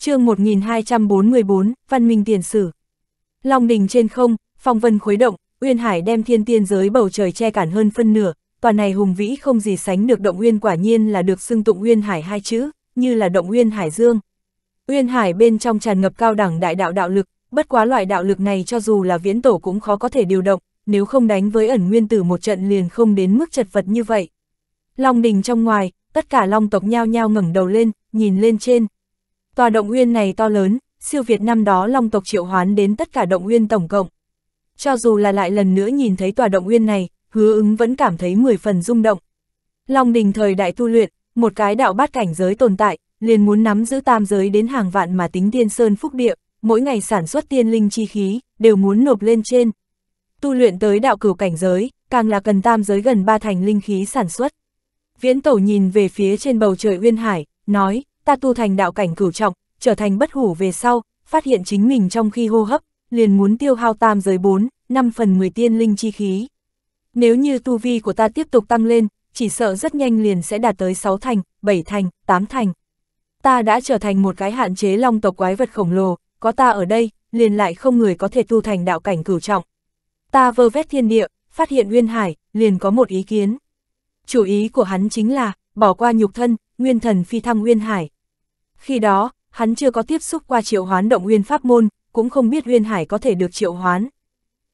chương 1244, Văn minh tiền sử. Long đình trên không, phong vân khuấy động, Uyên Hải đem thiên tiên giới bầu trời che cản hơn phân nửa, tòa này hùng vĩ không gì sánh được động Uyên quả nhiên là được xưng tụng Uyên Hải hai chữ, như là động Uyên Hải Dương. Uyên Hải bên trong tràn ngập cao đẳng đại đạo đạo lực, bất quá loại đạo lực này cho dù là viễn tổ cũng khó có thể điều động, nếu không đánh với ẩn nguyên tử một trận liền không đến mức chật vật như vậy. Long đình trong ngoài, tất cả long tộc nhao nhao ngẩng đầu lên, nhìn lên trên, Tòa động huyên này to lớn, siêu việt năm đó long tộc triệu hoán đến tất cả động huyên tổng cộng. Cho dù là lại lần nữa nhìn thấy tòa động huyên này, hứa ứng vẫn cảm thấy 10 phần rung động. Long đình thời đại tu luyện, một cái đạo bát cảnh giới tồn tại, liền muốn nắm giữ tam giới đến hàng vạn mà tính tiên sơn phúc địa, mỗi ngày sản xuất tiên linh chi khí, đều muốn nộp lên trên. Tu luyện tới đạo cửu cảnh giới, càng là cần tam giới gần ba thành linh khí sản xuất. Viễn tổ nhìn về phía trên bầu trời uyên hải, nói, ta tu thành đạo cảnh cửu trọng, trở thành bất hủ về sau, phát hiện chính mình trong khi hô hấp, liền muốn tiêu hao tam giới 4, 5 phần 10 tiên linh chi khí. Nếu như tu vi của ta tiếp tục tăng lên, chỉ sợ rất nhanh liền sẽ đạt tới 6 thành, 7 thành, 8 thành. Ta đã trở thành một cái hạn chế long tộc quái vật khổng lồ, có ta ở đây, liền lại không người có thể tu thành đạo cảnh cửu trọng. Ta vơ vét thiên địa, phát hiện Nguyên Hải, liền có một ý kiến. Chủ ý của hắn chính là, bỏ qua nhục thân, nguyên thần phi thăng Nguyên Hải. Khi đó, hắn chưa có tiếp xúc qua triệu hoán động uyên pháp môn, cũng không biết uyên hải có thể được triệu hoán.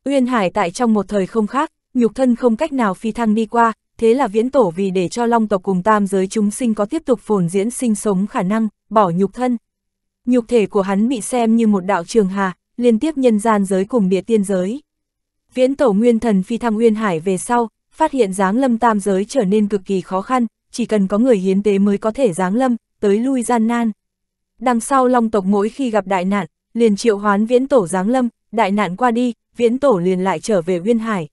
Uyên hải tại trong một thời không khác, nhục thân không cách nào phi thăng đi qua, thế là viễn tổ vì để cho long tộc cùng tam giới chúng sinh có tiếp tục phồn diễn sinh sống khả năng, bỏ nhục thân. Nhục thể của hắn bị xem như một đạo trường hà, liên tiếp nhân gian giới cùng địa tiên giới. Viễn tổ nguyên thần phi thăng uyên hải về sau, phát hiện giáng lâm tam giới trở nên cực kỳ khó khăn, chỉ cần có người hiến tế mới có thể giáng lâm, tới lui gian nan. Đằng sau long tộc mỗi khi gặp đại nạn, liền triệu hoán viễn tổ giáng lâm, đại nạn qua đi, viễn tổ liền lại trở về Nguyên Hải.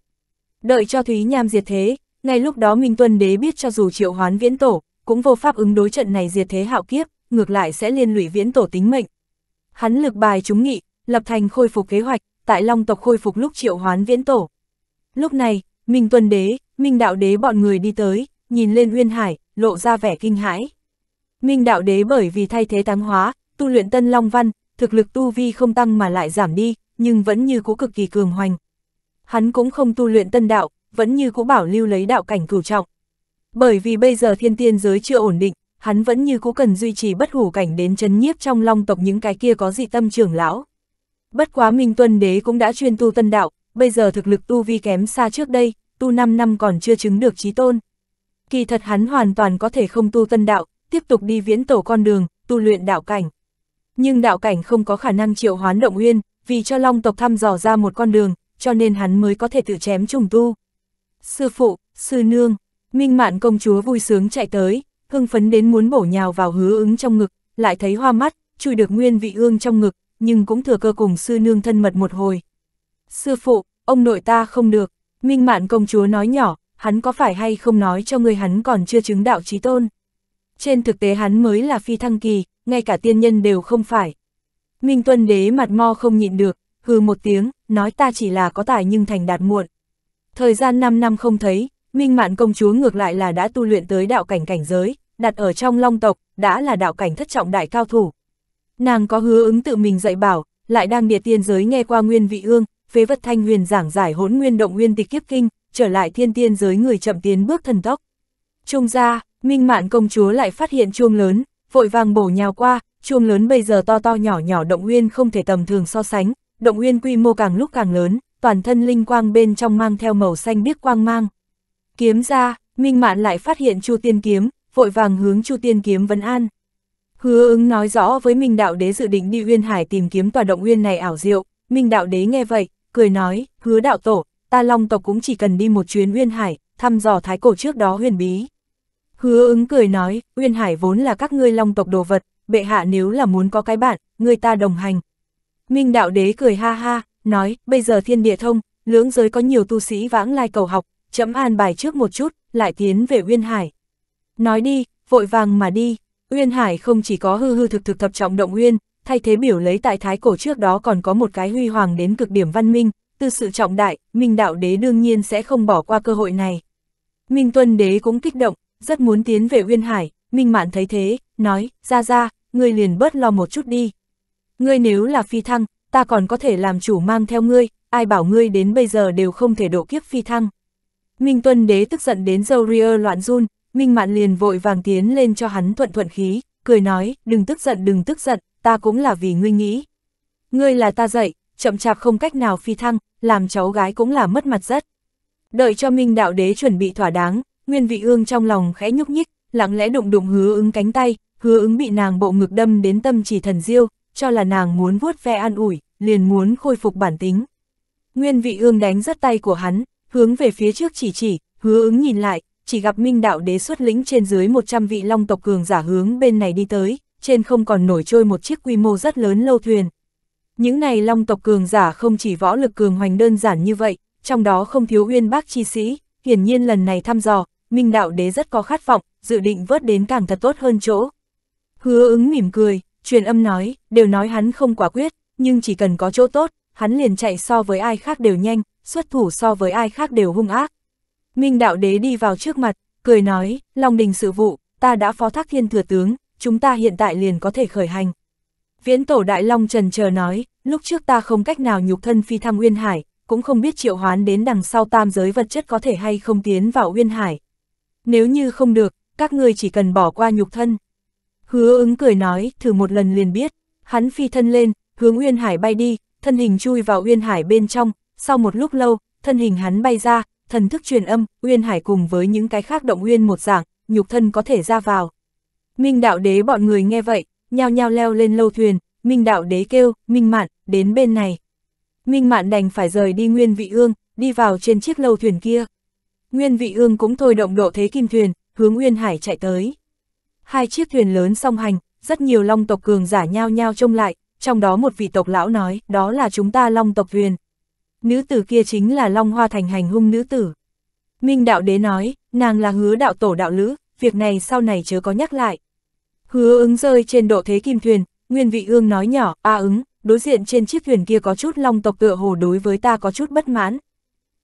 Đợi cho Thúy Nham diệt thế, ngay lúc đó Minh Tuân Đế biết cho dù triệu hoán viễn tổ, cũng vô pháp ứng đối trận này diệt thế hạo kiếp, ngược lại sẽ liên lụy viễn tổ tính mệnh. Hắn lực bài chúng nghị, lập thành khôi phục kế hoạch, tại Long tộc khôi phục lúc triệu hoán viễn tổ. Lúc này, Minh Tuân Đế, Minh Đạo Đế bọn người đi tới, nhìn lên Nguyên Hải, lộ ra vẻ kinh hãi. Minh đạo đế bởi vì thay thế táng hóa, tu luyện tân long văn, thực lực tu vi không tăng mà lại giảm đi, nhưng vẫn như cũ cực kỳ cường hoành. Hắn cũng không tu luyện tân đạo, vẫn như cũ bảo lưu lấy đạo cảnh cửu trọng. Bởi vì bây giờ thiên tiên giới chưa ổn định, hắn vẫn như cũ cần duy trì bất hủ cảnh đến chấn nhiếp trong long tộc những cái kia có dị tâm trưởng lão. Bất quá Minh Tuân Đế cũng đã chuyên tu tân đạo, bây giờ thực lực tu vi kém xa trước đây, tu 5 năm còn chưa chứng được trí tôn. Kỳ thật hắn hoàn toàn có thể không tu tân đạo, tiếp tục đi viễn tổ con đường, tu luyện đạo cảnh. Nhưng đạo cảnh không có khả năng triệu hoán động nguyên vì cho long tộc thăm dò ra một con đường, cho nên hắn mới có thể tự chém trùng tu. Sư phụ, sư nương, minh mạn công chúa vui sướng chạy tới, hưng phấn đến muốn bổ nhào vào hứa ứng trong ngực, lại thấy hoa mắt, chui được nguyên vị ương trong ngực, nhưng cũng thừa cơ cùng sư nương thân mật một hồi. Sư phụ, ông nội ta không được, minh mạn công chúa nói nhỏ, hắn có phải hay không nói cho người hắn còn chưa chứng đạo trí tôn. Trên thực tế hắn mới là phi thăng kỳ, ngay cả tiên nhân đều không phải. Minh Tuân Đế mặt mo không nhịn được, hừ một tiếng, nói ta chỉ là có tài nhưng thành đạt muộn. Thời gian 5 năm không thấy, Minh Mạn công chúa ngược lại là đã tu luyện tới đạo cảnh cảnh giới, đặt ở trong long tộc, đã là đạo cảnh thất trọng đại cao thủ. Nàng có hứa ứng tự mình dạy bảo, lại đang địa tiên giới nghe qua nguyên vị ương, phế vật thanh huyền giảng giải hỗn nguyên động nguyên tịch kiếp kinh, trở lại thiên tiên giới người chậm tiến bước thần tốc. Trung gia, Minh Mạn công chúa lại phát hiện chuông lớn, vội vàng bổ nhào qua, chuông lớn bây giờ to to nhỏ nhỏ động nguyên không thể tầm thường so sánh, động nguyên quy mô càng lúc càng lớn, toàn thân linh quang bên trong mang theo màu xanh biếc quang mang. Kiếm ra, Minh Mạn lại phát hiện Chu Tiên kiếm, vội vàng hướng Chu Tiên kiếm vấn an. Hứa ứng nói rõ với Minh Đạo Đế dự định đi Uyên Hải tìm kiếm tòa động nguyên này ảo diệu, Minh Đạo Đế nghe vậy, cười nói, hứa đạo tổ, ta long tộc cũng chỉ cần đi một chuyến Uyên Hải, thăm dò thái cổ trước đó huyền bí. Hứa ứng cười nói, Uyên Hải vốn là các ngươi long tộc đồ vật, bệ hạ nếu là muốn có cái bạn, người ta đồng hành. Minh đạo đế cười ha ha, nói, bây giờ thiên địa thông, lưỡng giới có nhiều tu sĩ vãng lai cầu học, chấm an bài trước một chút, lại tiến về Uyên Hải. Nói đi, vội vàng mà đi, Uyên Hải không chỉ có hư hư thực thực thập trọng động Uyên, thay thế biểu lấy tại thái cổ trước đó còn có một cái huy hoàng đến cực điểm văn minh, từ sự trọng đại, Minh đạo đế đương nhiên sẽ không bỏ qua cơ hội này. Minh tuân đế cũng kích động, rất muốn tiến về Uyên Hải, Minh Mạn thấy thế, nói, ra ra, ngươi liền bớt lo một chút đi. Ngươi nếu là phi thăng, ta còn có thể làm chủ mang theo ngươi, ai bảo ngươi đến bây giờ đều không thể độ kiếp phi thăng. Minh Tuân Đế tức giận đến dâu ria loạn run, Minh Mạn liền vội vàng tiến lên cho hắn thuận thuận khí, cười nói, đừng tức giận đừng tức giận, ta cũng là vì ngươi nghĩ. Ngươi là ta dạy, chậm chạp không cách nào phi thăng, làm cháu gái cũng là mất mặt rất. Đợi cho Minh Đạo Đế chuẩn bị thỏa đáng, Nguyên vị ương trong lòng khẽ nhúc nhích, lặng lẽ đụng đụng hứa ứng cánh tay, hứa ứng bị nàng bộ ngực đâm đến tâm chỉ thần diêu, cho là nàng muốn vuốt ve an ủi, liền muốn khôi phục bản tính. Nguyên vị ương đánh rất tay của hắn, hướng về phía trước chỉ chỉ, hứa ứng nhìn lại, chỉ gặp minh đạo đế xuất lĩnh trên dưới 100 vị long tộc cường giả hướng bên này đi tới, trên không còn nổi trôi một chiếc quy mô rất lớn lâu thuyền. Những này long tộc cường giả không chỉ võ lực cường hoành đơn giản như vậy, trong đó không thiếu uyên bác chi sĩ, hiển nhiên lần này thăm dò, Minh Đạo Đế rất có khát vọng, dự định vớt đến càng thật tốt hơn chỗ. Hứa ứng mỉm cười, truyền âm nói, đều nói hắn không quả quyết, nhưng chỉ cần có chỗ tốt, hắn liền chạy so với ai khác đều nhanh, xuất thủ so với ai khác đều hung ác. Minh Đạo Đế đi vào trước mặt, cười nói, Long Đình sự vụ, ta đã phó thác thiên thừa tướng, chúng ta hiện tại liền có thể khởi hành. Viễn Tổ Đại Long trần chờ nói, lúc trước ta không cách nào nhục thân phi thăng Uyên Hải, cũng không biết triệu hoán đến đằng sau tam giới vật chất có thể hay không tiến vào Uyên Hải, nếu như không được, các ngươi chỉ cần bỏ qua nhục thân. Hứa ứng cười nói, thử một lần liền biết. Hắn phi thân lên, hướng Uyên Hải bay đi, thân hình chui vào Uyên Hải bên trong, sau một lúc lâu, thân hình hắn bay ra, thần thức truyền âm, Uyên Hải cùng với những cái khác động Uyên một dạng, nhục thân có thể ra vào. Minh đạo đế bọn người nghe vậy, nhao nhao leo lên lâu thuyền, Minh đạo đế kêu, Minh Mạn, đến bên này. Minh Mạn đành phải rời đi nguyên vị ương, đi vào trên chiếc lâu thuyền kia. Nguyên vị ương cũng thôi động độ thế kim thuyền, hướng Uyên Hải chạy tới. Hai chiếc thuyền lớn song hành, rất nhiều long tộc cường giả nhao nhao trông lại, trong đó một vị tộc lão nói, đó là chúng ta long tộc thuyền. Nữ tử kia chính là long hoa thành hành hung nữ tử. Minh đạo đế nói, nàng là hứa đạo tổ đạo lữ, việc này sau này chớ có nhắc lại. Hứa ứng rơi trên độ thế kim thuyền, Nguyên vị ương nói nhỏ, a ứng, đối diện trên chiếc thuyền kia có chút long tộc tựa hồ đối với ta có chút bất mãn.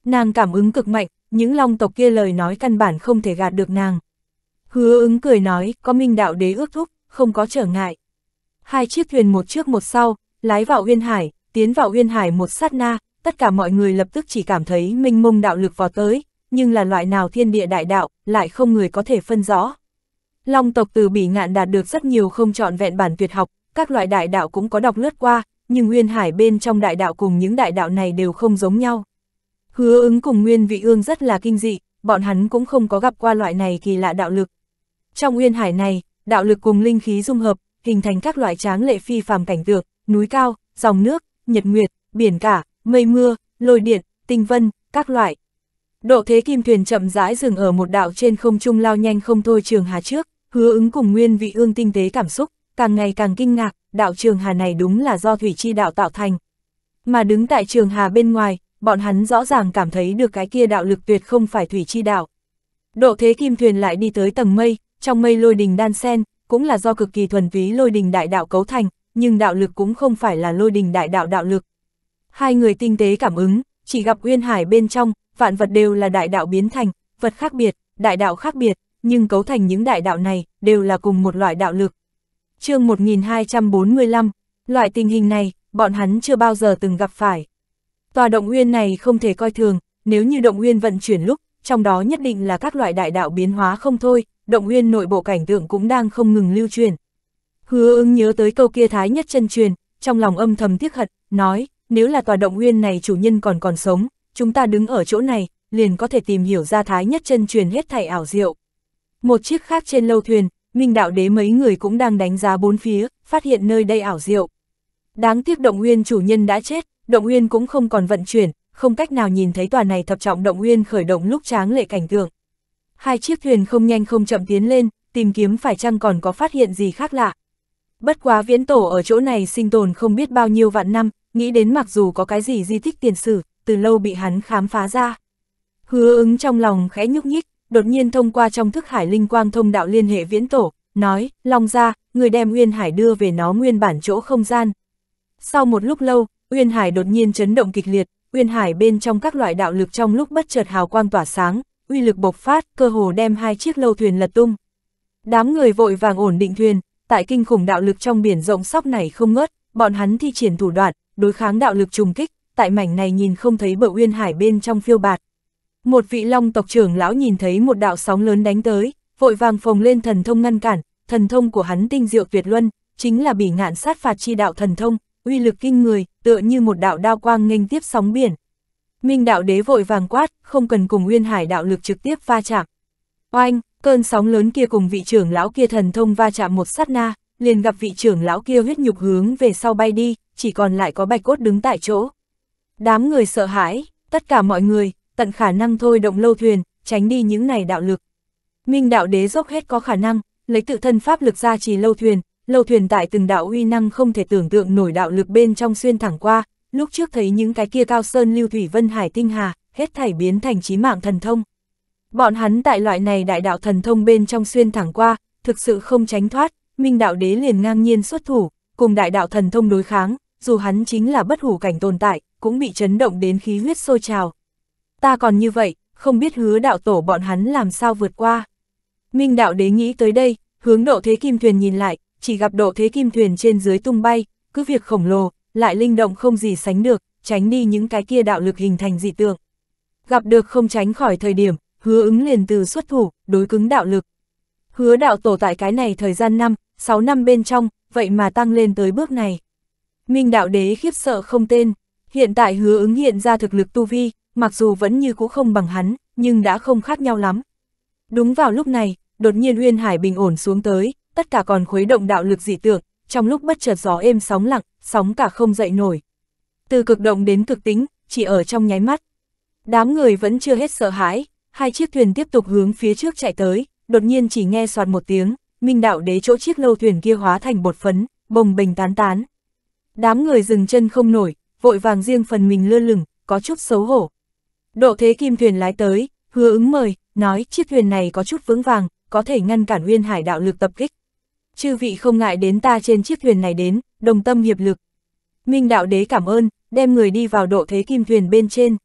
Nàng cảm ứng cực mạnh, những long tộc kia lời nói căn bản không thể gạt được nàng. Hứa ứng cười nói, có minh đạo đế ước thúc, không có trở ngại. Hai chiếc thuyền một trước một sau, lái vào huyên hải, tiến vào huyên hải một sát na, tất cả mọi người lập tức chỉ cảm thấy minh mông đạo lực vào tới, nhưng là loại nào thiên địa đại đạo, lại không người có thể phân rõ. Long tộc từ bỉ ngạn đạt được rất nhiều không chọn vẹn bản tuyệt học, các loại đại đạo cũng có đọc lướt qua, nhưng huyên hải bên trong đại đạo cùng những đại đạo này đều không giống nhau. Hứa ứng cùng Nguyên Vị Ương rất là kinh dị, bọn hắn cũng không có gặp qua loại này kỳ lạ đạo lực. Trong nguyên hải này, đạo lực cùng linh khí dung hợp, hình thành các loại tráng lệ phi phàm cảnh tượng, núi cao, dòng nước, nhật nguyệt, biển cả, mây mưa, lôi điện, tinh vân, các loại. Độ thế kim thuyền chậm rãi dừng ở một đạo trên không trung lao nhanh không thôi trường hà trước, hứa ứng cùng nguyên vị ương tinh tế cảm xúc, càng ngày càng kinh ngạc, đạo trường hà này đúng là do thủy chi đạo tạo thành. Mà đứng tại trường hà bên ngoài, bọn hắn rõ ràng cảm thấy được cái kia đạo lực tuyệt không phải thủy chi đạo. Độ thế kim thuyền lại đi tới tầng mây, trong mây lôi đình đan sen, cũng là do cực kỳ thuần ví lôi đình đại đạo cấu thành, nhưng đạo lực cũng không phải là lôi đình đại đạo đạo lực. Hai người tinh tế cảm ứng, chỉ gặp uyên hải bên trong, vạn vật đều là đại đạo biến thành, vật khác biệt, đại đạo khác biệt, nhưng cấu thành những đại đạo này đều là cùng một loại đạo lực. chương 1245, loại tình hình này, bọn hắn chưa bao giờ từng gặp phải. Tòa động nguyên này không thể coi thường, nếu như động nguyên vận chuyển lúc, trong đó nhất định là các loại đại đạo biến hóa không thôi, động nguyên nội bộ cảnh tượng cũng đang không ngừng lưu truyền. Hứa Ưng nhớ tới câu kia thái nhất chân truyền, trong lòng âm thầm tiếc hận, nói, nếu là tòa động nguyên này chủ nhân còn còn sống, chúng ta đứng ở chỗ này, liền có thể tìm hiểu ra thái nhất chân truyền hết thảy ảo diệu. Một chiếc khác trên lâu thuyền, Minh Đạo Đế mấy người cũng đang đánh giá bốn phía, phát hiện nơi đây ảo diệu. Đáng tiếc động nguyên chủ nhân đã chết, động nguyên cũng không còn vận chuyển, không cách nào nhìn thấy tòa này thập trọng động nguyên khởi động lúc tráng lệ cảnh tượng. Hai chiếc thuyền không nhanh không chậm tiến lên, tìm kiếm phải chăng còn có phát hiện gì khác lạ. Bất quá viễn tổ ở chỗ này sinh tồn không biết bao nhiêu vạn năm, nghĩ đến mặc dù có cái gì di tích tiền sử, từ lâu bị hắn khám phá ra. Hứa ứng trong lòng khẽ nhúc nhích, đột nhiên thông qua trong thức hải linh quang thông đạo liên hệ viễn tổ, nói, Long ra, người đem nguyên Hải đưa về nó nguyên bản chỗ không gian. Sau một lúc lâu, Uyên Hải đột nhiên chấn động kịch liệt, Uyên Hải bên trong các loại đạo lực trong lúc bất chợt hào quang tỏa sáng, uy lực bộc phát, cơ hồ đem hai chiếc lâu thuyền lật tung. Đám người vội vàng ổn định thuyền, tại kinh khủng đạo lực trong biển rộng sóc này không ngớt, bọn hắn thi triển thủ đoạn, đối kháng đạo lực trùng kích, tại mảnh này nhìn không thấy bờ Uyên Hải bên trong phiêu bạt. Một vị long tộc trưởng lão nhìn thấy một đạo sóng lớn đánh tới, vội vàng phồng lên thần thông ngăn cản, thần thông của hắn tinh diệu tuyệt luân, chính là bỉ ngạn sát phạt chi đạo thần thông, uy lực kinh người, tựa như một đạo đao quang nghênh tiếp sóng biển. Minh đạo đế vội vàng quát, không cần cùng Nguyên Hải đạo lực trực tiếp va chạm. Oanh, cơn sóng lớn kia cùng vị trưởng lão kia thần thông va chạm một sát na, liền gặp vị trưởng lão kia huyết nhục hướng về sau bay đi, chỉ còn lại có bạch cốt đứng tại chỗ. Đám người sợ hãi, tất cả mọi người, tận khả năng thôi động lâu thuyền, tránh đi những này đạo lực. Minh đạo đế dốc hết có khả năng, lấy tự thân pháp lực ra trì lâu thuyền, Lâu thuyền tại từng đạo uy năng không thể tưởng tượng nổi đạo lực bên trong xuyên thẳng qua, lúc trước thấy những cái kia cao sơn lưu thủy vân hải tinh hà, hết thảy biến thành chí mạng thần thông. Bọn hắn tại loại này đại đạo thần thông bên trong xuyên thẳng qua, thực sự không tránh thoát, Minh đạo đế liền ngang nhiên xuất thủ, cùng đại đạo thần thông đối kháng, dù hắn chính là bất hủ cảnh tồn tại, cũng bị chấn động đến khí huyết sôi trào. Ta còn như vậy, không biết hứa đạo tổ bọn hắn làm sao vượt qua. Minh đạo đế nghĩ tới đây, hướng độ thế kim thuyền nhìn lại, chỉ gặp độ thế kim thuyền trên dưới tung bay, cứ việc khổng lồ, lại linh động không gì sánh được, tránh đi những cái kia đạo lực hình thành dị tượng. Gặp được không tránh khỏi thời điểm, hứa ứng liền từ xuất thủ, đối cứng đạo lực. Hứa đạo tổ tại cái này thời gian năm, 6 năm bên trong, vậy mà tăng lên tới bước này. Minh đạo đế khiếp sợ không tên, hiện tại hứa ứng hiện ra thực lực tu vi, mặc dù vẫn như cũ không bằng hắn, nhưng đã không khác nhau lắm. Đúng vào lúc này, đột nhiên Uyên Hải bình ổn xuống tới, tất cả còn khuấy động đạo lực dị tượng, trong lúc bất chợt gió êm sóng lặng, sóng cả không dậy nổi. Từ cực động đến cực tính, chỉ ở trong nháy mắt. Đám người vẫn chưa hết sợ hãi, hai chiếc thuyền tiếp tục hướng phía trước chạy tới, đột nhiên chỉ nghe soạt một tiếng, minh đạo đế chỗ chiếc lâu thuyền kia hóa thành bột phấn, bồng bềnh tán tán. Đám người dừng chân không nổi, vội vàng riêng phần mình lơ lửng, có chút xấu hổ. Độ thế kim thuyền lái tới, hứa ứng mời, nói chiếc thuyền này có chút vững vàng, có thể ngăn cản uyên hải đạo lực tập kích chư vị không ngại đến ta trên chiếc thuyền này đến, đồng tâm hiệp lực. Minh đạo đế cảm ơn, đem người đi vào độ thế kim thuyền bên trên.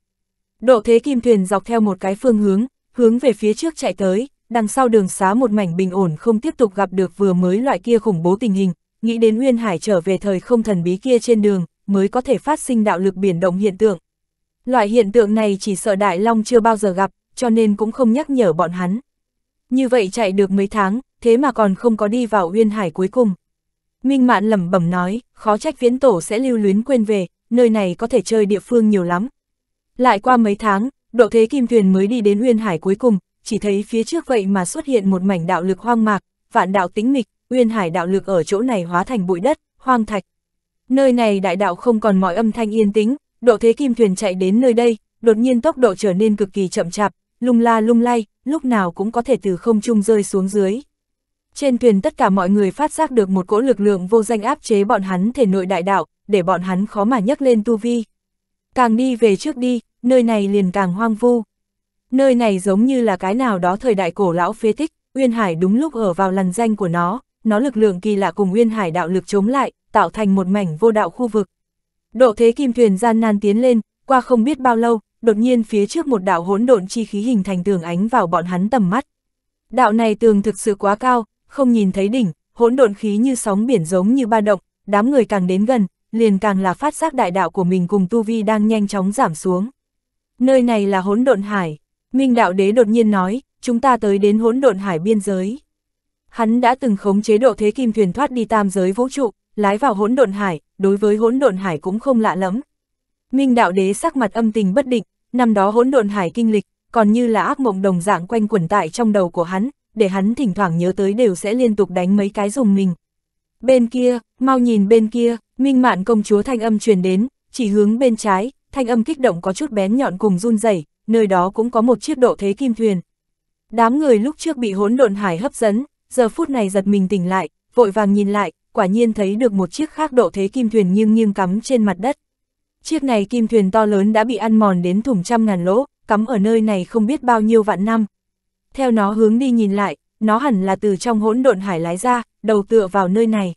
Độ thế kim thuyền dọc theo một cái phương hướng, hướng về phía trước chạy tới, đằng sau đường xá một mảnh bình ổn không tiếp tục gặp được vừa mới loại kia khủng bố tình hình, nghĩ đến Nguyên Hải trở về thời không thần bí kia trên đường, mới có thể phát sinh đạo lực biển động hiện tượng. Loại hiện tượng này chỉ sợ Đại Long chưa bao giờ gặp, cho nên cũng không nhắc nhở bọn hắn. Như vậy chạy được mấy tháng, thế mà còn không có đi vào uyên hải cuối cùng. Minh Mạn lẩm bẩm nói, khó trách viễn tổ sẽ lưu luyến quên về, nơi này có thể chơi địa phương nhiều lắm. Lại qua mấy tháng, độ thế kim thuyền mới đi đến uyên hải cuối cùng, chỉ thấy phía trước vậy mà xuất hiện một mảnh đạo lực hoang mạc, vạn đạo tĩnh mịch, uyên hải đạo lực ở chỗ này hóa thành bụi đất, hoang thạch. Nơi này đại đạo không còn mọi âm thanh yên tĩnh, độ thế kim thuyền chạy đến nơi đây, đột nhiên tốc độ trở nên cực kỳ chậm chạp, lung la lung lay, lúc nào cũng có thể từ không trung rơi xuống dưới. Trên thuyền tất cả mọi người phát giác được một cỗ lực lượng vô danh áp chế bọn hắn thể nội đại đạo, để bọn hắn khó mà nhấc lên tu vi. Càng đi về trước đi, nơi này liền càng hoang vu. Nơi này giống như là cái nào đó thời đại cổ lão phế tích, Uyên Hải đúng lúc ở vào lằn danh của nó, nó lực lượng kỳ lạ cùng Uyên Hải đạo lực chống lại, tạo thành một mảnh vô đạo khu vực. Độ thế kim thuyền gian nan tiến lên, qua không biết bao lâu, đột nhiên phía trước một đạo hỗn độn chi khí hình thành tường ánh vào bọn hắn tầm mắt. Đạo này tường thực sự quá cao, không nhìn thấy đỉnh, hỗn độn khí như sóng biển giống như ba động, đám người càng đến gần, liền càng là phát giác đại đạo của mình cùng tu vi đang nhanh chóng giảm xuống. Nơi này là hỗn độn hải, Minh đạo đế đột nhiên nói, chúng ta tới đến hỗn độn hải biên giới. Hắn đã từng khống chế độ thế kim thuyền thoát đi tam giới vũ trụ, lái vào hỗn độn hải, đối với hỗn độn hải cũng không lạ lắm Minh đạo đế sắc mặt âm tình bất định, năm đó hỗn độn hải kinh lịch, còn như là ác mộng đồng dạng quanh quẩn tại trong đầu của hắn, để hắn thỉnh thoảng nhớ tới đều sẽ liên tục đánh mấy cái dùng mình. Bên kia, mau nhìn bên kia, minh mạn công chúa thanh âm truyền đến, chỉ hướng bên trái, thanh âm kích động có chút bén nhọn cùng run rẩy nơi đó cũng có một chiếc độ thế kim thuyền. Đám người lúc trước bị hỗn độn hải hấp dẫn, giờ phút này giật mình tỉnh lại, vội vàng nhìn lại, quả nhiên thấy được một chiếc khác độ thế kim thuyền nghiêng nghiêng cắm trên mặt đất. Chiếc này kim thuyền to lớn đã bị ăn mòn đến thủng trăm ngàn lỗ, cắm ở nơi này không biết bao nhiêu vạn năm theo nó hướng đi nhìn lại, nó hẳn là từ trong hỗn độn hải lái ra, đầu tựa vào nơi này.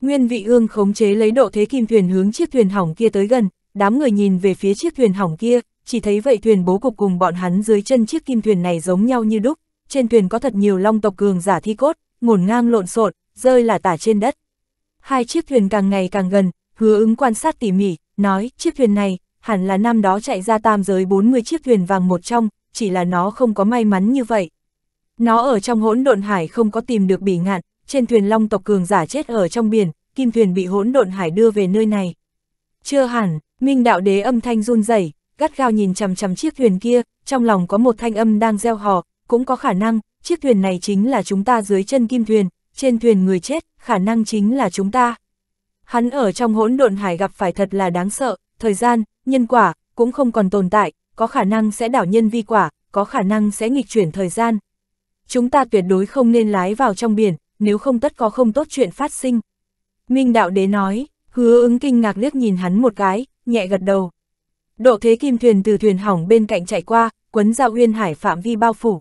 Nguyên vị ương khống chế lấy độ thế kim thuyền hướng chiếc thuyền hỏng kia tới gần, đám người nhìn về phía chiếc thuyền hỏng kia, chỉ thấy vậy thuyền bố cục cùng bọn hắn dưới chân chiếc kim thuyền này giống nhau như đúc, trên thuyền có thật nhiều long tộc cường giả thi cốt, ngổn ngang lộn xộn, rơi là tả trên đất. Hai chiếc thuyền càng ngày càng gần, hứa ứng quan sát tỉ mỉ, nói, chiếc thuyền này, hẳn là năm đó chạy ra tam giới 40 chiếc thuyền vàng một trong, chỉ là nó không có may mắn như vậy. Nó ở trong hỗn độn hải không có tìm được bỉ ngạn, trên thuyền long tộc cường giả chết ở trong biển, kim thuyền bị hỗn độn hải đưa về nơi này. Chưa hẳn, Minh đạo đế âm thanh run rẩy, gắt gao nhìn chằm chằm chiếc thuyền kia, trong lòng có một thanh âm đang gieo hò, cũng có khả năng, chiếc thuyền này chính là chúng ta dưới chân kim thuyền, trên thuyền người chết, khả năng chính là chúng ta. Hắn ở trong hỗn độn hải gặp phải thật là đáng sợ, thời gian, nhân quả, cũng không còn tồn tại, có khả năng sẽ đảo nhân vi quả, có khả năng sẽ nghịch chuyển thời gian. Chúng ta tuyệt đối không nên lái vào trong biển, nếu không tất có không tốt chuyện phát sinh. Minh Đạo Đế nói, hứa ứng kinh ngạc liếc nhìn hắn một cái, nhẹ gật đầu. Độ thế kim thuyền từ thuyền hỏng bên cạnh chạy qua, quấn ra uyên hải phạm vi bao phủ.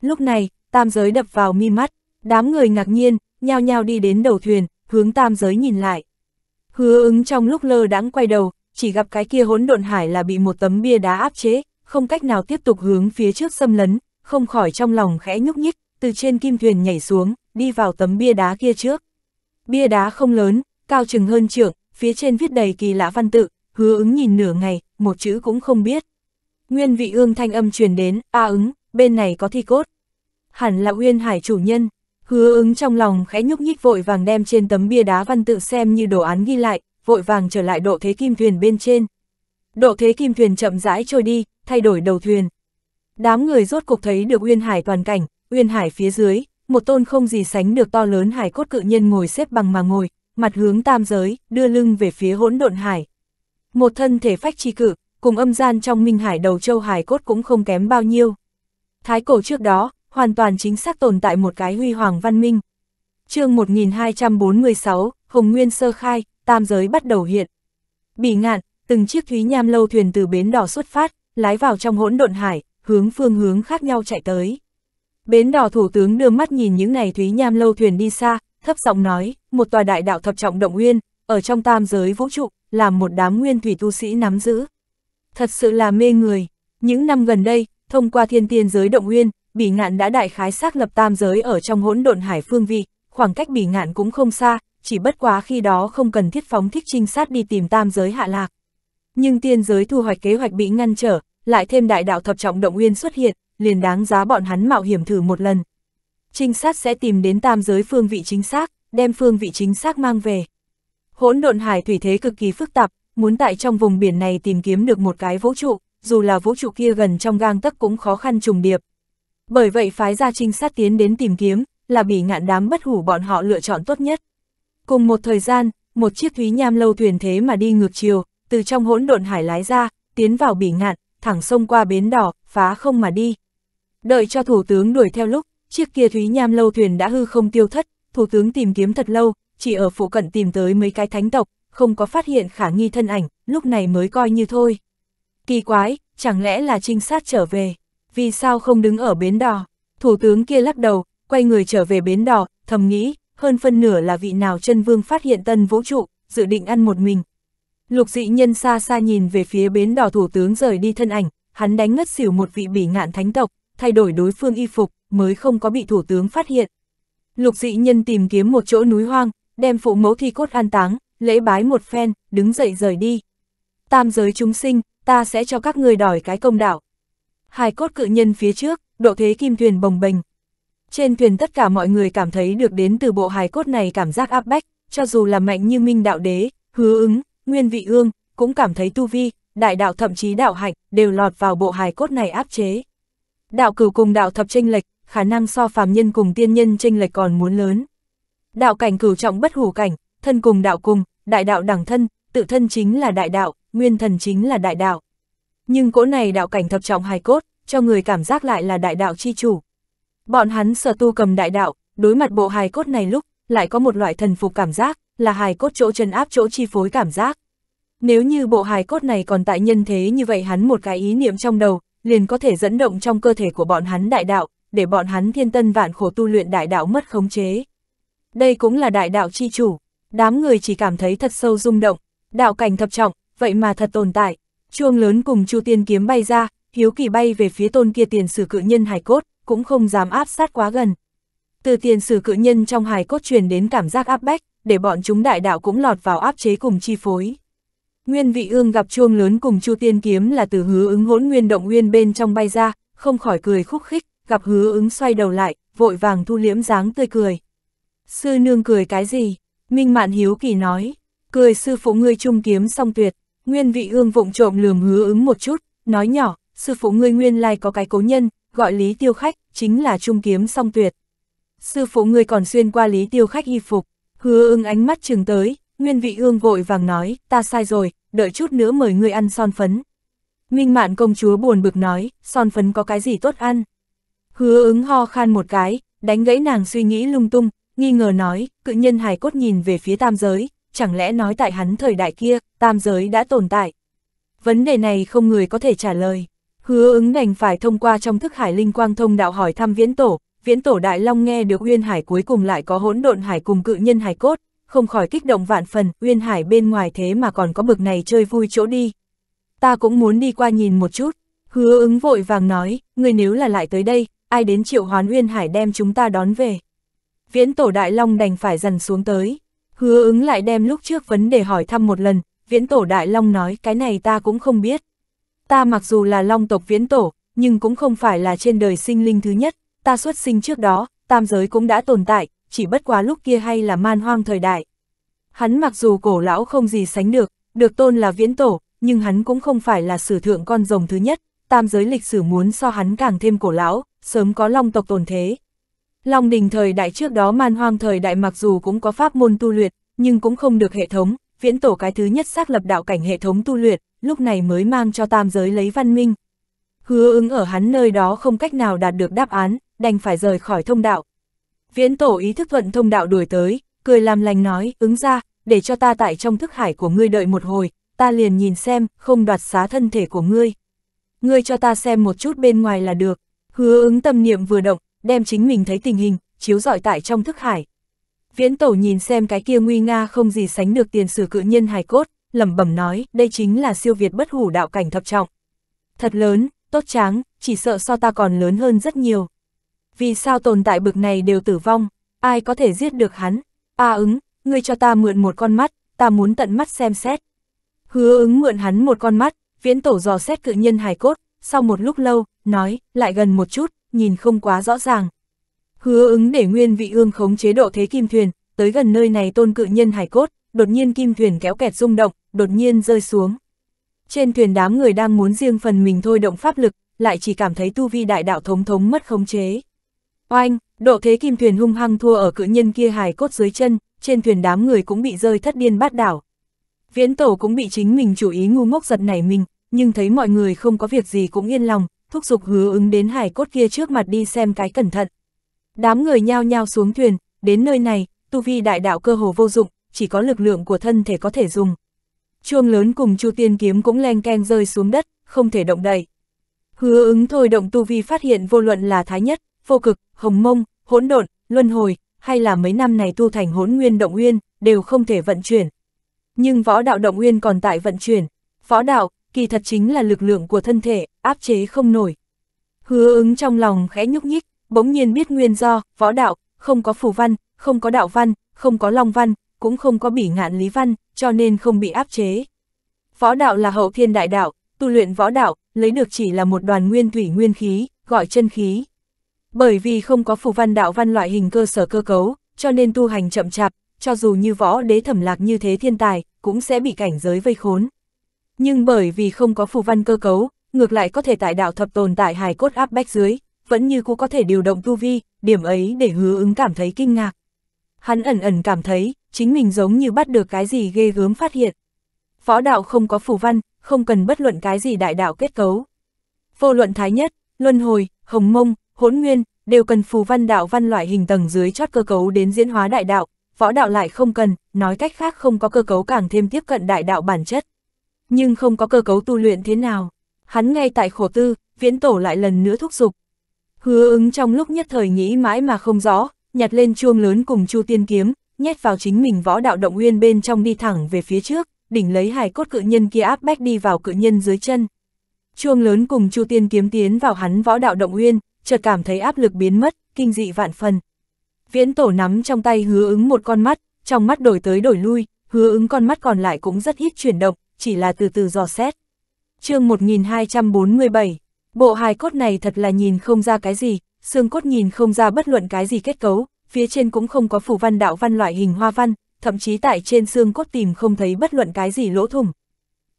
Lúc này, tam giới đập vào mi mắt, đám người ngạc nhiên, nhao nhao đi đến đầu thuyền, hướng tam giới nhìn lại. Hứa ứng trong lúc lơ đãng quay đầu, chỉ gặp cái kia hỗn độn hải là bị một tấm bia đá áp chế, không cách nào tiếp tục hướng phía trước xâm lấn, không khỏi trong lòng khẽ nhúc nhích, từ trên kim thuyền nhảy xuống, đi vào tấm bia đá kia trước. Bia đá không lớn, cao chừng hơn trưởng. phía trên viết đầy kỳ lạ văn tự, hứa ứng nhìn nửa ngày, một chữ cũng không biết. Nguyên vị ương thanh âm truyền đến, a ứng, bên này có thi cốt. Hẳn là uyên hải chủ nhân, hứa ứng trong lòng khẽ nhúc nhích vội vàng đem trên tấm bia đá văn tự xem như đồ án ghi lại, vội vàng trở lại độ thế kim thuyền bên trên. Độ thế kim thuyền chậm rãi trôi đi, thay đổi đầu thuyền. Đám người rốt cục thấy được Uyên Hải toàn cảnh, Uyên Hải phía dưới, một tôn không gì sánh được to lớn hải cốt cự nhân ngồi xếp bằng mà ngồi, mặt hướng tam giới, đưa lưng về phía hỗn độn hải. Một thân thể phách chi cử, cùng âm gian trong minh hải đầu châu hải cốt cũng không kém bao nhiêu. Thái cổ trước đó, hoàn toàn chính xác tồn tại một cái huy hoàng văn minh. chương 1246, Hồng Nguyên sơ khai, tam giới bắt đầu hiện. Bỉ ngạn, từng chiếc thúy nham lâu thuyền từ bến đỏ xuất phát, lái vào trong hỗn độn hải, hướng phương hướng khác nhau chạy tới. Bến đỏ thủ tướng đưa mắt nhìn những này thúy nham lâu thuyền đi xa, thấp giọng nói, một tòa đại đạo thập trọng động nguyên ở trong tam giới vũ trụ, làm một đám nguyên thủy tu sĩ nắm giữ. Thật sự là mê người, những năm gần đây, thông qua thiên tiên giới động nguyên, bỉ ngạn đã đại khái xác lập tam giới ở trong hỗn độn hải phương vị, khoảng cách bỉ ngạn cũng không xa, chỉ bất quá khi đó không cần thiết phóng thích trinh sát đi tìm tam giới hạ lạc. Nhưng tiên giới thu hoạch kế hoạch bị ngăn trở, lại thêm đại đạo thập trọng động uyên xuất hiện, liền đáng giá bọn hắn mạo hiểm thử một lần. Trinh sát sẽ tìm đến tam giới phương vị chính xác, đem phương vị chính xác mang về. Hỗn độn hải thủy thế cực kỳ phức tạp, muốn tại trong vùng biển này tìm kiếm được một cái vũ trụ, dù là vũ trụ kia gần trong gang tấc cũng khó khăn trùng điệp. Bởi vậy phái ra trinh sát tiến đến tìm kiếm, là bị ngạn đám bất hủ bọn họ lựa chọn tốt nhất. Cùng một thời gian, một chiếc thúy nham lâu thuyền thế mà đi ngược chiều, từ trong hỗn độn hải lái ra, tiến vào bỉ ngạn, thẳng sông qua bến đỏ, phá không mà đi. Đợi cho thủ tướng đuổi theo lúc, chiếc kia thúy nham lâu thuyền đã hư không tiêu thất, thủ tướng tìm kiếm thật lâu, chỉ ở phụ cận tìm tới mấy cái thánh tộc, không có phát hiện khả nghi thân ảnh, lúc này mới coi như thôi. Kỳ quái, chẳng lẽ là trinh sát trở về, vì sao không đứng ở bến đỏ? Thủ tướng kia lắc đầu, quay người trở về bến đỏ, thầm nghĩ, hơn phân nửa là vị nào chân vương phát hiện tân vũ trụ, dự định ăn một mình. Lục dị nhân xa xa nhìn về phía bến đỏ thủ tướng rời đi thân ảnh, hắn đánh ngất xỉu một vị bỉ ngạn thánh tộc, thay đổi đối phương y phục, mới không có bị thủ tướng phát hiện. Lục dị nhân tìm kiếm một chỗ núi hoang, đem phụ mẫu thi cốt an táng, lễ bái một phen, đứng dậy rời đi. Tam giới chúng sinh, ta sẽ cho các người đòi cái công đạo. Hai cốt cự nhân phía trước, độ thế kim thuyền bồng bềnh, trên thuyền tất cả mọi người cảm thấy được đến từ bộ hài cốt này cảm giác áp bách, cho dù là mạnh như Minh Đạo Đế, Hứa ứng, Nguyên Vị Ương, cũng cảm thấy tu vi, đại đạo thậm chí đạo hạnh, đều lọt vào bộ hài cốt này áp chế. Đạo cửu cùng đạo thập tranh lệch, khả năng so phàm nhân cùng tiên nhân tranh lệch còn muốn lớn. Đạo cảnh cửu trọng bất hủ cảnh, thân cùng đạo cùng, đại đạo đẳng thân, tự thân chính là đại đạo, nguyên thần chính là đại đạo. Nhưng cỗ này đạo cảnh thập trọng hài cốt, cho người cảm giác lại là đại đạo chi chủ, Bọn hắn sở tu cầm đại đạo, đối mặt bộ hài cốt này lúc, lại có một loại thần phục cảm giác, là hài cốt chỗ chân áp chỗ chi phối cảm giác. Nếu như bộ hài cốt này còn tại nhân thế như vậy hắn một cái ý niệm trong đầu, liền có thể dẫn động trong cơ thể của bọn hắn đại đạo, để bọn hắn thiên tân vạn khổ tu luyện đại đạo mất khống chế. Đây cũng là đại đạo chi chủ, đám người chỉ cảm thấy thật sâu rung động, đạo cảnh thập trọng, vậy mà thật tồn tại. Chuông lớn cùng Chu Tiên kiếm bay ra, hiếu kỳ bay về phía tôn kia tiền sử cự nhân hài cốt, cũng không dám áp sát quá gần. Từ tiền sử cự nhân trong hài cốt truyền đến cảm giác áp bách, để bọn chúng đại đạo cũng lọt vào áp chế cùng chi phối. Nguyên vị ương gặp chuông lớn cùng Chu Tiên Kiếm là từ hứa ứng hỗn nguyên động nguyên bên trong bay ra, không khỏi cười khúc khích, gặp hứa ứng xoay đầu lại, vội vàng thu liễm dáng tươi cười. Sư nương cười cái gì? Minh Mạn Hiếu Kỳ nói, cười sư phụ ngươi trung kiếm song tuyệt, nguyên vị ương vụng trộm lườm hứa ứng một chút, nói nhỏ, sư phụ ngươi nguyên lai có cái cố nhân, gọi Lý Tiêu Khách, chính là trung kiếm song tuyệt. Sư phụ người còn xuyên qua Lý Tiêu Khách y phục, hứa ưng ánh mắt trường tới, nguyên vị ương vội vàng nói, ta sai rồi, đợi chút nữa mời người ăn son phấn. Minh mạn công chúa buồn bực nói, son phấn có cái gì tốt ăn. Hứa ứng ho khan một cái, đánh gãy nàng suy nghĩ lung tung, nghi ngờ nói, cự nhân hài cốt nhìn về phía tam giới, chẳng lẽ nói tại hắn thời đại kia, tam giới đã tồn tại. Vấn đề này không người có thể trả lời. Hứa ứng đành phải thông qua trong thức hải linh quang thông đạo hỏi thăm viễn tổ, viễn tổ đại long nghe được uyên hải cuối cùng lại có hỗn độn hải cùng cự nhân hải cốt, không khỏi kích động vạn phần, uyên hải bên ngoài thế mà còn có bực này chơi vui chỗ đi. Ta cũng muốn đi qua nhìn một chút, hứa ứng vội vàng nói, người nếu là lại tới đây, ai đến triệu hoán uyên hải đem chúng ta đón về. Viễn tổ đại long đành phải dần xuống tới, hứa ứng lại đem lúc trước vấn đề hỏi thăm một lần, viễn tổ đại long nói cái này ta cũng không biết ta mặc dù là long tộc viễn tổ, nhưng cũng không phải là trên đời sinh linh thứ nhất, ta xuất sinh trước đó, tam giới cũng đã tồn tại, chỉ bất quá lúc kia hay là man hoang thời đại. Hắn mặc dù cổ lão không gì sánh được, được tôn là viễn tổ, nhưng hắn cũng không phải là sử thượng con rồng thứ nhất, tam giới lịch sử muốn so hắn càng thêm cổ lão, sớm có long tộc tồn thế. Long đình thời đại trước đó man hoang thời đại mặc dù cũng có pháp môn tu luyện, nhưng cũng không được hệ thống, viễn tổ cái thứ nhất xác lập đạo cảnh hệ thống tu luyện, lúc này mới mang cho tam giới lấy văn minh. Hứa ứng ở hắn nơi đó không cách nào đạt được đáp án, đành phải rời khỏi thông đạo. Viễn tổ ý thức thuận thông đạo đuổi tới, cười làm lành nói, ứng ra, để cho ta tại trong thức hải của ngươi đợi một hồi, ta liền nhìn xem, không đoạt xá thân thể của ngươi. Ngươi cho ta xem một chút bên ngoài là được, hứa ứng tâm niệm vừa động, đem chính mình thấy tình hình, chiếu dọi tại trong thức hải. Viễn tổ nhìn xem cái kia nguy nga không gì sánh được tiền sử cự nhân hài cốt, lẩm bẩm nói, đây chính là siêu việt bất hủ đạo cảnh thập trọng. Thật lớn, tốt tráng, chỉ sợ so ta còn lớn hơn rất nhiều. Vì sao tồn tại bực này đều tử vong, ai có thể giết được hắn? A à ứng, ngươi cho ta mượn một con mắt, ta muốn tận mắt xem xét. Hứa ứng mượn hắn một con mắt, viễn tổ dò xét cự nhân hài cốt, sau một lúc lâu, nói, lại gần một chút, nhìn không quá rõ ràng. Hứa ứng để nguyên vị ương khống chế độ thế kim thuyền, tới gần nơi này tôn cự nhân hài cốt, đột nhiên kim thuyền kéo kẹt rung động, đột nhiên rơi xuống. Trên thuyền đám người đang muốn riêng phần mình thôi động pháp lực, lại chỉ cảm thấy tu vi đại đạo thống thống mất khống chế. Oanh, độ thế kim thuyền hung hăng thua ở cự nhân kia hài cốt dưới chân, trên thuyền đám người cũng bị rơi thất điên bát đảo. Viễn tổ cũng bị chính mình chủ ý ngu ngốc giật nảy mình, nhưng thấy mọi người không có việc gì cũng yên lòng, thúc giục hứa ứng đến hải cốt kia trước mặt đi xem cái cẩn thận. Đám người nhao nhao xuống thuyền, đến nơi này, tu vi đại đạo cơ hồ vô dụng, chỉ có lực lượng của thân thể có thể dùng. Chuông lớn cùng Chu Tiên kiếm cũng len keng rơi xuống đất, không thể động đậy. Hứa ứng thôi động tu vi phát hiện vô luận là thái nhất, vô cực, hồng mông, hỗn độn, luân hồi, hay là mấy năm này tu thành hỗn nguyên động nguyên, đều không thể vận chuyển. Nhưng võ đạo động nguyên còn tại vận chuyển. Võ đạo, kỳ thật chính là lực lượng của thân thể, áp chế không nổi. Hứa ứng trong lòng khẽ nhúc nhích, bỗng nhiên biết nguyên do, võ đạo, không có phù văn, không có đạo văn, không có long văn, cũng không có bỉ ngạn lý văn, cho nên không bị áp chế. Võ đạo là hậu thiên đại đạo, tu luyện võ đạo, lấy được chỉ là một đoàn nguyên thủy nguyên khí, gọi chân khí. Bởi vì không có phù văn đạo văn loại hình cơ sở cơ cấu, cho nên tu hành chậm chạp, cho dù như võ đế thẩm lạc như thế thiên tài, cũng sẽ bị cảnh giới vây khốn. Nhưng bởi vì không có phù văn cơ cấu, ngược lại có thể tại đạo thập tồn tại hài cốt áp bách dưới, vẫn như cũng có thể điều động tu vi, điểm ấy để hứa ứng cảm thấy kinh ngạc. Hắn ẩn ẩn cảm thấy, chính mình giống như bắt được cái gì ghê gớm phát hiện. Võ đạo không có phủ văn, không cần bất luận cái gì đại đạo kết cấu. Vô luận thái nhất, luân hồi, hồng mông, hỗn nguyên, đều cần phù văn đạo văn loại hình tầng dưới chót cơ cấu đến diễn hóa đại đạo, võ đạo lại không cần, nói cách khác không có cơ cấu càng thêm tiếp cận đại đạo bản chất. Nhưng không có cơ cấu tu luyện thế nào, hắn ngay tại khổ tư, viễn tổ lại lần nữa thúc giục. Hứa ứng trong lúc nhất thời nghĩ mãi mà không rõ, nhặt lên chuông lớn cùng chu tiên kiếm, nhét vào chính mình võ đạo động nguyên bên trong đi thẳng về phía trước, đỉnh lấy hài cốt cự nhân kia áp bách đi vào cự nhân dưới chân. Chuông lớn cùng Chu Tiên kiếm tiến vào hắn võ đạo động nguyên chợt cảm thấy áp lực biến mất, kinh dị vạn phần. Viễn tổ nắm trong tay hứa ứng một con mắt, trong mắt đổi tới đổi lui, hứa ứng con mắt còn lại cũng rất ít chuyển động, chỉ là từ từ dò xét. chương 1247, bộ hài cốt này thật là nhìn không ra cái gì, xương cốt nhìn không ra bất luận cái gì kết cấu, phía trên cũng không có phủ văn đạo văn loại hình hoa văn, thậm chí tại trên xương cốt tìm không thấy bất luận cái gì lỗ thủng.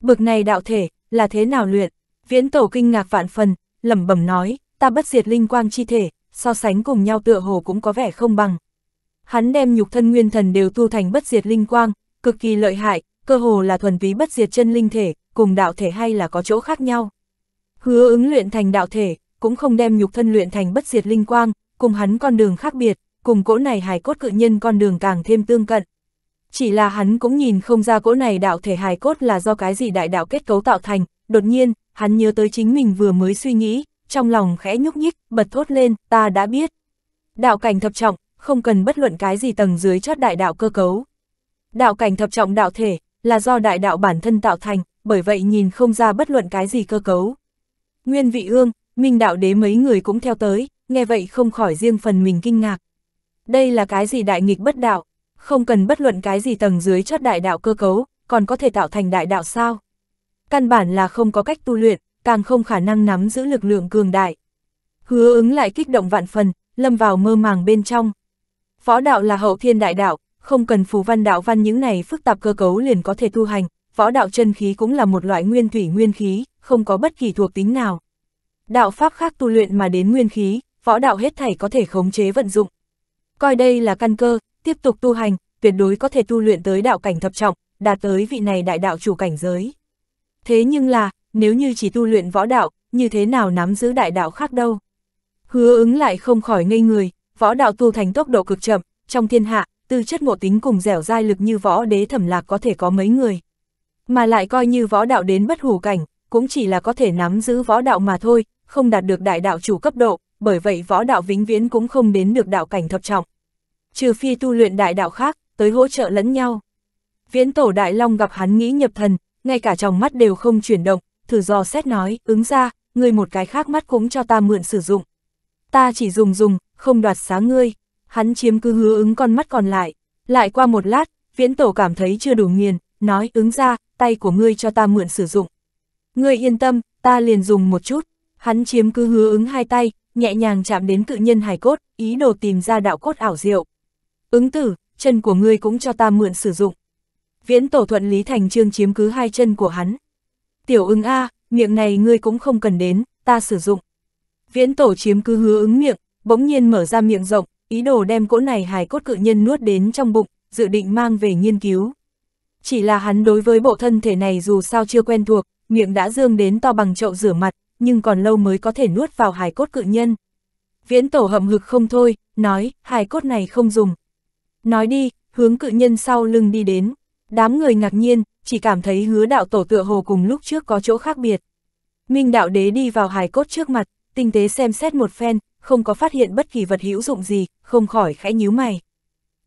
Bực này đạo thể, là thế nào luyện? Viễn tổ kinh ngạc vạn phần, lẩm bẩm nói, ta bất diệt linh quang chi thể, so sánh cùng nhau tựa hồ cũng có vẻ không bằng. Hắn đem nhục thân nguyên thần đều tu thành bất diệt linh quang, cực kỳ lợi hại, cơ hồ là thuần túy bất diệt chân linh thể, cùng đạo thể hay là có chỗ khác nhau. Hứa ứng luyện thành đạo thể, cũng không đem nhục thân luyện thành bất diệt linh quang, cùng hắn con đường khác biệt, cùng cỗ này hài cốt cự nhân con đường càng thêm tương cận. Chỉ là hắn cũng nhìn không ra cỗ này đạo thể hài cốt là do cái gì đại đạo kết cấu tạo thành, đột nhiên, hắn nhớ tới chính mình vừa mới suy nghĩ, trong lòng khẽ nhúc nhích, bật thốt lên, ta đã biết. Đạo cảnh thập trọng, không cần bất luận cái gì tầng dưới chót đại đạo cơ cấu. Đạo cảnh thập trọng đạo thể, là do đại đạo bản thân tạo thành, bởi vậy nhìn không ra bất luận cái gì cơ cấu. Nguyên vị ương, minh đạo đế mấy người cũng theo tới, nghe vậy không khỏi riêng phần mình kinh ngạc đây là cái gì đại nghịch bất đạo, không cần bất luận cái gì tầng dưới chót đại đạo cơ cấu, còn có thể tạo thành đại đạo sao. Căn bản là không có cách tu luyện, càng không khả năng nắm giữ lực lượng cường đại. Hứa ứng lại kích động vạn phần, lâm vào mơ màng bên trong. Võ đạo là hậu thiên đại đạo, không cần phù văn đạo văn những này phức tạp cơ cấu liền có thể tu hành, võ đạo chân khí cũng là một loại nguyên thủy nguyên khí, không có bất kỳ thuộc tính nào. Đạo pháp khác tu luyện mà đến nguyên khí, võ đạo hết thảy có thể khống chế vận dụng, coi đây là căn cơ, tiếp tục tu hành, tuyệt đối có thể tu luyện tới đạo cảnh thập trọng, đạt tới vị này đại đạo chủ cảnh giới. Thế nhưng là, nếu như chỉ tu luyện võ đạo, như thế nào nắm giữ đại đạo khác đâu? Hứa ứng lại không khỏi ngây người, võ đạo tu thành tốc độ cực chậm, trong thiên hạ, tư chất ngộ tính cùng dẻo dai lực như võ đế thẩm lạc có thể có mấy người. Mà lại coi như võ đạo đến bất hủ cảnh, cũng chỉ là có thể nắm giữ võ đạo mà thôi, không đạt được đại đạo chủ cấp độ, bởi vậy võ đạo vĩnh viễn cũng không đến được đạo cảnh thập trọng. Trừ phi tu luyện đại đạo khác, tới hỗ trợ lẫn nhau. Viễn tổ đại long gặp hắn nghĩ nhập thần, ngay cả trong mắt đều không chuyển động, thử dò xét nói, ứng ra, ngươi một cái khác mắt cũng cho ta mượn sử dụng. Ta chỉ dùng dùng, không đoạt xá ngươi. Hắn chiếm cứ hứa ứng con mắt còn lại. Lại qua một lát, viễn tổ cảm thấy chưa đủ nghiền, nói ứng ra, tay của ngươi cho ta mượn sử dụng. Ngươi yên tâm, ta liền dùng một chút, Hắn chiếm cứ hứa ứng hai tay, nhẹ nhàng chạm đến cự nhân hài cốt, ý đồ tìm ra đạo cốt ảo diệu. Ứng tử, chân của ngươi cũng cho ta mượn sử dụng. Viễn tổ thuận Lý Thành Trương chiếm cứ hai chân của hắn. Tiểu ứng A, miệng này ngươi cũng không cần đến, ta sử dụng. Viễn tổ chiếm cứ hứa ứng miệng, bỗng nhiên mở ra miệng rộng, ý đồ đem cỗ này hài cốt cự nhân nuốt đến trong bụng, dự định mang về nghiên cứu. Chỉ là hắn đối với bộ thân thể này dù sao chưa quen thuộc, miệng đã dương đến to bằng chậu rửa mặt, nhưng còn lâu mới có thể nuốt vào hài cốt cự nhân. Viễn tổ hậm hực không thôi, nói, hài cốt này không dùng. Nói đi, hướng cự nhân sau lưng đi đến. Đám người ngạc nhiên, chỉ cảm thấy hứa đạo tổ tựa hồ cùng lúc trước có chỗ khác biệt. Minh đạo đế đi vào hài cốt trước mặt, tinh tế xem xét một phen, không có phát hiện bất kỳ vật hữu dụng gì, không khỏi khẽ nhíu mày.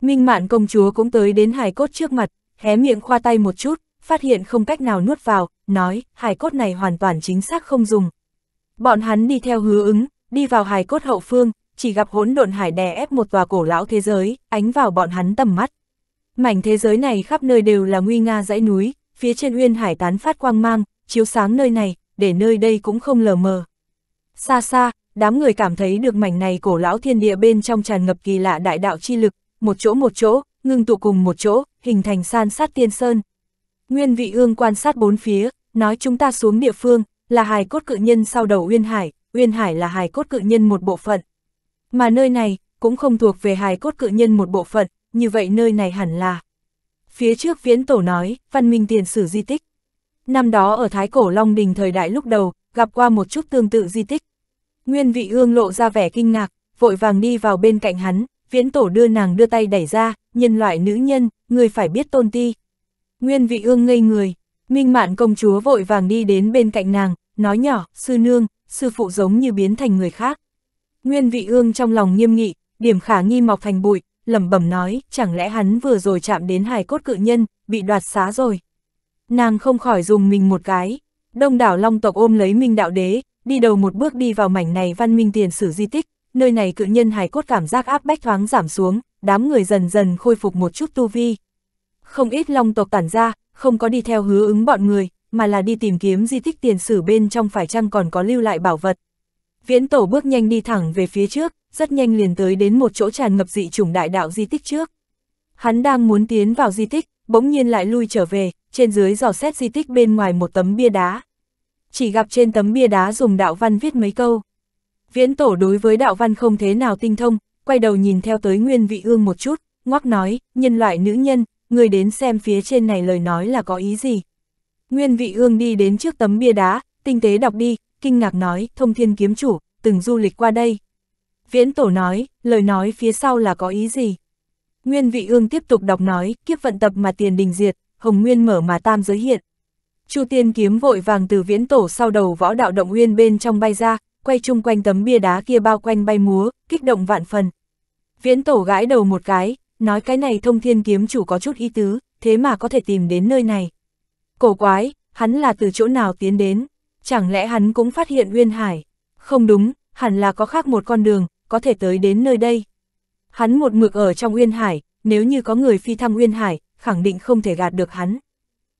Minh mạn công chúa cũng tới đến hài cốt trước mặt, hé miệng khoa tay một chút, phát hiện không cách nào nuốt vào, nói, hài cốt này hoàn toàn chính xác không dùng, Bọn hắn đi theo hứa ứng, đi vào hài cốt hậu phương, chỉ gặp hỗn độn hải đè ép một tòa cổ lão thế giới, ánh vào bọn hắn tầm mắt. Mảnh thế giới này khắp nơi đều là nguy nga dãy núi, phía trên uyên hải tán phát quang mang, chiếu sáng nơi này, để nơi đây cũng không lờ mờ. Xa xa, đám người cảm thấy được mảnh này cổ lão thiên địa bên trong tràn ngập kỳ lạ đại đạo chi lực, một chỗ một chỗ, ngưng tụ cùng một chỗ, hình thành san sát tiên sơn. Nguyên vị ương quan sát bốn phía, nói chúng ta xuống địa phương, là hài cốt cự nhân sau đầu Uyên Hải, Uyên Hải là hài cốt cự nhân một bộ phận. Mà nơi này, cũng không thuộc về hài cốt cự nhân một bộ phận, như vậy nơi này hẳn là. Phía trước viễn tổ nói, văn minh tiền sử di tích. Năm đó ở Thái Cổ Long Đình thời đại lúc đầu, gặp qua một chút tương tự di tích. Nguyên vị ương lộ ra vẻ kinh ngạc, vội vàng đi vào bên cạnh hắn, viễn tổ đưa nàng đưa tay đẩy ra, nhân loại nữ nhân, người phải biết tôn ti. Nguyên vị ương ngây người, Minh Mạn công chúa vội vàng đi đến bên cạnh nàng, nói nhỏ, sư nương, sư phụ giống như biến thành người khác. Nguyên vị ương trong lòng nghiêm nghị, điểm khả nghi mọc thành bụi, lẩm bẩm nói, chẳng lẽ hắn vừa rồi chạm đến hài cốt cự nhân, bị đoạt xá rồi. Nàng không khỏi dùng mình một cái, đông đảo long tộc ôm lấy minh đạo đế, đi đầu một bước đi vào mảnh này văn minh tiền sử di tích, nơi này cự nhân hài cốt cảm giác áp bách thoáng giảm xuống, đám người dần dần khôi phục một chút tu vi. Không ít long tộc tản ra, không có đi theo hứa ứng bọn người, mà là đi tìm kiếm di tích tiền sử bên trong phải chăng còn có lưu lại bảo vật. Viễn tổ bước nhanh đi thẳng về phía trước, rất nhanh liền tới đến một chỗ tràn ngập dị chủng đại đạo di tích trước. Hắn đang muốn tiến vào di tích, bỗng nhiên lại lui trở về, trên dưới dò xét di tích bên ngoài một tấm bia đá. Chỉ gặp trên tấm bia đá dùng đạo văn viết mấy câu. Viễn tổ đối với đạo văn không thế nào tinh thông, quay đầu nhìn theo tới nguyên vị ương một chút, ngoắc nói, nhân loại nữ nhân, người đến xem phía trên này lời nói là có ý gì. Nguyên vị ương đi đến trước tấm bia đá, tinh tế đọc đi, kinh ngạc nói, thông thiên kiếm chủ, từng du lịch qua đây. Viễn tổ nói, lời nói phía sau là có ý gì. Nguyên vị ương tiếp tục đọc nói, kiếp vận tập mà tiền đình diệt, hồng nguyên mở mà tam giới hiện. Chu tiên kiếm vội vàng từ viễn tổ sau đầu võ đạo động nguyên bên trong bay ra, quay chung quanh tấm bia đá kia bao quanh bay múa, kích động vạn phần. Viễn tổ gãi đầu một cái, nói cái này thông thiên kiếm chủ có chút ý tứ, thế mà có thể tìm đến nơi này. Cổ quái, hắn là từ chỗ nào tiến đến, chẳng lẽ hắn cũng phát hiện Uyên Hải? Không đúng, hẳn là có khác một con đường, có thể tới đến nơi đây. Hắn một mực ở trong Uyên Hải, nếu như có người phi thăm Uyên Hải, khẳng định không thể gạt được hắn.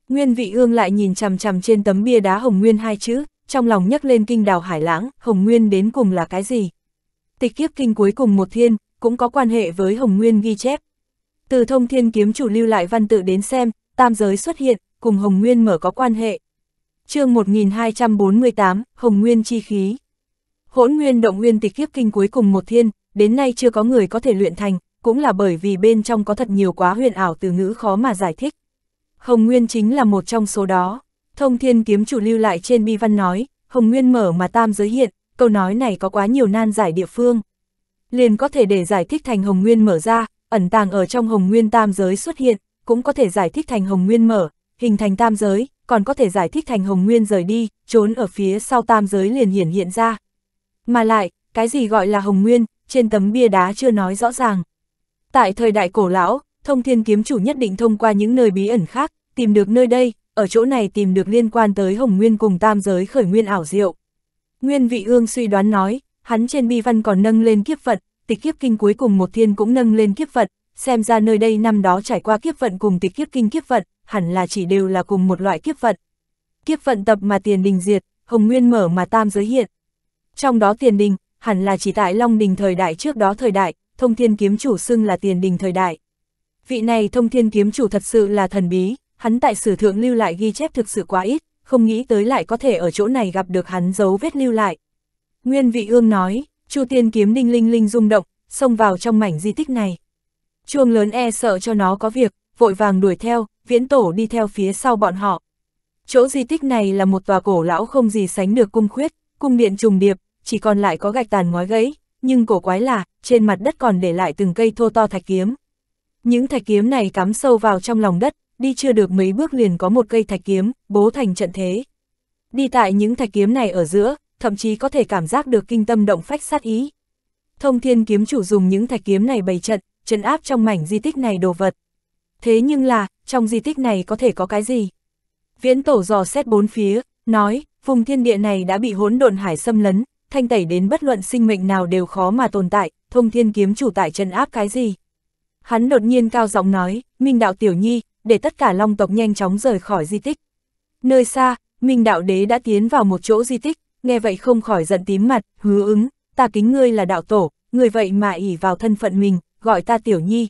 Nguyên vị ương lại nhìn chằm chằm trên tấm bia đá Hồng Nguyên hai chữ, trong lòng nhắc lên kinh đào hải lãng, Hồng Nguyên đến cùng là cái gì? Tịch kiếp kinh cuối cùng một thiên, cũng có quan hệ với Hồng Nguyên ghi chép. Từ thông thiên kiếm chủ lưu lại văn tự đến xem, tam giới xuất hiện, cùng Hồng Nguyên mở có quan hệ. chương 1248, Hồng Nguyên chi khí. Hỗn Nguyên động Nguyên tịch kiếp kinh cuối cùng một thiên, đến nay chưa có người có thể luyện thành, cũng là bởi vì bên trong có thật nhiều quá huyền ảo từ ngữ khó mà giải thích. Hồng Nguyên chính là một trong số đó. Thông thiên kiếm chủ lưu lại trên bi văn nói, Hồng Nguyên mở mà tam giới hiện, câu nói này có quá nhiều nan giải địa phương. Liền có thể để giải thích thành Hồng Nguyên mở ra, ẩn tàng ở trong hồng nguyên tam giới xuất hiện, cũng có thể giải thích thành hồng nguyên mở, hình thành tam giới, còn có thể giải thích thành hồng nguyên rời đi, trốn ở phía sau tam giới liền hiển hiện ra. Mà lại, cái gì gọi là hồng nguyên, trên tấm bia đá chưa nói rõ ràng. Tại thời đại cổ lão, thông thiên kiếm chủ nhất định thông qua những nơi bí ẩn khác, tìm được nơi đây, ở chỗ này tìm được liên quan tới hồng nguyên cùng tam giới khởi nguyên ảo diệu. Nguyên vị ương suy đoán nói, hắn trên bi văn còn nâng lên kiếp vận, tịch kiếp kinh cuối cùng một thiên cũng nâng lên kiếp vận, xem ra nơi đây năm đó trải qua kiếp vận cùng tịch kiếp kinh kiếp vận, hẳn là chỉ đều là cùng một loại kiếp vận. Kiếp vận tập mà tiền đình diệt, hồng nguyên mở mà tam giới hiện. Trong đó tiền đình, hẳn là chỉ tại Long Đình thời đại trước đó thời đại, thông thiên kiếm chủ xưng là tiền đình thời đại. Vị này thông thiên kiếm chủ thật sự là thần bí, hắn tại sử thượng lưu lại ghi chép thực sự quá ít, không nghĩ tới lại có thể ở chỗ này gặp được hắn dấu vết lưu lại. Nguyên vị ương nói, Chu tiên kiếm đinh linh linh rung động, xông vào trong mảnh di tích này. Chuông lớn e sợ cho nó có việc, vội vàng đuổi theo, viễn tổ đi theo phía sau bọn họ. Chỗ di tích này là một tòa cổ lão không gì sánh được cung khuyết, cung điện trùng điệp, chỉ còn lại có gạch tàn ngói gãy, nhưng cổ quái là, trên mặt đất còn để lại từng cây thô to thạch kiếm. Những thạch kiếm này cắm sâu vào trong lòng đất, đi chưa được mấy bước liền có một cây thạch kiếm, bố thành trận thế. Đi tại những thạch kiếm này ở giữa, thậm chí có thể cảm giác được kinh tâm động phách sát ý. Thông thiên kiếm chủ dùng những thạch kiếm này bày trận, trấn áp trong mảnh di tích này đồ vật. Thế nhưng là, trong di tích này có thể có cái gì? Viễn tổ dò xét bốn phía, nói, vùng thiên địa này đã bị hỗn độn hải xâm lấn, thanh tẩy đến bất luận sinh mệnh nào đều khó mà tồn tại, thông thiên kiếm chủ tại trấn áp cái gì? Hắn đột nhiên cao giọng nói, Minh đạo tiểu nhi, để tất cả long tộc nhanh chóng rời khỏi di tích. Nơi xa, Minh đạo đế đã tiến vào một chỗ di tích, nghe vậy không khỏi giận tím mặt, hứa ứng, ta kính ngươi là đạo tổ, người vậy mà ỉ vào thân phận mình, gọi ta tiểu nhi.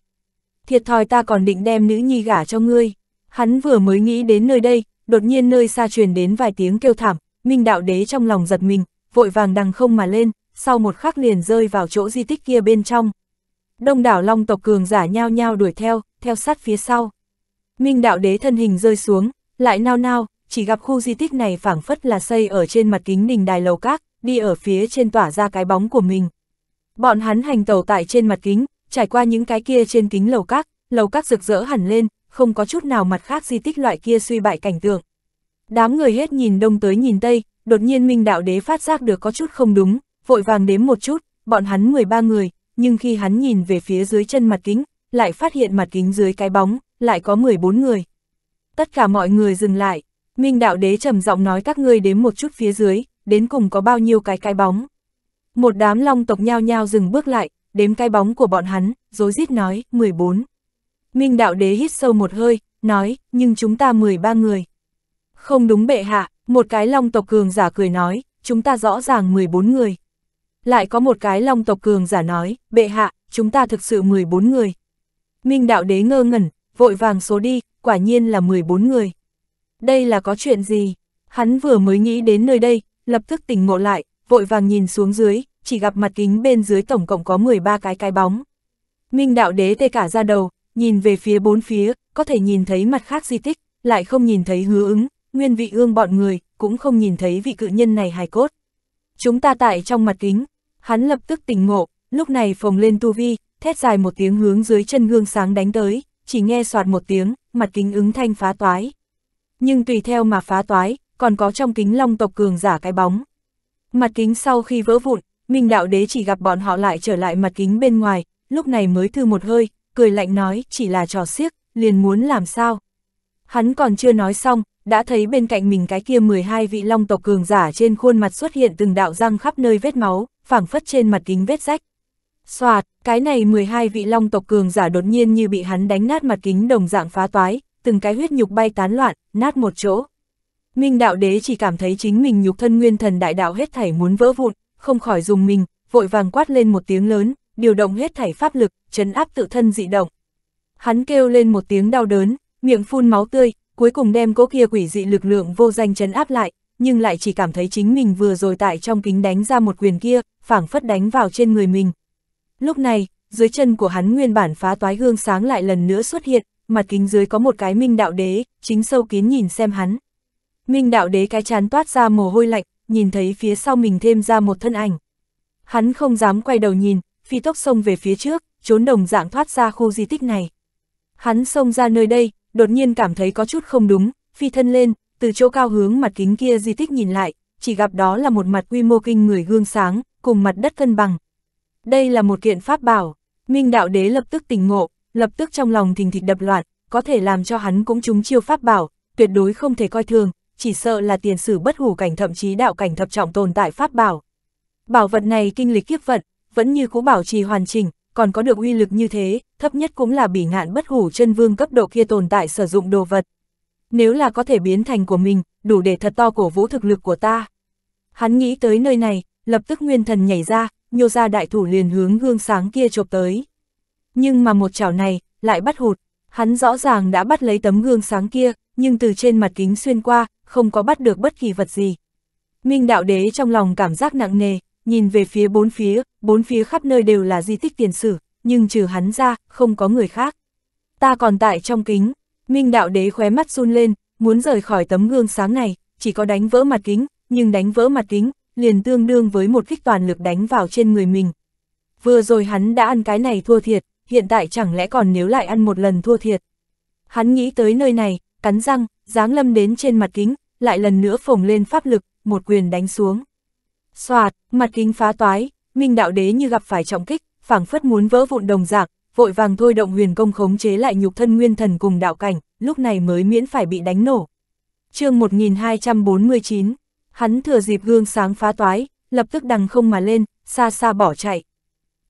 Thiệt thòi ta còn định đem nữ nhi gả cho ngươi. Hắn vừa mới nghĩ đến nơi đây, đột nhiên nơi xa truyền đến vài tiếng kêu thảm, minh đạo đế trong lòng giật mình, vội vàng đằng không mà lên, sau một khắc liền rơi vào chỗ di tích kia bên trong. Đông đảo long tộc cường giả nhao nhao đuổi theo, theo sát phía sau. Minh đạo đế thân hình rơi xuống, lại nao nao, chỉ gặp khu di tích này phảng phất là xây ở trên mặt kính đình đài lầu các, đi ở phía trên tỏa ra cái bóng của mình. Bọn hắn hành tàu tại trên mặt kính, trải qua những cái kia trên kính lầu các, lầu các rực rỡ hẳn lên, không có chút nào mặt khác di tích loại kia suy bại cảnh tượng. Đám người hết nhìn đông tới nhìn tây, đột nhiên Minh Đạo Đế phát giác được có chút không đúng, vội vàng đếm một chút, bọn hắn 13 người, nhưng khi hắn nhìn về phía dưới chân mặt kính, lại phát hiện mặt kính dưới cái bóng, lại có 14 người. Tất cả mọi người dừng lại, Minh đạo đế trầm giọng nói các ngươi đếm một chút phía dưới, đến cùng có bao nhiêu cái cái bóng. Một đám long tộc nhao nhao dừng bước lại, đếm cái bóng của bọn hắn, dối rít nói, 14. Minh đạo đế hít sâu một hơi, nói, nhưng chúng ta 13 người. Không đúng bệ hạ, một cái long tộc cường giả cười nói, chúng ta rõ ràng 14 người. Lại có một cái long tộc cường giả nói, bệ hạ, chúng ta thực sự 14 người. Minh đạo đế ngơ ngẩn, vội vàng số đi, quả nhiên là 14 người đây là có chuyện gì? Hắn vừa mới nghĩ đến nơi đây, lập tức tỉnh ngộ lại, vội vàng nhìn xuống dưới, chỉ gặp mặt kính bên dưới tổng cộng có 13 cái cái bóng. Minh đạo đế tê cả ra đầu, nhìn về phía bốn phía, có thể nhìn thấy mặt khác di tích, lại không nhìn thấy hứa ứng, nguyên vị ương bọn người, cũng không nhìn thấy vị cự nhân này hài cốt. Chúng ta tại trong mặt kính, hắn lập tức tỉnh ngộ, lúc này phồng lên tu vi, thét dài một tiếng hướng dưới chân gương sáng đánh tới, chỉ nghe soạt một tiếng, mặt kính ứng thanh phá toái nhưng tùy theo mà phá toái, còn có trong kính long tộc cường giả cái bóng. Mặt kính sau khi vỡ vụn, Minh Đạo Đế chỉ gặp bọn họ lại trở lại mặt kính bên ngoài, lúc này mới thư một hơi, cười lạnh nói chỉ là trò xiếc, liền muốn làm sao. Hắn còn chưa nói xong, đã thấy bên cạnh mình cái kia 12 vị long tộc cường giả trên khuôn mặt xuất hiện từng đạo răng khắp nơi vết máu, phảng phất trên mặt kính vết rách. Xoạt, cái này 12 vị long tộc cường giả đột nhiên như bị hắn đánh nát mặt kính đồng dạng phá toái, từng cái huyết nhục bay tán loạn, nát một chỗ. Minh đạo đế chỉ cảm thấy chính mình nhục thân nguyên thần đại đạo hết thảy muốn vỡ vụn, không khỏi dùng mình, vội vàng quát lên một tiếng lớn, điều động hết thảy pháp lực, chấn áp tự thân dị động. Hắn kêu lên một tiếng đau đớn, miệng phun máu tươi, cuối cùng đem cỗ kia quỷ dị lực lượng vô danh chấn áp lại, nhưng lại chỉ cảm thấy chính mình vừa rồi tại trong kính đánh ra một quyền kia, phảng phất đánh vào trên người mình. Lúc này, dưới chân của hắn nguyên bản phá toái gương sáng lại lần nữa xuất hiện, mặt kính dưới có một cái minh đạo đế, chính sâu kín nhìn xem hắn. Minh đạo đế cái chán toát ra mồ hôi lạnh, nhìn thấy phía sau mình thêm ra một thân ảnh. Hắn không dám quay đầu nhìn, phi tốc xông về phía trước, trốn đồng dạng thoát ra khu di tích này. Hắn xông ra nơi đây, đột nhiên cảm thấy có chút không đúng, phi thân lên, từ chỗ cao hướng mặt kính kia di tích nhìn lại, chỉ gặp đó là một mặt quy mô kinh người gương sáng, cùng mặt đất cân bằng. Đây là một kiện pháp bảo, Minh Đạo Đế lập tức tỉnh ngộ, lập tức trong lòng thình thịch đập loạn, có thể làm cho hắn cũng trúng chiêu pháp bảo, tuyệt đối không thể coi thường, chỉ sợ là tiền sử bất hủ cảnh thậm chí đạo cảnh thập trọng tồn tại pháp bảo. Bảo vật này kinh lịch kiếp vận, vẫn như cũ bảo trì hoàn chỉnh, còn có được uy lực như thế, thấp nhất cũng là bỉ ngạn bất hủ chân vương cấp độ kia tồn tại sử dụng đồ vật. Nếu là có thể biến thành của mình, đủ để thật to cổ vũ thực lực của ta. Hắn nghĩ tới nơi này, lập tức nguyên thần nhảy ra, nhô ra đại thủ liền hướng gương sáng kia chộp tới nhưng mà một chảo này, lại bắt hụt, hắn rõ ràng đã bắt lấy tấm gương sáng kia, nhưng từ trên mặt kính xuyên qua, không có bắt được bất kỳ vật gì. Minh đạo đế trong lòng cảm giác nặng nề, nhìn về phía bốn phía, bốn phía khắp nơi đều là di tích tiền sử, nhưng trừ hắn ra, không có người khác. Ta còn tại trong kính, Minh đạo đế khóe mắt run lên, muốn rời khỏi tấm gương sáng này, chỉ có đánh vỡ mặt kính, nhưng đánh vỡ mặt kính, liền tương đương với một kích toàn lực đánh vào trên người mình. Vừa rồi hắn đã ăn cái này thua thiệt, hiện tại chẳng lẽ còn nếu lại ăn một lần thua thiệt. Hắn nghĩ tới nơi này, cắn răng, dáng lâm đến trên mặt kính, lại lần nữa phồng lên pháp lực, một quyền đánh xuống. Xoạt, mặt kính phá toái, Minh Đạo Đế như gặp phải trọng kích, phảng phất muốn vỡ vụn đồng dạng, vội vàng thôi động huyền công khống chế lại nhục thân nguyên thần cùng đạo cảnh, lúc này mới miễn phải bị đánh nổ. chương 1249, hắn thừa dịp gương sáng phá toái, lập tức đằng không mà lên, xa xa bỏ chạy.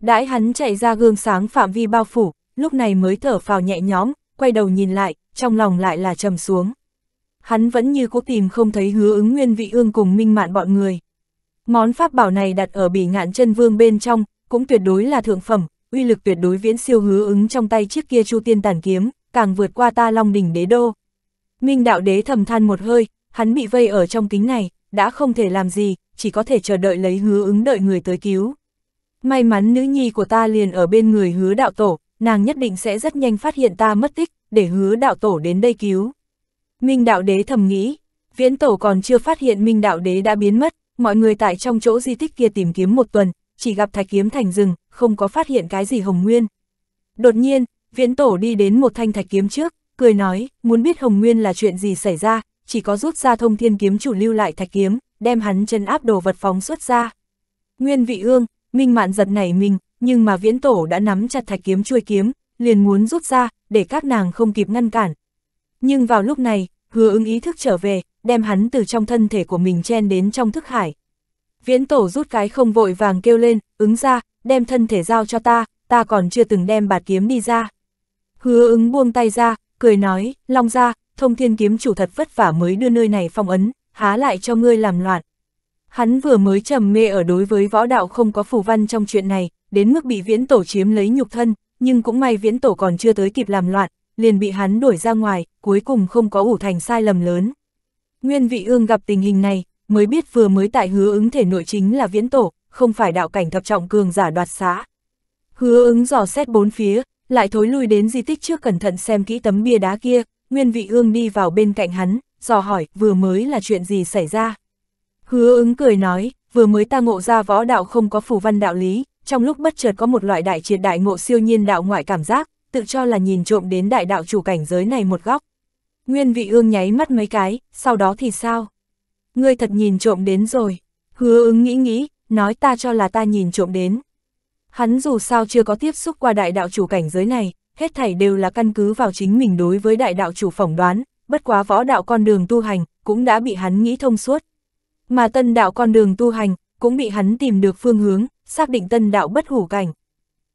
Đãi hắn chạy ra gương sáng phạm vi bao phủ, lúc này mới thở phào nhẹ nhõm, quay đầu nhìn lại, trong lòng lại là trầm xuống. Hắn vẫn như cố tìm không thấy hứa ứng nguyên vị ương cùng minh mạn bọn người. Món pháp bảo này đặt ở bỉ ngạn chân vương bên trong, cũng tuyệt đối là thượng phẩm, uy lực tuyệt đối viễn siêu hứa ứng trong tay chiếc kia chu tiên tàn kiếm, càng vượt qua ta long đỉnh đế đô. Minh đạo đế thầm than một hơi, hắn bị vây ở trong kính này, đã không thể làm gì, chỉ có thể chờ đợi lấy hứa ứng đợi người tới cứu. May mắn nữ nhi của ta liền ở bên người hứa đạo tổ, nàng nhất định sẽ rất nhanh phát hiện ta mất tích, để hứa đạo tổ đến đây cứu. Minh đạo đế thầm nghĩ, viễn tổ còn chưa phát hiện minh đạo đế đã biến mất, mọi người tại trong chỗ di tích kia tìm kiếm một tuần, chỉ gặp thạch kiếm thành rừng, không có phát hiện cái gì hồng nguyên. Đột nhiên, viễn tổ đi đến một thanh thạch kiếm trước, cười nói, muốn biết hồng nguyên là chuyện gì xảy ra, chỉ có rút ra thông thiên kiếm chủ lưu lại thạch kiếm, đem hắn chân áp đồ vật phóng xuất ra. Nguyên vị ương, Minh Mạn giật nảy mình, nhưng mà viễn tổ đã nắm chặt thạch kiếm chuôi kiếm, liền muốn rút ra, để các nàng không kịp ngăn cản. Nhưng vào lúc này, hứa ứng ý thức trở về, đem hắn từ trong thân thể của mình chen đến trong thức hải. Viễn tổ rút cái không vội vàng kêu lên, ứng ra, đem thân thể giao cho ta, ta còn chưa từng đem bạt kiếm đi ra. Hứa ứng buông tay ra, cười nói, long ra, thông thiên kiếm chủ thật vất vả mới đưa nơi này phong ấn, há lại cho ngươi làm loạn. Hắn vừa mới trầm mê ở đối với võ đạo không có phù văn trong chuyện này, đến mức bị viễn tổ chiếm lấy nhục thân, nhưng cũng may viễn tổ còn chưa tới kịp làm loạn, liền bị hắn đuổi ra ngoài, cuối cùng không có ủ thành sai lầm lớn. Nguyên vị ương gặp tình hình này, mới biết vừa mới tại hứa ứng thể nội chính là viễn tổ, không phải đạo cảnh thập trọng cường giả đoạt xá. Hứa ứng dò xét bốn phía, lại thối lui đến di tích trước cẩn thận xem kỹ tấm bia đá kia, nguyên vị ương đi vào bên cạnh hắn, dò hỏi vừa mới là chuyện gì xảy ra. Hứa ứng cười nói, vừa mới ta ngộ ra võ đạo không có phù văn đạo lý, trong lúc bất chợt có một loại đại triệt đại ngộ siêu nhiên đạo ngoại cảm giác, tự cho là nhìn trộm đến đại đạo chủ cảnh giới này một góc. Nguyên vị ương nháy mắt mấy cái, sau đó thì sao? Ngươi thật nhìn trộm đến rồi. Hứa ứng nghĩ nghĩ, nói ta cho là ta nhìn trộm đến. Hắn dù sao chưa có tiếp xúc qua đại đạo chủ cảnh giới này, hết thảy đều là căn cứ vào chính mình đối với đại đạo chủ phỏng đoán, bất quá võ đạo con đường tu hành, cũng đã bị hắn nghĩ thông suốt. Mà tân đạo con đường tu hành, cũng bị hắn tìm được phương hướng, xác định tân đạo bất hủ cảnh.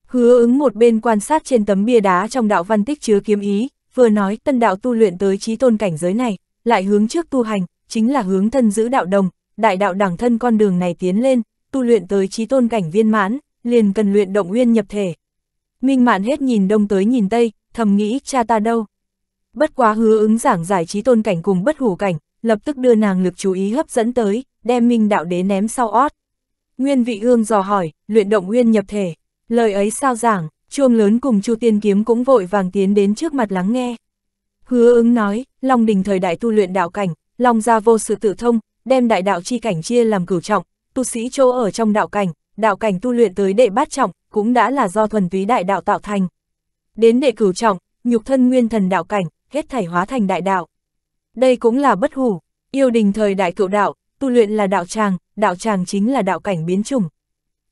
Hứa ứng một bên quan sát trên tấm bia đá trong đạo văn tích chứa kiếm ý, vừa nói tân đạo tu luyện tới trí tôn cảnh giới này, lại hướng trước tu hành, chính là hướng thân giữ đạo đồng, đại đạo đẳng thân con đường này tiến lên, tu luyện tới trí tôn cảnh viên mãn, liền cần luyện động nguyên nhập thể. Minh mạn hết nhìn đông tới nhìn tây, thầm nghĩ cha ta đâu. Bất quá hứa ứng giảng giải trí tôn cảnh cùng bất hủ cảnh, lập tức đưa nàng lực chú ý hấp dẫn tới, đem minh đạo đế ném sau ót. Nguyên vị ương dò hỏi, luyện động nguyên nhập thể, lời ấy sao giảng, chuông lớn cùng chu tiên kiếm cũng vội vàng tiến đến trước mặt lắng nghe. Hứa ứng nói, Long đình thời đại tu luyện đạo cảnh, Long gia vô sự tự thông, đem đại đạo chi cảnh chia làm cửu trọng, tu sĩ chỗ ở trong đạo cảnh, đạo cảnh tu luyện tới đệ bát trọng, cũng đã là do thuần túy đại đạo tạo thành. Đến đệ cửu trọng, nhục thân nguyên thần đạo cảnh, hết thảy hóa thành đại đạo đây cũng là bất hủ, yêu đình thời đại cựu đạo, tu luyện là đạo tràng, đạo tràng chính là đạo cảnh biến chủng.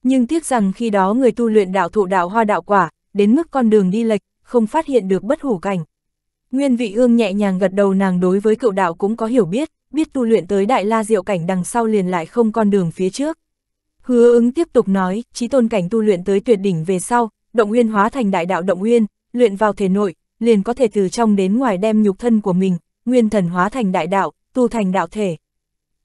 Nhưng tiếc rằng khi đó người tu luyện đạo thụ đạo hoa đạo quả, đến mức con đường đi lệch, không phát hiện được bất hủ cảnh. Nguyên vị ương nhẹ nhàng gật đầu nàng đối với cựu đạo cũng có hiểu biết, biết tu luyện tới đại la diệu cảnh đằng sau liền lại không con đường phía trước. Hứa ứng tiếp tục nói, trí tôn cảnh tu luyện tới tuyệt đỉnh về sau, động nguyên hóa thành đại đạo động nguyên, luyện vào thể nội, liền có thể từ trong đến ngoài đem nhục thân của mình, nguyên thần hóa thành đại đạo, tu thành đạo thể.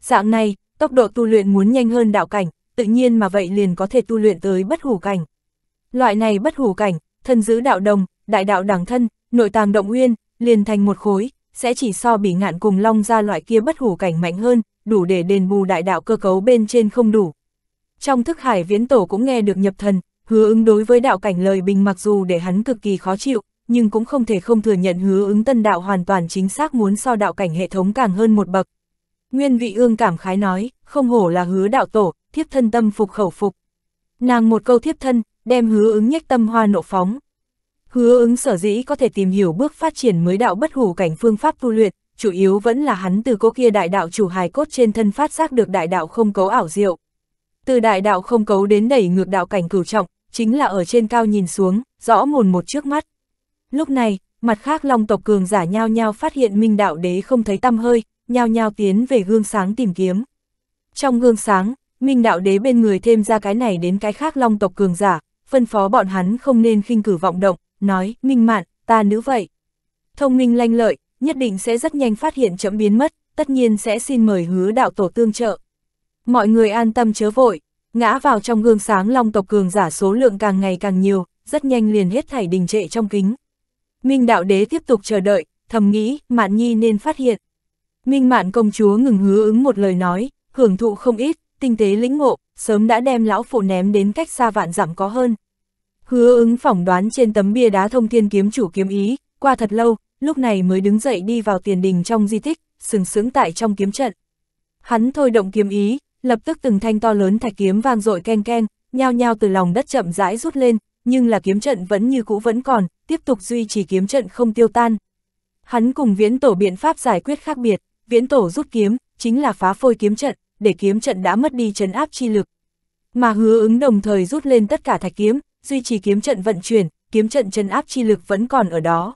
Dạng này, tốc độ tu luyện muốn nhanh hơn đạo cảnh, tự nhiên mà vậy liền có thể tu luyện tới bất hủ cảnh. Loại này bất hủ cảnh, thân giữ đạo đồng, đại đạo đẳng thân, nội tàng động uyên, liền thành một khối, sẽ chỉ so bỉ ngạn cùng long ra loại kia bất hủ cảnh mạnh hơn, đủ để đền bù đại đạo cơ cấu bên trên không đủ. Trong thức hải viễn tổ cũng nghe được nhập thần, hứa ứng đối với đạo cảnh lời bình mặc dù để hắn cực kỳ khó chịu, nhưng cũng không thể không thừa nhận hứa ứng tân đạo hoàn toàn chính xác muốn so đạo cảnh hệ thống càng hơn một bậc. Nguyên vị ương cảm khái nói, không hổ là hứa đạo tổ, thiếp thân tâm phục khẩu phục. Nàng một câu thiếp thân, đem hứa ứng nhách tâm hoa nộ phóng. Hứa ứng sở dĩ có thể tìm hiểu bước phát triển mới đạo bất hủ cảnh phương pháp tu luyện, chủ yếu vẫn là hắn từ cô kia đại đạo chủ hài cốt trên thân phát giác được đại đạo không cấu ảo diệu. Từ đại đạo không cấu đến đẩy ngược đạo cảnh cửu trọng, chính là ở trên cao nhìn xuống, rõ mồn một trước mắt. Lúc này, mặt khác long tộc cường giả nhao nhao phát hiện minh đạo đế không thấy tăm hơi, nhao nhao tiến về gương sáng tìm kiếm. Trong gương sáng, minh đạo đế bên người thêm ra cái này đến cái khác long tộc cường giả, phân phó bọn hắn không nên khinh cử vọng động, nói, minh mạn, ta nữ vậy. Thông minh lanh lợi, nhất định sẽ rất nhanh phát hiện chậm biến mất, tất nhiên sẽ xin mời hứa đạo tổ tương trợ. Mọi người an tâm chớ vội, ngã vào trong gương sáng long tộc cường giả số lượng càng ngày càng nhiều, rất nhanh liền hết thảy đình trệ trong kính. Minh đạo đế tiếp tục chờ đợi, thầm nghĩ, Mạn Nhi nên phát hiện. Minh Mạn công chúa ngừng hứa ứng một lời nói, hưởng thụ không ít, tinh tế lĩnh ngộ, sớm đã đem lão phụ ném đến cách xa vạn dặm có hơn. Hứa ứng phỏng đoán trên tấm bia đá thông thiên kiếm chủ kiếm ý, qua thật lâu, lúc này mới đứng dậy đi vào tiền đình trong di tích, sừng sững tại trong kiếm trận. Hắn thôi động kiếm ý, lập tức từng thanh to lớn thạch kiếm vang dội keng keng, nhao nhao từ lòng đất chậm rãi rút lên, nhưng là kiếm trận vẫn như cũ vẫn còn, tiếp tục duy trì kiếm trận không tiêu tan. Hắn cùng viễn tổ biện pháp giải quyết khác biệt, viễn tổ rút kiếm, chính là phá phôi kiếm trận, để kiếm trận đã mất đi trấn áp chi lực. Mà hứa ứng đồng thời rút lên tất cả thạch kiếm, duy trì kiếm trận vận chuyển, kiếm trận trấn áp chi lực vẫn còn ở đó.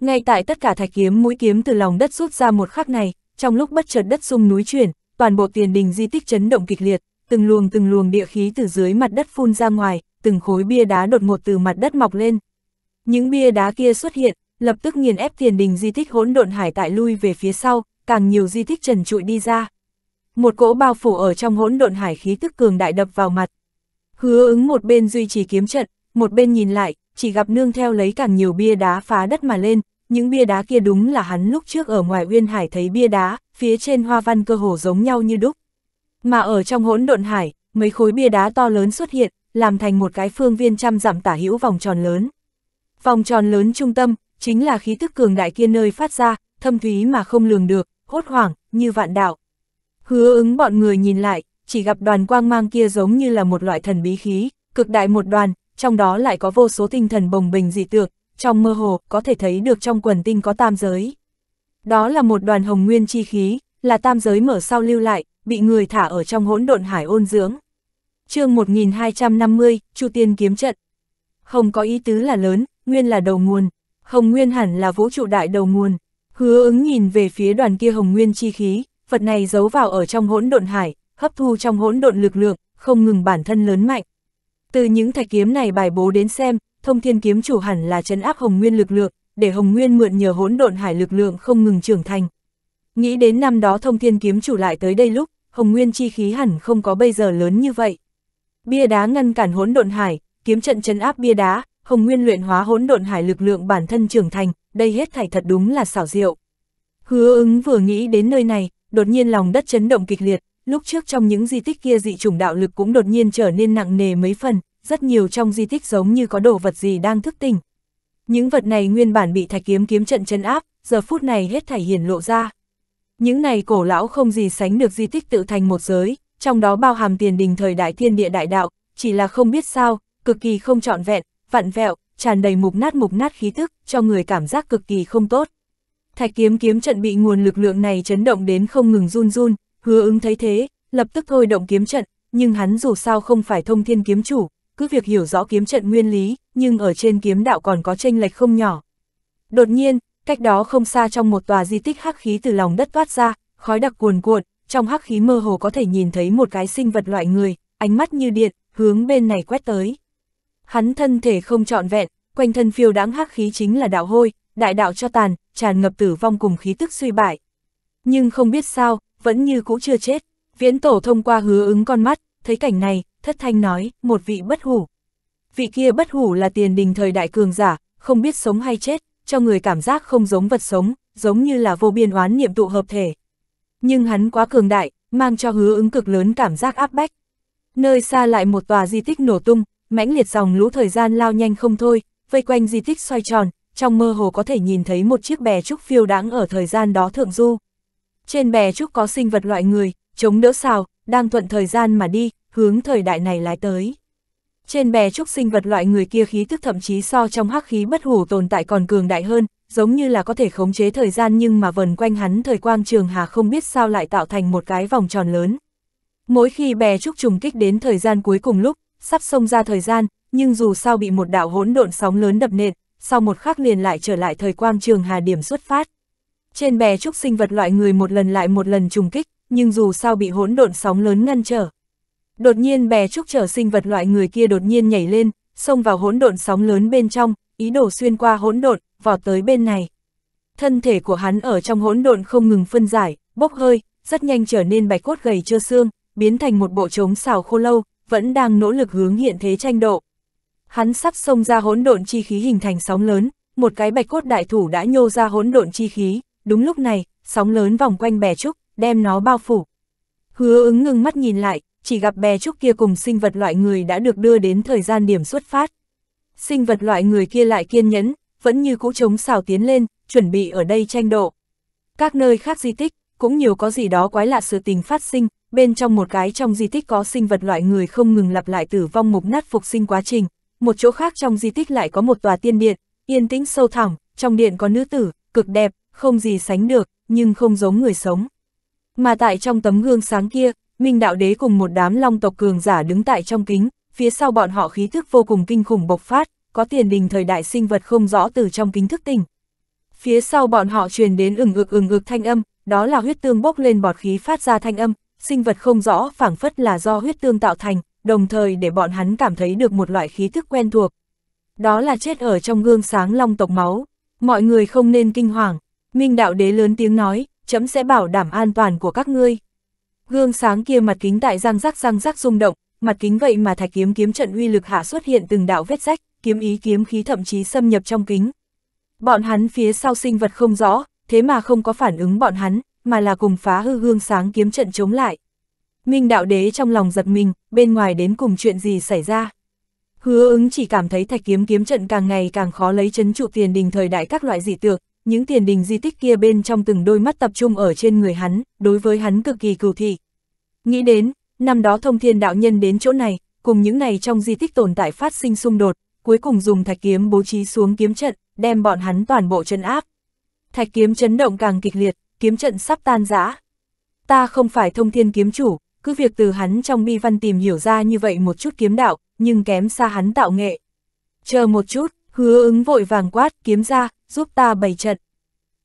Ngay tại tất cả thạch kiếm mũi kiếm từ lòng đất rút ra một khắc này, trong lúc bất chợt đất sung núi chuyển, toàn bộ tiền đình di tích chấn động kịch liệt, từng luồng từng luồng địa khí từ dưới mặt đất phun ra ngoài, từng khối bia đá đột ngột từ mặt đất mọc lên. Những bia đá kia xuất hiện, lập tức nghiền ép tiền đình di tích hỗn độn hải tại lui về phía sau, càng nhiều di tích trần trụi đi ra. Một cỗ bao phủ ở trong hỗn độn hải khí tức cường đại đập vào mặt. Hứa ứng một bên duy trì kiếm trận, một bên nhìn lại, chỉ gặp nương theo lấy càng nhiều bia đá phá đất mà lên, những bia đá kia đúng là hắn lúc trước ở ngoài uyên hải thấy bia đá, phía trên hoa văn cơ hồ giống nhau như đúc. Mà ở trong hỗn độn hải, mấy khối bia đá to lớn xuất hiện, làm thành một cái phương viên trăm dặm tả hữu vòng tròn lớn. Vòng tròn lớn trung tâm, chính là khí tức cường đại kia nơi phát ra, thâm thúy mà không lường được, hốt hoảng, như vạn đạo. Hứa ứng bọn người nhìn lại, chỉ gặp đoàn quang mang kia giống như là một loại thần bí khí, cực đại một đoàn, trong đó lại có vô số tinh thần bồng bình dị tượng, trong mơ hồ có thể thấy được trong quần tinh có tam giới. Đó là một đoàn hồng nguyên chi khí, là tam giới mở sau lưu lại, bị người thả ở trong hỗn độn hải ôn dưỡng chương 1250, Chu Tiên kiếm trận. Không có ý tứ là lớn, nguyên là đầu nguồn, Hồng Nguyên hẳn là vũ trụ đại đầu nguồn. Hứa ứng nhìn về phía đoàn kia Hồng Nguyên chi khí, vật này giấu vào ở trong hỗn độn hải, hấp thu trong hỗn độn lực lượng, không ngừng bản thân lớn mạnh. Từ những thạch kiếm này bài bố đến xem, Thông Thiên kiếm chủ hẳn là chấn áp Hồng Nguyên lực lượng, để Hồng Nguyên mượn nhờ hỗn độn hải lực lượng không ngừng trưởng thành. Nghĩ đến năm đó Thông Thiên kiếm chủ lại tới đây lúc, Hồng Nguyên chi khí hẳn không có bây giờ lớn như vậy. Bia đá ngăn cản hỗn độn hải, kiếm trận chấn áp bia đá, Hồng Nguyên luyện hóa hỗn độn hải lực lượng bản thân trưởng thành, đây hết thảy thật đúng là xảo diệu. Hứa ứng vừa nghĩ đến nơi này, đột nhiên lòng đất chấn động kịch liệt, lúc trước trong những di tích kia dị chủng đạo lực cũng đột nhiên trở nên nặng nề mấy phần, rất nhiều trong di tích giống như có đồ vật gì đang thức tỉnh. Những vật này nguyên bản bị thạch kiếm kiếm trận chấn áp, giờ phút này hết thảy hiển lộ ra. Những này cổ lão không gì sánh được di tích tự thành một giới, trong đó bao hàm tiền đình thời đại thiên địa đại đạo, chỉ là không biết sao, cực kỳ không trọn vẹn, vặn vẹo, tràn đầy mục nát mục nát khí thức, cho người cảm giác cực kỳ không tốt. Thạch kiếm kiếm trận bị nguồn lực lượng này chấn động đến không ngừng run run, hứa ứng thấy thế, lập tức thôi động kiếm trận, nhưng hắn dù sao không phải thông thiên kiếm chủ, cứ việc hiểu rõ kiếm trận nguyên lý, nhưng ở trên kiếm đạo còn có tranh lệch không nhỏ. Đột nhiên, cách đó không xa trong một tòa di tích hắc khí từ lòng đất toát ra, khói đặc cuồn cuộn, trong hắc khí mơ hồ có thể nhìn thấy một cái sinh vật loại người, ánh mắt như điện, hướng bên này quét tới. Hắn thân thể không trọn vẹn, quanh thân phiêu đáng hắc khí chính là đạo hôi, đại đạo cho tàn, tràn ngập tử vong cùng khí tức suy bại. Nhưng không biết sao, vẫn như cũ chưa chết, viễn tổ thông qua hứa ứng con mắt, thấy cảnh này, thất thanh nói, một vị bất hủ. Vị kia bất hủ là tiền đình thời đại cường giả, không biết sống hay chết, cho người cảm giác không giống vật sống, giống như là vô biên oán niệm tụ hợp thể, nhưng hắn quá cường đại, mang cho hứa ứng cực lớn cảm giác áp bách. Nơi xa lại một tòa di tích nổ tung, mãnh liệt dòng lũ thời gian lao nhanh không thôi, vây quanh di tích xoay tròn, trong mơ hồ có thể nhìn thấy một chiếc bè trúc phiêu đáng ở thời gian đó thượng du. Trên bè trúc có sinh vật loại người, chống đỡ xào, đang thuận thời gian mà đi, hướng thời đại này lái tới. Trên bè trúc sinh vật loại người kia khí tức thậm chí so trong hắc khí bất hủ tồn tại còn cường đại hơn, giống như là có thể khống chế thời gian nhưng mà vần quanh hắn thời quang trường hà không biết sao lại tạo thành một cái vòng tròn lớn. Mỗi khi bè trúc trùng kích đến thời gian cuối cùng lúc, sắp xông ra thời gian, nhưng dù sao bị một đạo hỗn độn sóng lớn đập nện, sau một khắc liền lại trở lại thời quang trường hà điểm xuất phát. Trên bè trúc sinh vật loại người một lần lại một lần trùng kích, nhưng dù sao bị hỗn độn sóng lớn ngăn trở. Đột nhiên bè trúc trở sinh vật loại người kia đột nhiên nhảy lên, xông vào hỗn độn sóng lớn bên trong, ý đồ xuyên qua hỗn độn, vọt tới bên này. Thân thể của hắn ở trong hỗn độn không ngừng phân giải, bốc hơi, rất nhanh trở nên bạch cốt gầy chưa xương, biến thành một bộ trống xào khô lâu, vẫn đang nỗ lực hướng hiện thế tranh độ. Hắn sắp xông ra hỗn độn chi khí hình thành sóng lớn, một cái bạch cốt đại thủ đã nhô ra hỗn độn chi khí, đúng lúc này, sóng lớn vòng quanh bè trúc, đem nó bao phủ. Hứa ứng ngưng mắt nhìn lại, chỉ gặp bè trúc kia cùng sinh vật loại người đã được đưa đến thời gian điểm xuất phát. Sinh vật loại người kia lại kiên nhẫn, vẫn như cũ chống xào tiến lên, chuẩn bị ở đây tranh độ. Các nơi khác di tích, cũng nhiều có gì đó quái lạ sự tình phát sinh, bên trong một cái trong di tích có sinh vật loại người không ngừng lặp lại tử vong mục nát phục sinh quá trình, một chỗ khác trong di tích lại có một tòa tiên điện, yên tĩnh sâu thẳm, trong điện có nữ tử, cực đẹp, không gì sánh được, nhưng không giống người sống. Mà tại trong tấm gương sáng kia, Minh Đạo Đế cùng một đám long tộc cường giả đứng tại trong kính, phía sau bọn họ khí thức vô cùng kinh khủng bộc phát, có tiền đình thời đại sinh vật không rõ từ trong kính thức tỉnh. Phía sau bọn họ truyền đến ừng ực ừng ực thanh âm, đó là huyết tương bốc lên bọt khí phát ra thanh âm, sinh vật không rõ phảng phất là do huyết tương tạo thành, đồng thời để bọn hắn cảm thấy được một loại khí thức quen thuộc. Đó là chết ở trong gương sáng long tộc máu. Mọi người không nên kinh hoàng. Minh Đạo Đế lớn tiếng nói, chấm sẽ bảo đảm an toàn của các ngươi. Gương sáng kia mặt kính tại răng rắc răng rắc rung động, mặt kính vậy mà thạch kiếm kiếm trận uy lực hạ xuất hiện từng đạo vết rách, kiếm ý kiếm khí thậm chí xâm nhập trong kính. Bọn hắn phía sau sinh vật không rõ, thế mà không có phản ứng bọn hắn, mà là cùng phá hư gương sáng kiếm trận chống lại. Minh đạo đế trong lòng giật mình, bên ngoài đến cùng chuyện gì xảy ra. Hứa ứng chỉ cảm thấy thạch kiếm kiếm trận càng ngày càng khó lấy chấn trụ tiền đình thời đại các loại dị tượng, những tiền đình di tích kia bên trong từng đôi mắt tập trung ở trên người hắn, đối với hắn cực kỳ cừu thị. Nghĩ đến, năm đó thông thiên đạo nhân đến chỗ này, cùng những này trong di tích tồn tại phát sinh xung đột, cuối cùng dùng thạch kiếm bố trí xuống kiếm trận, đem bọn hắn toàn bộ chân áp. Thạch kiếm chấn động càng kịch liệt, kiếm trận sắp tan rã. Ta không phải thông thiên kiếm chủ, cứ việc từ hắn trong bi văn tìm hiểu ra như vậy một chút kiếm đạo, nhưng kém xa hắn tạo nghệ. Chờ một chút, hứa ứng vội vàng quát, kiếm ra, giúp ta bày trận.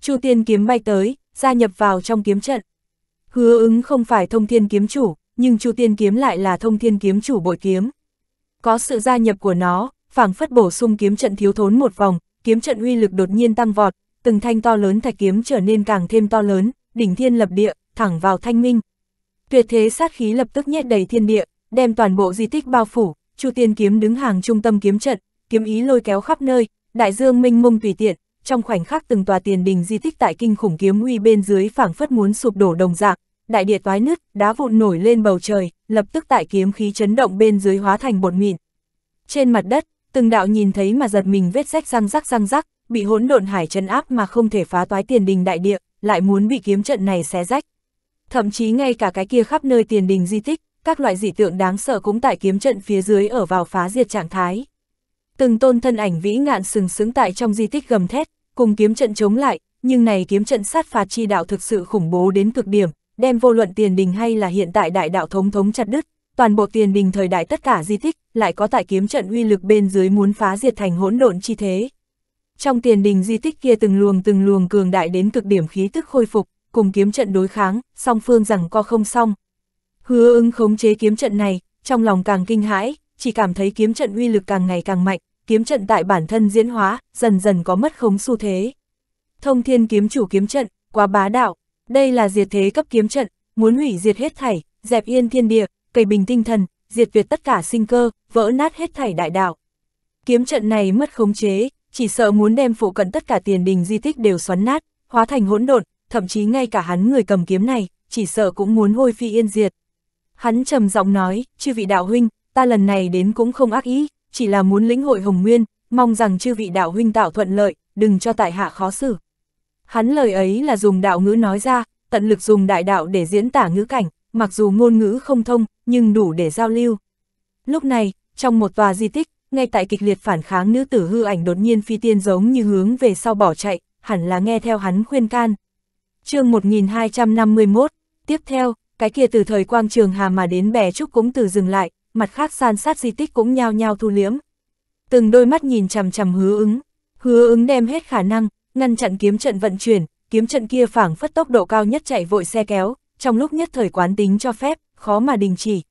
Chu tiên kiếm bay tới, gia nhập vào trong kiếm trận. Hứa ứng không phải thông thiên kiếm chủ, nhưng Chu tiên kiếm lại là thông thiên kiếm chủ bội kiếm. Có sự gia nhập của nó, phảng phất bổ sung kiếm trận thiếu thốn một vòng, kiếm trận uy lực đột nhiên tăng vọt, từng thanh to lớn thạch kiếm trở nên càng thêm to lớn, đỉnh thiên lập địa, thẳng vào thanh minh. Tuyệt thế sát khí lập tức nhét đầy thiên địa, đem toàn bộ di tích bao phủ, Chu Tiên kiếm đứng hàng trung tâm kiếm trận, kiếm ý lôi kéo khắp nơi, đại dương minh mông tùy tiện, trong khoảnh khắc từng tòa tiền đình di tích tại kinh khủng kiếm uy bên dưới phảng phất muốn sụp đổ đồng dạng, đại địa toái nứt, đá vụn nổi lên bầu trời, lập tức tại kiếm khí chấn động bên dưới hóa thành bột mịn. Trên mặt đất, từng đạo nhìn thấy mà giật mình vết rách răng rắc răng rắc, bị hỗn độn hải chấn áp mà không thể phá toái tiền đình đại địa, lại muốn bị kiếm trận này xé rách. Thậm chí ngay cả cái kia khắp nơi tiền đình di tích, các loại dị tượng đáng sợ cũng tại kiếm trận phía dưới ở vào phá diệt trạng thái. Từng tôn thân ảnh vĩ ngạn sừng sững tại trong di tích gầm thét, cùng kiếm trận chống lại, nhưng này kiếm trận sát phạt chi đạo thực sự khủng bố đến cực điểm, đem vô luận tiền đình hay là hiện tại đại đạo thống thống chặt đứt, toàn bộ tiền đình thời đại tất cả di tích, lại có tại kiếm trận uy lực bên dưới muốn phá diệt thành hỗn độn chi thế. Trong tiền đình di tích kia từng luồng từng luồng cường đại đến cực điểm khí tức khôi phục, cùng kiếm trận đối kháng, song phương rằng co không xong. Hứa ưng khống chế kiếm trận này, trong lòng càng kinh hãi, chỉ cảm thấy kiếm trận uy lực càng ngày càng mạnh, kiếm trận tại bản thân diễn hóa, dần dần có mất khống xu thế. Thông thiên kiếm chủ kiếm trận, quá bá đạo, đây là diệt thế cấp kiếm trận, muốn hủy diệt hết thảy, dẹp yên thiên địa, cầy bình tinh thần, diệt tuyệt tất cả sinh cơ, vỡ nát hết thảy đại đạo. Kiếm trận này mất khống chế, chỉ sợ muốn đem phụ cận tất cả tiền đình di tích đều xoắn nát, hóa thành hỗn độn, thậm chí ngay cả hắn người cầm kiếm này, chỉ sợ cũng muốn hôi phi yên diệt. Hắn trầm giọng nói, chư vị đạo huynh, ta lần này đến cũng không ác ý, chỉ là muốn lĩnh hội hồng nguyên, mong rằng chư vị đạo huynh tạo thuận lợi, đừng cho tại hạ khó xử. Hắn lời ấy là dùng đạo ngữ nói ra, tận lực dùng đại đạo để diễn tả ngữ cảnh, mặc dù ngôn ngữ không thông, nhưng đủ để giao lưu. Lúc này, trong một tòa di tích, ngay tại kịch liệt phản kháng nữ tử hư ảnh đột nhiên phi tiên giống như hướng về sau bỏ chạy, hẳn là nghe theo hắn khuyên can. chương 1251, tiếp theo, cái kia từ thời quang trường hà mà đến bè trúc cũng từ dừng lại, mặt khác san sát di tích cũng nhao nhao thu liếm. Từng đôi mắt nhìn chằm chằm hứa ứng, hứa ứng đem hết khả năng, ngăn chặn kiếm trận vận chuyển, kiếm trận kia phảng phất tốc độ cao nhất chạy vội xe kéo, trong lúc nhất thời quán tính cho phép, khó mà đình chỉ.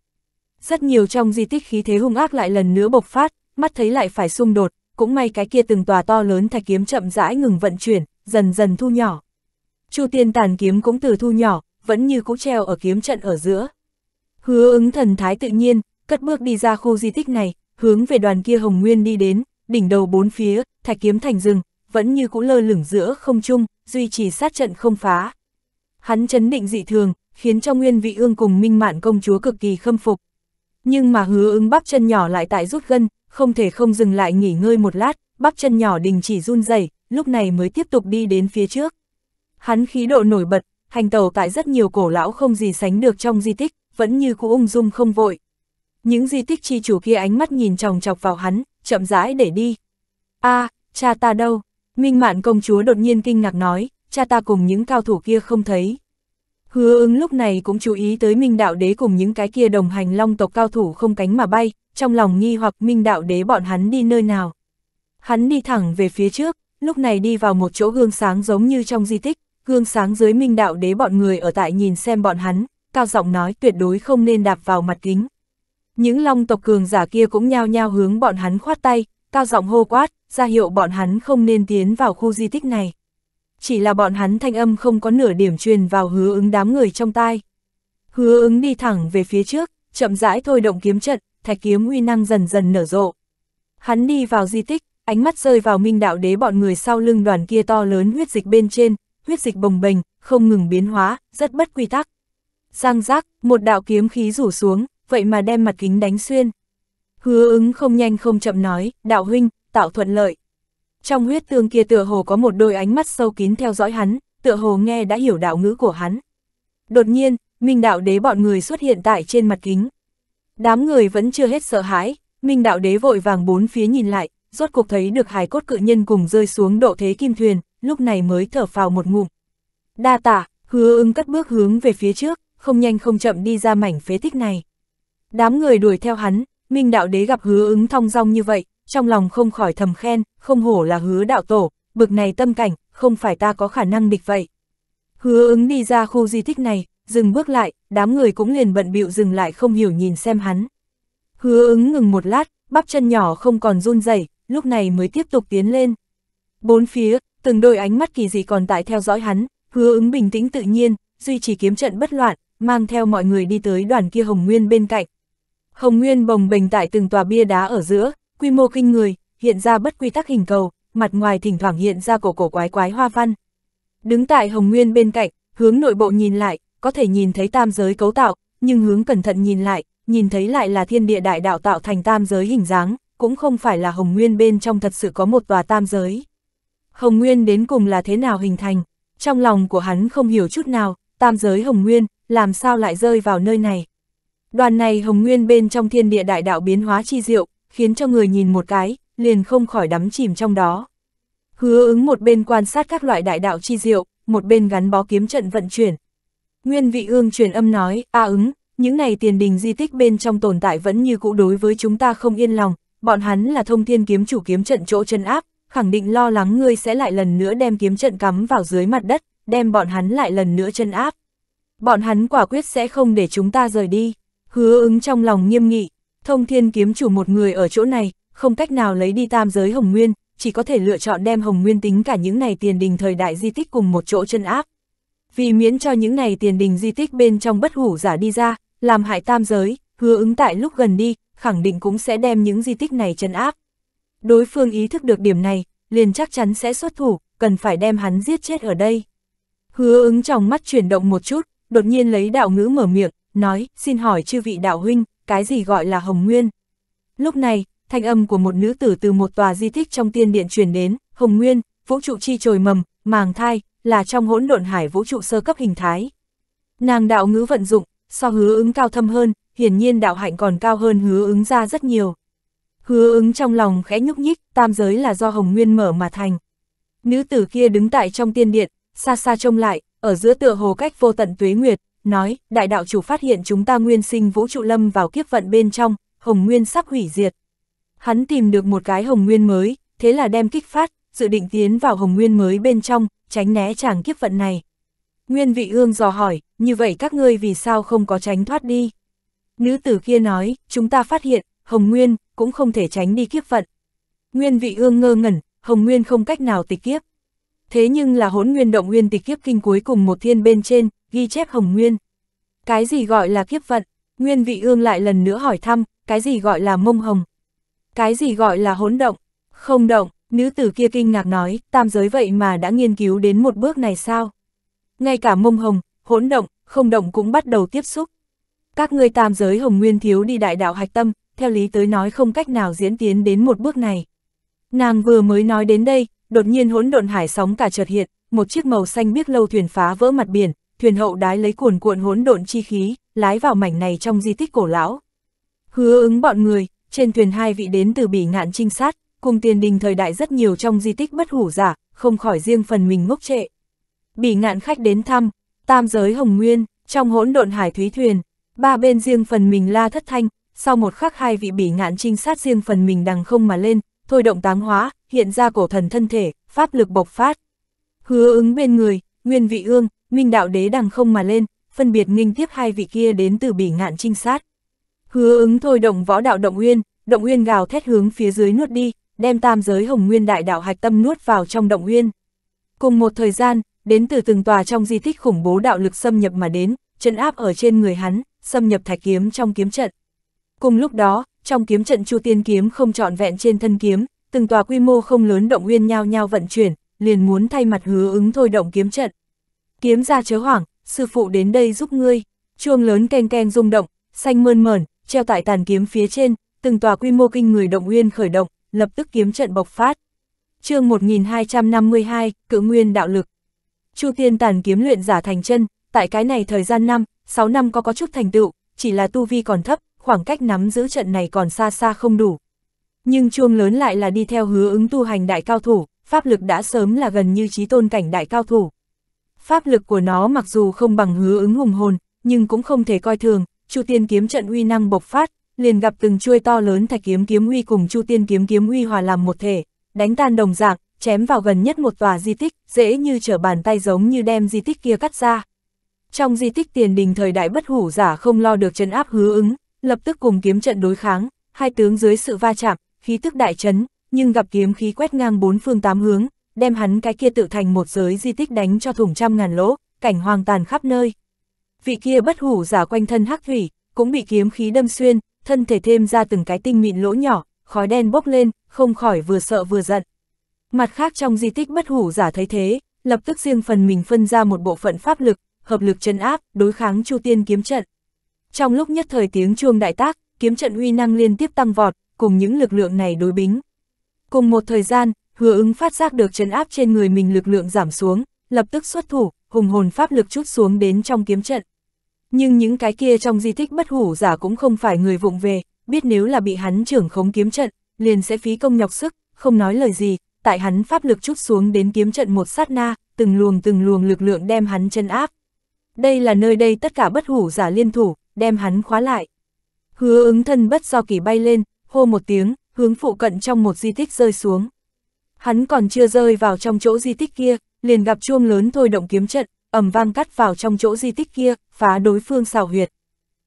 Rất nhiều trong di tích khí thế hung ác lại lần nữa bộc phát, mắt thấy lại phải xung đột, cũng may cái kia từng tòa to lớn thạch kiếm chậm rãi ngừng vận chuyển, dần dần thu nhỏ. Chu tiên tàn kiếm cũng từ thu nhỏ, vẫn như cũ treo ở kiếm trận ở giữa. Hứa ứng thần thái tự nhiên, cất bước đi ra khu di tích này, hướng về đoàn kia Hồng Nguyên đi đến, đỉnh đầu bốn phía, thạch kiếm thành rừng, vẫn như cũ lơ lửng giữa không trung, duy trì sát trận không phá. Hắn chấn định dị thường, khiến cho Nguyên Vị Ương cùng Minh Mạn công chúa cực kỳ khâm phục. Nhưng mà hứa ứng bắp chân nhỏ lại tại rút gân, không thể không dừng lại nghỉ ngơi một lát, bắp chân nhỏ đình chỉ run rẩy, lúc này mới tiếp tục đi đến phía trước. Hắn khí độ nổi bật, hành tàu tại rất nhiều cổ lão không gì sánh được trong di tích, vẫn như cũ ung dung không vội, những di tích chi chủ kia ánh mắt nhìn chòng chọc vào hắn, chậm rãi để đi. a à, cha ta đâu? Minh mạn công chúa đột nhiên kinh ngạc nói, cha ta cùng những cao thủ kia không thấy. Hứa ứng lúc này cũng chú ý tới Minh Đạo Đế cùng những cái kia đồng hành long tộc cao thủ không cánh mà bay, trong lòng nghi hoặc Minh Đạo Đế bọn hắn đi nơi nào. Hắn đi thẳng về phía trước, lúc này đi vào một chỗ gương sáng giống như trong di tích, gương sáng dưới Minh Đạo Đế bọn người ở tại nhìn xem bọn hắn, cao giọng nói tuyệt đối không nên đạp vào mặt kính, những long tộc cường giả kia cũng nhao nhao hướng bọn hắn khoát tay, cao giọng hô quát, ra hiệu bọn hắn không nên tiến vào khu di tích này. Chỉ là bọn hắn thanh âm không có nửa điểm truyền vào hứa ứng đám người trong tai. Hứa ứng đi thẳng về phía trước, chậm rãi thôi động kiếm trận, thạch kiếm uy năng dần dần nở rộ. Hắn đi vào di tích, ánh mắt rơi vào minh đạo đế bọn người sau lưng đoàn kia to lớn huyết dịch bên trên, huyết dịch bồng bềnh, không ngừng biến hóa, rất bất quy tắc. Giang giác, một đạo kiếm khí rủ xuống, vậy mà đem mặt kính đánh xuyên. Hứa ứng không nhanh không chậm nói, đạo huynh, tạo thuận lợi. Trong huyết tương kia tựa hồ có một đôi ánh mắt sâu kín theo dõi hắn, tựa hồ nghe đã hiểu đạo ngữ của hắn. Đột nhiên, Minh đạo đế bọn người xuất hiện tại trên mặt kính. Đám người vẫn chưa hết sợ hãi, Minh đạo đế vội vàng bốn phía nhìn lại, rốt cuộc thấy được hài cốt cự nhân cùng rơi xuống độ thế kim thuyền, lúc này mới thở phào một ngụm. Đa tả, hứa ưng cất bước hướng về phía trước, không nhanh không chậm đi ra mảnh phế tích này. Đám người đuổi theo hắn, Minh Đạo Đế gặp hứa ứng thong dong như vậy, trong lòng không khỏi thầm khen, không hổ là hứa đạo tổ, bực này tâm cảnh, không phải ta có khả năng địch vậy. Hứa ứng đi ra khu di tích này, dừng bước lại, đám người cũng liền bận bịu dừng lại không hiểu nhìn xem hắn. Hứa ứng ngừng một lát, bắp chân nhỏ không còn run rẩy, lúc này mới tiếp tục tiến lên. Bốn phía, từng đôi ánh mắt kỳ dị còn tại theo dõi hắn, hứa ứng bình tĩnh tự nhiên, duy trì kiếm trận bất loạn, mang theo mọi người đi tới đoàn kia hồng nguyên bên cạnh, Hồng Nguyên bồng bềnh tại từng tòa bia đá ở giữa, quy mô kinh người, hiện ra bất quy tắc hình cầu, mặt ngoài thỉnh thoảng hiện ra cổ cổ quái quái hoa văn. Đứng tại Hồng Nguyên bên cạnh, hướng nội bộ nhìn lại, có thể nhìn thấy tam giới cấu tạo, nhưng hướng cẩn thận nhìn lại, nhìn thấy lại là thiên địa đại đạo tạo thành tam giới hình dáng, cũng không phải là Hồng Nguyên bên trong thật sự có một tòa tam giới. Hồng Nguyên đến cùng là thế nào hình thành? Trong lòng của hắn không hiểu chút nào, tam giới Hồng Nguyên, làm sao lại rơi vào nơi này? Đoàn này hồng nguyên bên trong thiên địa đại đạo biến hóa chi diệu, khiến cho người nhìn một cái, liền không khỏi đắm chìm trong đó. Hứa ứng một bên quan sát các loại đại đạo chi diệu, một bên gắn bó kiếm trận vận chuyển. Nguyên vị ương truyền âm nói, a ứng, những này tiền đình di tích bên trong tồn tại vẫn như cũ đối với chúng ta không yên lòng, bọn hắn là thông thiên kiếm chủ kiếm trận chỗ chân áp, khẳng định lo lắng ngươi sẽ lại lần nữa đem kiếm trận cắm vào dưới mặt đất, đem bọn hắn lại lần nữa chân áp. Bọn hắn quả quyết sẽ không để chúng ta rời đi. Hứa ứng trong lòng nghiêm nghị, thông thiên kiếm chủ một người ở chỗ này, không cách nào lấy đi tam giới Hồng Nguyên, chỉ có thể lựa chọn đem Hồng Nguyên tính cả những này tiền đình thời đại di tích cùng một chỗ chân áp. Vì miễn cho những này tiền đình di tích bên trong bất hủ giả đi ra, làm hại tam giới, hứa ứng tại lúc gần đi, khẳng định cũng sẽ đem những di tích này chân áp. Đối phương ý thức được điểm này, liền chắc chắn sẽ xuất thủ, cần phải đem hắn giết chết ở đây. Hứa ứng trong mắt chuyển động một chút, đột nhiên lấy đạo ngữ mở miệng, nói, xin hỏi chư vị đạo huynh, cái gì gọi là Hồng Nguyên? Lúc này, thanh âm của một nữ tử từ một tòa di tích trong tiên điện truyền đến, Hồng Nguyên, vũ trụ chi trồi mầm, màng thai, là trong hỗn độn hải vũ trụ sơ cấp hình thái. Nàng đạo ngữ vận dụng, so hứa ứng cao thâm hơn, hiển nhiên đạo hạnh còn cao hơn hứa ứng ra rất nhiều. Hứa ứng trong lòng khẽ nhúc nhích, tam giới là do Hồng Nguyên mở mà thành. Nữ tử kia đứng tại trong tiên điện, xa xa trông lại, ở giữa tựa hồ cách vô tận tuế nguyệt, nói, đại đạo chủ phát hiện chúng ta nguyên sinh vũ trụ lâm vào kiếp vận bên trong, hồng nguyên sắp hủy diệt. Hắn tìm được một cái hồng nguyên mới, thế là đem kích phát, dự định tiến vào hồng nguyên mới bên trong, tránh né chàng kiếp vận này. Nguyên vị ương dò hỏi, như vậy các ngươi vì sao không có tránh thoát đi? Nữ tử kia nói, chúng ta phát hiện, hồng nguyên, cũng không thể tránh đi kiếp vận. Nguyên vị ương ngơ ngẩn, hồng nguyên không cách nào tịch kiếp. Thế nhưng là hỗn nguyên động nguyên tịch kiếp kinh cuối cùng một thiên bên trên, ghi chép Hồng Nguyên. Cái gì gọi là kiếp vận? Nguyên vị ương lại lần nữa hỏi thăm, cái gì gọi là mông hồng? Cái gì gọi là hỗn động? Không động, nữ tử kia kinh ngạc nói, tam giới vậy mà đã nghiên cứu đến một bước này sao? Ngay cả mông hồng, hỗn động, không động cũng bắt đầu tiếp xúc. Các ngươi tam giới hồng nguyên thiếu đi đại đạo hạch tâm, theo lý tới nói không cách nào diễn tiến đến một bước này. Nàng vừa mới nói đến đây, đột nhiên hỗn độn hải sóng cả chợt hiện, một chiếc màu xanh biếc lâu thuyền phá vỡ mặt biển, thuyền hậu đái lấy cuồn cuộn hỗn độn chi khí, lái vào mảnh này trong di tích cổ lão. Hứa ứng bọn người, trên thuyền hai vị đến từ bỉ ngạn trinh sát, cùng tiền đình thời đại rất nhiều trong di tích bất hủ giả, không khỏi riêng phần mình ngốc trệ. Bỉ ngạn khách đến thăm, tam giới hồng nguyên, trong hỗn độn hải thúy thuyền, ba bên riêng phần mình la thất thanh, sau một khắc hai vị bỉ ngạn trinh sát riêng phần mình đằng không mà lên, thôi động táng hóa, hiện ra cổ thần thân thể, pháp lực bộc phát. Hứa ứng bên người, nguyên vị ương, Minh đạo đế đằng không mà lên, phân biệt nghinh tiếp hai vị kia đến từ bỉ ngạn trinh sát. Hứa ứng thôi động võ đạo động uyên, động uyên gào thét hướng phía dưới nuốt đi, đem tam giới hồng nguyên đại đạo hạch tâm nuốt vào trong động uyên. Cùng một thời gian, đến từ từng tòa trong di tích khủng bố đạo lực xâm nhập mà đến, chân áp ở trên người hắn, xâm nhập thạch kiếm trong kiếm trận. Cùng lúc đó, trong kiếm trận Chu Tiên kiếm không trọn vẹn trên thân kiếm, từng tòa quy mô không lớn động uyên nhao nhau vận chuyển, liền muốn thay mặt hứa ứng thôi động kiếm trận kiếm ra chớ hoảng, sư phụ đến đây giúp ngươi. Chuông lớn keng keng rung động, xanh mơn mởn, treo tại tàn kiếm phía trên, từng tòa quy mô kinh người động nguyên khởi động, lập tức kiếm trận bộc phát. chương 1252, cự nguyên đạo lực. Chu tiên tàn kiếm luyện giả thành chân, tại cái này thời gian năm, 6 năm có có chút thành tựu, chỉ là tu vi còn thấp, khoảng cách nắm giữ trận này còn xa xa không đủ. Nhưng chuông lớn lại là đi theo hứa ứng tu hành đại cao thủ, pháp lực đã sớm là gần như trí tôn cảnh đại cao thủ. Pháp lực của nó mặc dù không bằng hứa ứng hùng hồn, nhưng cũng không thể coi thường, Chu Tiên kiếm trận uy năng bộc phát, liền gặp từng chuôi to lớn thạch kiếm kiếm uy cùng Chu Tiên kiếm kiếm uy hòa làm một thể, đánh tan đồng dạng, chém vào gần nhất một tòa di tích, dễ như trở bàn tay giống như đem di tích kia cắt ra. Trong di tích tiền đình thời đại bất hủ giả không lo được trấn áp hứa ứng, lập tức cùng kiếm trận đối kháng, hai tướng dưới sự va chạm, khí tức đại trấn, nhưng gặp kiếm khí quét ngang bốn phương tám hướng, đem hắn cái kia tự thành một giới di tích đánh cho thủng trăm ngàn lỗ, cảnh hoang tàn khắp nơi. Vị kia bất hủ giả quanh thân hắc thủy, cũng bị kiếm khí đâm xuyên, thân thể thêm ra từng cái tinh mịn lỗ nhỏ, khói đen bốc lên, không khỏi vừa sợ vừa giận. Mặt khác trong di tích bất hủ giả thấy thế, lập tức riêng phần mình phân ra một bộ phận pháp lực, hợp lực chân áp, đối kháng Chu Tiên kiếm trận. Trong lúc nhất thời tiếng chuông đại tác, kiếm trận uy năng liên tiếp tăng vọt, cùng những lực lượng này đối bính. Cùng một thời gian, hứa ứng phát giác được chấn áp trên người mình lực lượng giảm xuống, lập tức xuất thủ, hùng hồn pháp lực chút xuống đến trong kiếm trận. Nhưng những cái kia trong di tích bất hủ giả cũng không phải người vụng về, biết nếu là bị hắn trưởng khống kiếm trận, liền sẽ phí công nhọc sức, không nói lời gì, tại hắn pháp lực chút xuống đến kiếm trận một sát na, từng luồng từng luồng lực lượng đem hắn chân áp. Đây là nơi đây tất cả bất hủ giả liên thủ, đem hắn khóa lại. Hứa ứng thân bất do kỳ bay lên, hô một tiếng, hướng phụ cận trong một di tích rơi xuống. Hắn còn chưa rơi vào trong chỗ di tích kia, liền gặp chuông lớn thôi động kiếm trận, ẩm vang cắt vào trong chỗ di tích kia, phá đối phương xào huyệt.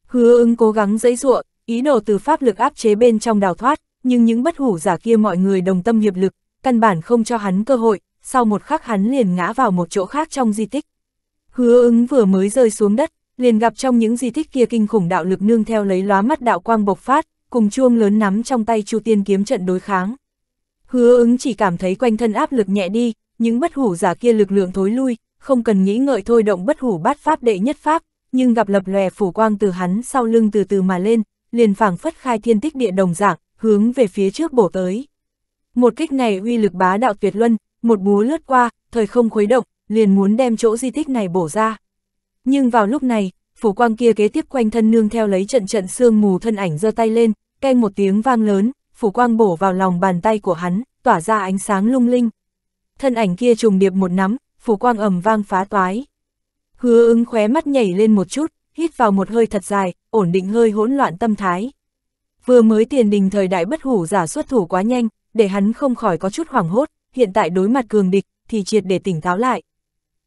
Hứa ứng cố gắng dẫy ruộng ý đồ từ pháp lực áp chế bên trong đào thoát, nhưng những bất hủ giả kia mọi người đồng tâm hiệp lực, căn bản không cho hắn cơ hội, sau một khắc hắn liền ngã vào một chỗ khác trong di tích. Hứa ứng vừa mới rơi xuống đất, liền gặp trong những di tích kia kinh khủng đạo lực nương theo lấy lóa mắt đạo quang bộc phát, cùng chuông lớn nắm trong tay Chu Tiên kiếm trận đối kháng. Hứa ứng chỉ cảm thấy quanh thân áp lực nhẹ đi, những bất hủ giả kia lực lượng thối lui, không cần nghĩ ngợi thôi động bất hủ bát pháp đệ nhất pháp, nhưng gặp lập lòe phủ quang từ hắn sau lưng từ từ mà lên, liền phảng phất khai thiên tích địa đồng dạng, hướng về phía trước bổ tới. Một kích này uy lực bá đạo tuyệt luân, một búa lướt qua, thời không khuấy động, liền muốn đem chỗ di tích này bổ ra. Nhưng vào lúc này, phủ quang kia kế tiếp quanh thân nương theo lấy trận trận sương mù thân ảnh giơ tay lên, canh một tiếng vang lớn, phủ quang bổ vào lòng bàn tay của hắn, tỏa ra ánh sáng lung linh. Thân ảnh kia trùng điệp một nắm, phủ quang ầm vang phá toái. Hứa ứng khóe mắt nhảy lên một chút, hít vào một hơi thật dài, ổn định hơi hỗn loạn tâm thái. Vừa mới tiền đình thời đại bất hủ giả xuất thủ quá nhanh, để hắn không khỏi có chút hoảng hốt, hiện tại đối mặt cường địch, thì triệt để tỉnh táo lại.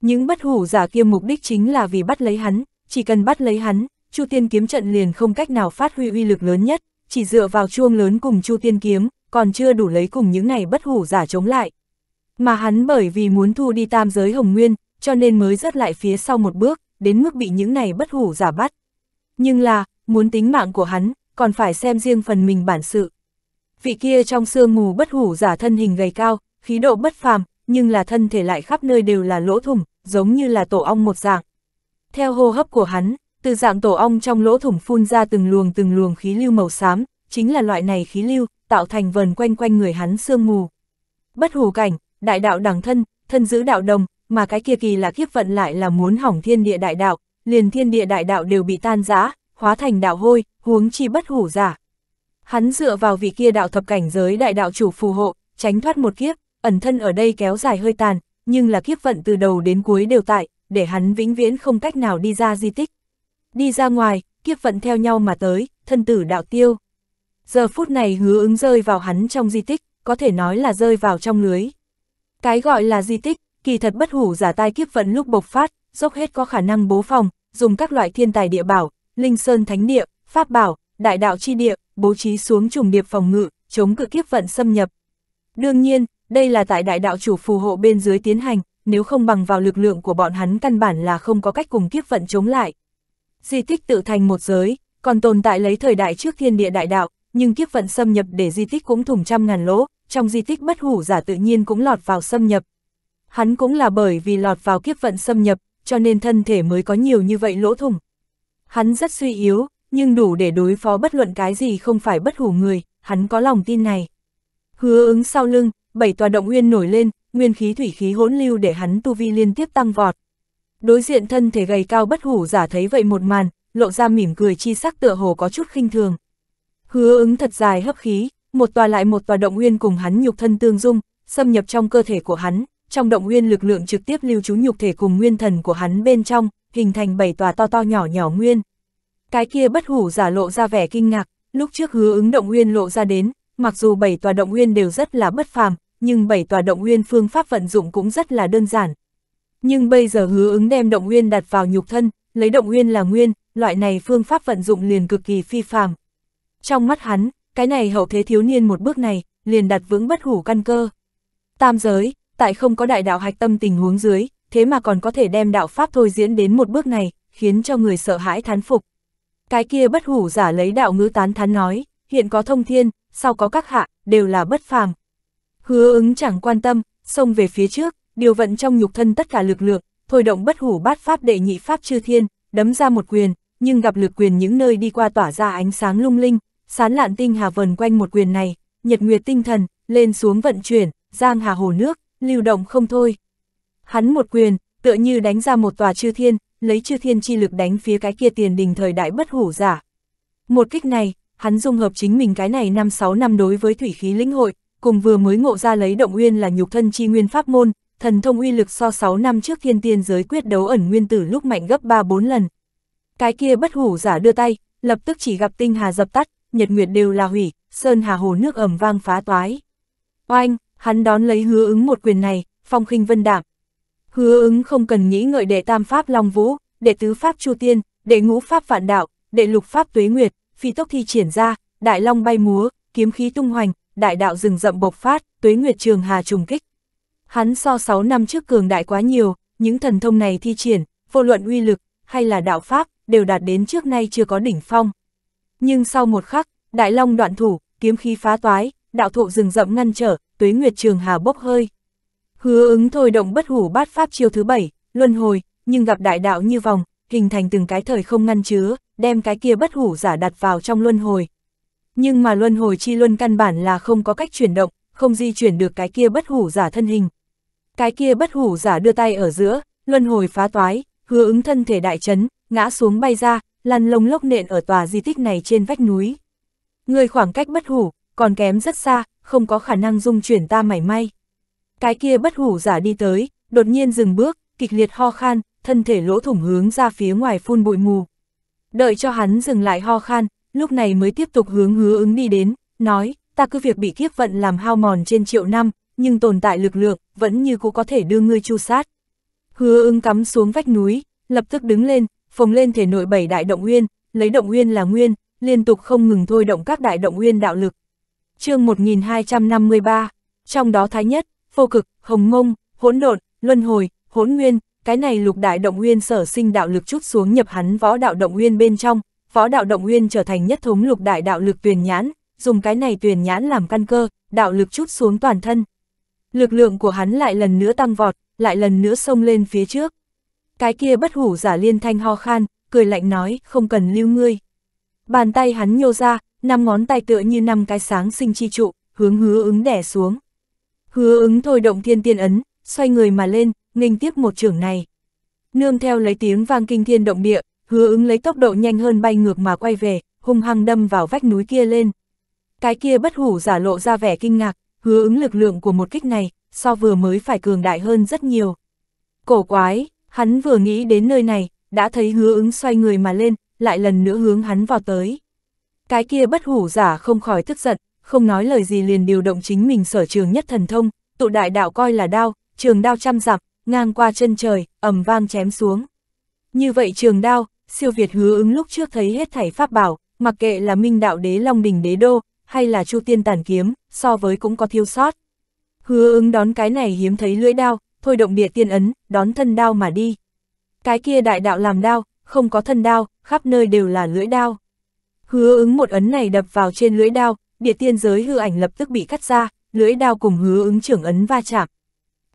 Những bất hủ giả kia mục đích chính là vì bắt lấy hắn, chỉ cần bắt lấy hắn, Chu Tiên kiếm trận liền không cách nào phát huy uy lực lớn nhất, chỉ dựa vào chuông lớn cùng Chu Tiên Kiếm, còn chưa đủ lấy cùng những này bất hủ giả chống lại. Mà hắn bởi vì muốn thu đi tam giới hồng nguyên, cho nên mới rớt lại phía sau một bước, đến mức bị những này bất hủ giả bắt. Nhưng là, muốn tính mạng của hắn, còn phải xem riêng phần mình bản sự. Vị kia trong sương mù bất hủ giả thân hình gầy cao, khí độ bất phàm, nhưng là thân thể lại khắp nơi đều là lỗ thủng, giống như là tổ ong một dạng. Theo hô hấp của hắn, từ dạng tổ ong trong lỗ thủng phun ra từng luồng từng luồng khí lưu màu xám, chính là loại này khí lưu, tạo thành vần quanh quanh người hắn sương mù. Bất hủ cảnh, đại đạo đẳng thân, thân giữ đạo đồng, mà cái kia kỳ là kiếp vận lại là muốn hỏng thiên địa đại đạo, liền thiên địa đại đạo đều bị tan rã, hóa thành đạo hôi, huống chi bất hủ giả. Hắn dựa vào vị kia đạo thập cảnh giới đại đạo chủ phù hộ, tránh thoát một kiếp, ẩn thân ở đây kéo dài hơi tàn, nhưng là kiếp vận từ đầu đến cuối đều tại, để hắn vĩnh viễn không cách nào đi ra di tích đi ra ngoài, kiếp vận theo nhau mà tới, thân tử đạo tiêu. Giờ phút này hứa ứng rơi vào hắn trong di tích, có thể nói là rơi vào trong lưới. Cái gọi là di tích, kỳ thật bất hủ giả tai kiếp vận lúc bộc phát, dốc hết có khả năng bố phòng, dùng các loại thiên tài địa bảo, linh sơn thánh địa, pháp bảo, đại đạo chi địa, bố trí xuống trùng điệp phòng ngự, chống cự kiếp vận xâm nhập. Đương nhiên, đây là tại đại đạo chủ phù hộ bên dưới tiến hành, nếu không bằng vào lực lượng của bọn hắn căn bản là không có cách cùng kiếp vận chống lại di tích tự thành một giới, còn tồn tại lấy thời đại trước thiên địa đại đạo, nhưng kiếp vận xâm nhập để di tích cũng thủng trăm ngàn lỗ, trong di tích bất hủ giả tự nhiên cũng lọt vào xâm nhập. Hắn cũng là bởi vì lọt vào kiếp vận xâm nhập, cho nên thân thể mới có nhiều như vậy lỗ thủng. Hắn rất suy yếu, nhưng đủ để đối phó bất luận cái gì không phải bất hủ người, hắn có lòng tin này. Hứa ứng sau lưng, bảy tòa động nguyên nổi lên, nguyên khí thủy khí hỗn lưu để hắn tu vi liên tiếp tăng vọt. Đối diện thân thể gầy cao bất hủ giả thấy vậy một màn, lộ ra mỉm cười chi sắc tựa hồ có chút khinh thường. Hứa ứng thật dài hấp khí, một tòa lại một tòa động nguyên cùng hắn nhục thân tương dung, xâm nhập trong cơ thể của hắn, trong động nguyên lực lượng trực tiếp lưu trú nhục thể cùng nguyên thần của hắn bên trong, hình thành bảy tòa to to nhỏ nhỏ nguyên. Cái kia bất hủ giả lộ ra vẻ kinh ngạc, lúc trước hứa ứng động nguyên lộ ra đến, mặc dù bảy tòa động nguyên đều rất là bất phàm, nhưng bảy tòa động nguyên phương pháp vận dụng cũng rất là đơn giản, nhưng bây giờ hứa ứng đem động nguyên đặt vào nhục thân, lấy động nguyên là nguyên, loại này phương pháp vận dụng liền cực kỳ phi phàm. Trong mắt hắn, cái này hậu thế thiếu niên một bước này, liền đặt vững bất hủ căn cơ. Tam giới, tại không có đại đạo hạch tâm tình huống dưới, thế mà còn có thể đem đạo pháp thôi diễn đến một bước này, khiến cho người sợ hãi thán phục. Cái kia bất hủ giả lấy đạo ngữ tán thán nói, hiện có thông thiên, sau có các hạ, đều là bất phàm. Hứa ứng chẳng quan tâm, xông về phía trước, điều vận trong nhục thân tất cả lực lượng, thôi động bất hủ bát pháp đệ nhị pháp chư thiên, đấm ra một quyền, nhưng gặp lực quyền những nơi đi qua tỏa ra ánh sáng lung linh, sán lạn tinh hà vần quanh một quyền này, nhật nguyệt tinh thần, lên xuống vận chuyển, giang hà hồ nước, lưu động không thôi. Hắn một quyền, tựa như đánh ra một tòa chư thiên, lấy chư thiên chi lực đánh phía cái kia tiền đình thời đại bất hủ giả. Một kích này, hắn dung hợp chính mình cái này năm sáu năm đối với thủy khí lĩnh hội, cùng vừa mới ngộ ra lấy động nguyên là nhục thân chi nguyên pháp môn, thần thông uy lực so 6 năm trước thiên tiên giới quyết đấu ẩn nguyên tử lúc mạnh gấp 3-4 lần. Cái kia bất hủ giả đưa tay, lập tức chỉ gặp tinh hà dập tắt, nhật nguyệt đều là hủy, sơn hà hồ nước ẩm vang phá toái. Oanh, hắn đón lấy hứa ứng một quyền này, phong khinh vân đạm. Hứa ứng không cần nghĩ ngợi đệ tam pháp long vũ, đệ tứ pháp chu tiên, đệ ngũ pháp vạn đạo, đệ lục pháp tuế nguyệt, phi tốc thi triển ra, đại long bay múa, kiếm khí tung hoành, đại đạo rừng rậm bộc phát, tuế nguyệt trường hà trùng kích. Hắn so 6 năm trước cường đại quá nhiều, những thần thông này thi triển, vô luận uy lực, hay là đạo pháp, đều đạt đến trước nay chưa có đỉnh phong. Nhưng sau một khắc, đại long đoạn thủ, kiếm khí phá toái, đạo thụ rừng rậm ngăn trở, tuế nguyệt trường hà bốc hơi. Hứa ứng thôi động bất hủ bát pháp chiêu thứ bảy, luân hồi, nhưng gặp đại đạo như vòng, hình thành từng cái thời không ngăn chứa, đem cái kia bất hủ giả đặt vào trong luân hồi. Nhưng mà luân hồi chi luân căn bản là không có cách chuyển động, không di chuyển được cái kia bất hủ giả thân hình, cái kia bất hủ giả đưa tay ở giữa, luân hồi phá toái, hứa ứng thân thể đại chấn, ngã xuống bay ra, lăn lông lốc nện ở tòa di tích này trên vách núi. Người khoảng cách bất hủ, còn kém rất xa, không có khả năng dung chuyển ta mảy may. Cái kia bất hủ giả đi tới, đột nhiên dừng bước, kịch liệt ho khan, thân thể lỗ thủng hướng ra phía ngoài phun bụi mù. Đợi cho hắn dừng lại ho khan, lúc này mới tiếp tục hướng hứa ứng đi đến, nói, ta cứ việc bị kiếp vận làm hao mòn trên triệu năm, nhưng tồn tại lực lượng, vẫn như cũ có thể đưa ngươi chu sát. Hứa ưng cắm xuống vách núi, lập tức đứng lên, phồng lên thể nội bảy đại động nguyên, lấy động nguyên là nguyên, liên tục không ngừng thôi động các đại động nguyên đạo lực. chương 1253, trong đó thái nhất, vô cực, hồng mông, hỗn độn, luân hồi, hỗn nguyên, cái này lục đại động nguyên sở sinh đạo lực chút xuống nhập hắn võ đạo động nguyên bên trong, võ đạo động nguyên trở thành nhất thống lục đại đạo lực tuyền nhãn, dùng cái này tuyền nhãn làm căn cơ, đạo lực chút xuống toàn thân, lực lượng của hắn lại lần nữa tăng vọt, lại lần nữa xông lên phía trước. Cái kia bất hủ giả liên thanh ho khan, cười lạnh nói, không cần lưu ngươi. Bàn tay hắn nhô ra, năm ngón tay tựa như năm cái sáng sinh chi trụ, hướng hứa ứng đẻ xuống. Hứa ứng thôi động thiên tiên ấn, xoay người mà lên, nghênh tiếp một trưởng này. Nương theo lấy tiếng vang kinh thiên động địa, hứa ứng lấy tốc độ nhanh hơn bay ngược mà quay về, hung hăng đâm vào vách núi kia lên. Cái kia bất hủ giả lộ ra vẻ kinh ngạc, hứa ứng lực lượng của một kích này, so vừa mới phải cường đại hơn rất nhiều. Cổ quái, hắn vừa nghĩ đến nơi này, đã thấy hứa ứng xoay người mà lên, lại lần nữa hướng hắn vào tới. Cái kia bất hủ giả không khỏi tức giận, không nói lời gì liền điều động chính mình sở trường nhất thần thông, tụ đại đạo coi là đao, trường đao trăm dặm, ngang qua chân trời, ầm vang chém xuống. Như vậy trường đao, siêu việt hứa ứng lúc trước thấy hết thảy pháp bảo, mặc kệ là minh đạo đế long đỉnh đế đô, hay là chu tiên tàn kiếm, so với cũng có thiếu sót. Hứa ứng đón cái này hiếm thấy lưỡi đao, thôi động địa tiên ấn, đón thân đao mà đi. Cái kia đại đạo làm đao, không có thân đao, khắp nơi đều là lưỡi đao. Hứa ứng một ấn này đập vào trên lưỡi đao, địa tiên giới hư ảnh lập tức bị cắt ra, lưỡi đao cùng hứa ứng trưởng ấn va chạm.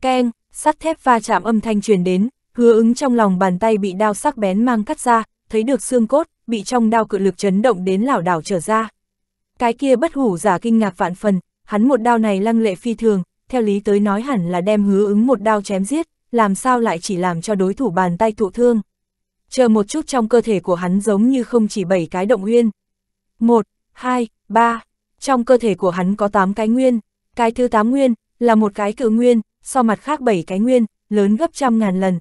Keng, sắt thép va chạm âm thanh truyền đến, hứa ứng trong lòng bàn tay bị đao sắc bén mang cắt ra, thấy được xương cốt, bị trong đao cự lực chấn động đến lảo đảo trở ra. Cái kia bất hủ giả kinh ngạc vạn phần, hắn một đao này lăng lệ phi thường, theo lý tới nói hẳn là đem hứa ứng một đao chém giết, làm sao lại chỉ làm cho đối thủ bàn tay thụ thương. Chờ một chút trong cơ thể của hắn giống như không chỉ 7 cái động nguyên. 1, 2, 3. Trong cơ thể của hắn có 8 cái nguyên. Cái thứ 8 nguyên là một cái cự nguyên, so mặt khác 7 cái nguyên, lớn gấp trăm ngàn lần.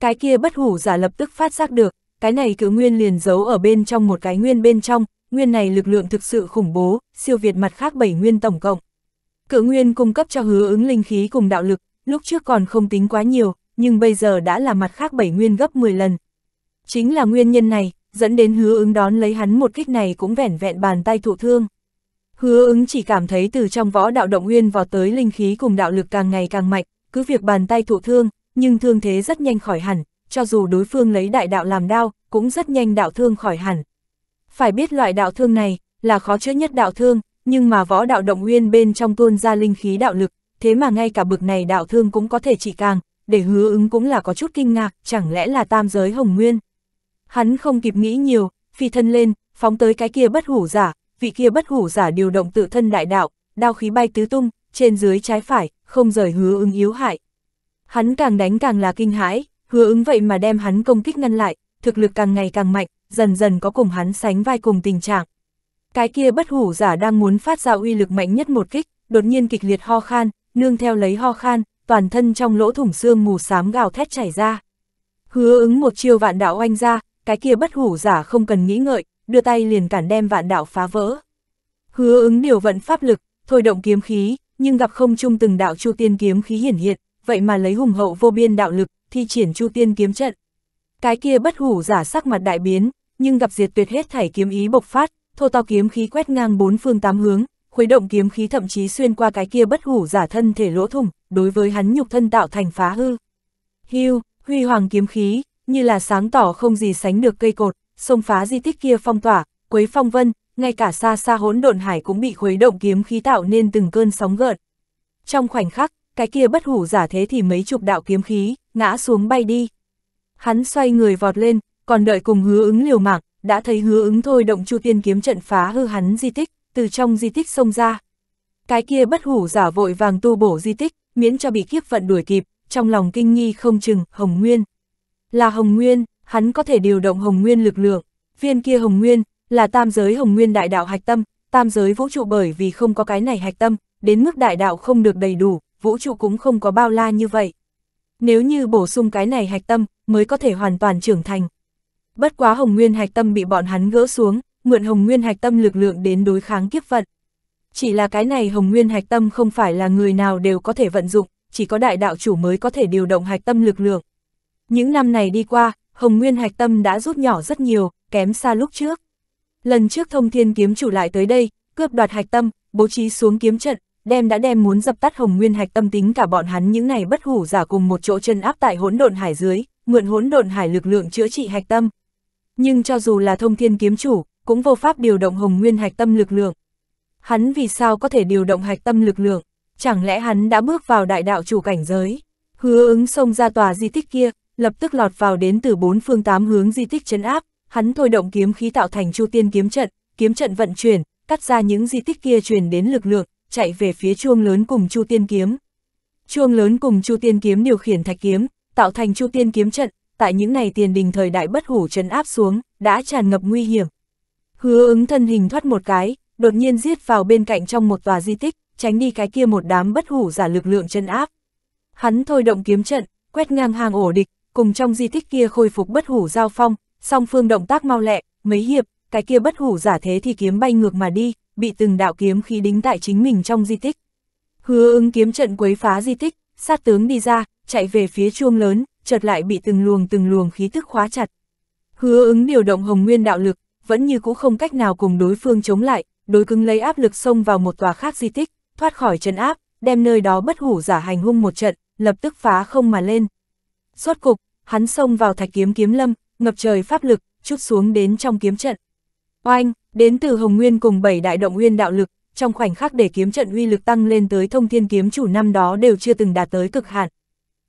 Cái kia bất hủ giả lập tức phát giác được, cái này cự nguyên liền giấu ở bên trong một cái nguyên bên trong, nguyên này lực lượng thực sự khủng bố, siêu việt mặt khác bảy nguyên tổng cộng. Cự nguyên cung cấp cho hứa ứng linh khí cùng đạo lực, lúc trước còn không tính quá nhiều, nhưng bây giờ đã là mặt khác bảy nguyên gấp 10 lần. Chính là nguyên nhân này, dẫn đến hứa ứng đón lấy hắn một kích này cũng vẻn vẹn bàn tay thụ thương. Hứa ứng chỉ cảm thấy từ trong võ đạo động nguyên vào tới linh khí cùng đạo lực càng ngày càng mạnh, cứ việc bàn tay thụ thương, nhưng thương thế rất nhanh khỏi hẳn, cho dù đối phương lấy đại đạo làm đao, cũng rất nhanh đạo thương khỏi hẳn. Phải biết loại đạo thương này là khó chữa nhất đạo thương, nhưng mà võ đạo động nguyên bên trong tuôn ra linh khí đạo lực, thế mà ngay cả bực này đạo thương cũng có thể chỉ càng, để hứa ứng cũng là có chút kinh ngạc, chẳng lẽ là tam giới hồng nguyên. Hắn không kịp nghĩ nhiều, phi thân lên, phóng tới cái kia bất hủ giả, vị kia bất hủ giả điều động tự thân đại đạo, đao khí bay tứ tung, trên dưới trái phải, không rời hứa ứng yếu hại. Hắn càng đánh càng là kinh hãi, hứa ứng vậy mà đem hắn công kích ngăn lại, thực lực càng ngày càng mạnh, dần dần có cùng hắn sánh vai cùng tình trạng. Cái kia bất hủ giả đang muốn phát ra uy lực mạnh nhất một kích, đột nhiên kịch liệt ho khan, nương theo lấy ho khan, toàn thân trong lỗ thủng xương mù xám gào thét chảy ra. Hứa ứng một chiêu vạn đạo oanh ra, cái kia bất hủ giả không cần nghĩ ngợi, đưa tay liền cản đem vạn đạo phá vỡ. Hứa ứng điều vận pháp lực, thôi động kiếm khí, nhưng gặp không chung từng đạo chu tiên kiếm khí hiển hiện, vậy mà lấy hùng hậu vô biên đạo lực, thi triển chu tiên kiếm trận. Cái kia bất hủ giả sắc mặt đại biến, nhưng gặp diệt tuyệt hết thảy kiếm ý bộc phát, thô to kiếm khí quét ngang bốn phương tám hướng, khuấy động kiếm khí thậm chí xuyên qua cái kia bất hủ giả thân thể lỗ thủng, đối với hắn nhục thân tạo thành phá hư. Hưu, huy hoàng kiếm khí, như là sáng tỏ không gì sánh được cây cột, xông phá di tích kia phong tỏa, quấy phong vân, ngay cả xa xa hỗn độn hải cũng bị khuấy động kiếm khí tạo nên từng cơn sóng gợn. Trong khoảnh khắc, cái kia bất hủ giả thế thì mấy chục đạo kiếm khí ngã xuống bay đi. Hắn xoay người vọt lên, còn đợi cùng hứa ứng liều mạng, đã thấy hứa ứng thôi động chu tiên kiếm trận phá hư hắn di tích, từ trong di tích xông ra. Cái kia bất hủ giả vội vàng tu bổ di tích, miễn cho bị kiếp vận đuổi kịp, trong lòng kinh nghi không chừng, Hồng Nguyên. Là Hồng Nguyên, hắn có thể điều động Hồng Nguyên lực lượng, viên kia Hồng Nguyên, là tam giới Hồng Nguyên đại đạo hạch tâm, tam giới vũ trụ bởi vì không có cái này hạch tâm, đến mức đại đạo không được đầy đủ, vũ trụ cũng không có bao la như vậy. Nếu như bổ sung cái này hạch tâm, mới có thể hoàn toàn trưởng thành. Bất quá hồng nguyên hạch tâm bị bọn hắn gỡ xuống, mượn hồng nguyên hạch tâm lực lượng đến đối kháng kiếp vận. Chỉ là cái này hồng nguyên hạch tâm không phải là người nào đều có thể vận dụng, chỉ có đại đạo chủ mới có thể điều động hạch tâm lực lượng. Những năm này đi qua, hồng nguyên hạch tâm đã rút nhỏ rất nhiều, kém xa lúc trước. Lần trước thông thiên kiếm chủ lại tới đây, cướp đoạt hạch tâm, bố trí xuống kiếm trận, đem đã đem muốn dập tắt hồng nguyên hạch tâm tính cả bọn hắn những này bất hủ giả cùng một chỗ chân áp tại hỗn độn hải dưới, mượn hỗn độn hải lực lượng chữa trị hạch tâm. Nhưng cho dù là thông thiên kiếm chủ, cũng vô pháp điều động hồng nguyên hạch tâm lực lượng. Hắn vì sao có thể điều động hạch tâm lực lượng? Chẳng lẽ hắn đã bước vào đại đạo chủ cảnh giới? Hứa ứng xông ra tòa di tích kia, lập tức lọt vào đến từ bốn phương tám hướng di tích chấn áp, hắn thôi động kiếm khí tạo thành chu tiên kiếm trận, kiếm trận vận chuyển, cắt ra những di tích kia truyền đến lực lượng, chạy về phía chuông lớn cùng Chu Tiên Kiếm. Chuông lớn cùng Chu Tiên Kiếm điều khiển thạch kiếm, tạo thành Chu Tiên Kiếm trận, tại những ngày tiền đình thời đại bất hủ trấn áp xuống, đã tràn ngập nguy hiểm. Hứa ứng thân hình thoát một cái, đột nhiên giết vào bên cạnh trong một tòa di tích, tránh đi cái kia một đám bất hủ giả lực lượng chân áp. Hắn thôi động kiếm trận, quét ngang hàng ổ địch, cùng trong di tích kia khôi phục bất hủ giao phong, song phương động tác mau lẹ, mấy hiệp, cái kia bất hủ giả thế thì kiếm bay ngược mà đi, bị từng đạo kiếm khí đính tại chính mình trong di tích. Hứa ứng kiếm trận quấy phá di tích, sát tướng đi ra, chạy về phía chuông lớn, chợt lại bị từng luồng từng luồng khí tức khóa chặt. Hứa ứng điều động hồng nguyên đạo lực, vẫn như cũ không cách nào cùng đối phương chống lại, đối cứng lấy áp lực xông vào một tòa khác di tích, thoát khỏi trận áp, đem nơi đó bất hủ giả hành hung một trận, lập tức phá không mà lên. Rốt cục, hắn xông vào thạch kiếm kiếm lâm, ngập trời pháp lực, chút xuống đến trong kiếm trận. Oanh, Đến từ Hồng Nguyên cùng bảy đại động nguyên đạo lực, trong khoảnh khắc để kiếm trận uy lực tăng lên tới thông thiên kiếm chủ năm đó đều chưa từng đạt tới cực hạn.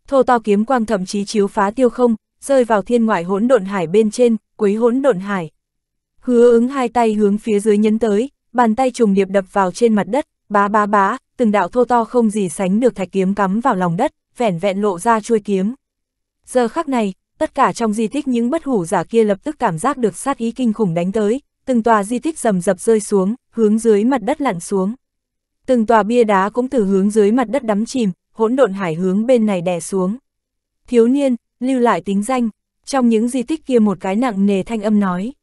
Thô to kiếm quang thậm chí chiếu phá tiêu không, rơi vào thiên ngoại hỗn độn hải bên trên, quấy hỗn độn hải. Hứa ứng hai tay hướng phía dưới nhấn tới, bàn tay trùng điệp đập vào trên mặt đất, bá bá bá, từng đạo thô to không gì sánh được thạch kiếm cắm vào lòng đất, vẻn vẹn lộ ra chuôi kiếm. Giờ khắc này, tất cả trong di tích những bất hủ giả kia lập tức cảm giác được sát ý kinh khủng đánh tới, từng tòa di tích rầm rập rơi xuống, hướng dưới mặt đất lặn xuống. Từng tòa bia đá cũng từ hướng dưới mặt đất đắm chìm, hỗn độn hải hướng bên này đè xuống. Thiếu niên, lưu lại tính danh, trong những di tích kia một cái nặng nề thanh âm nói.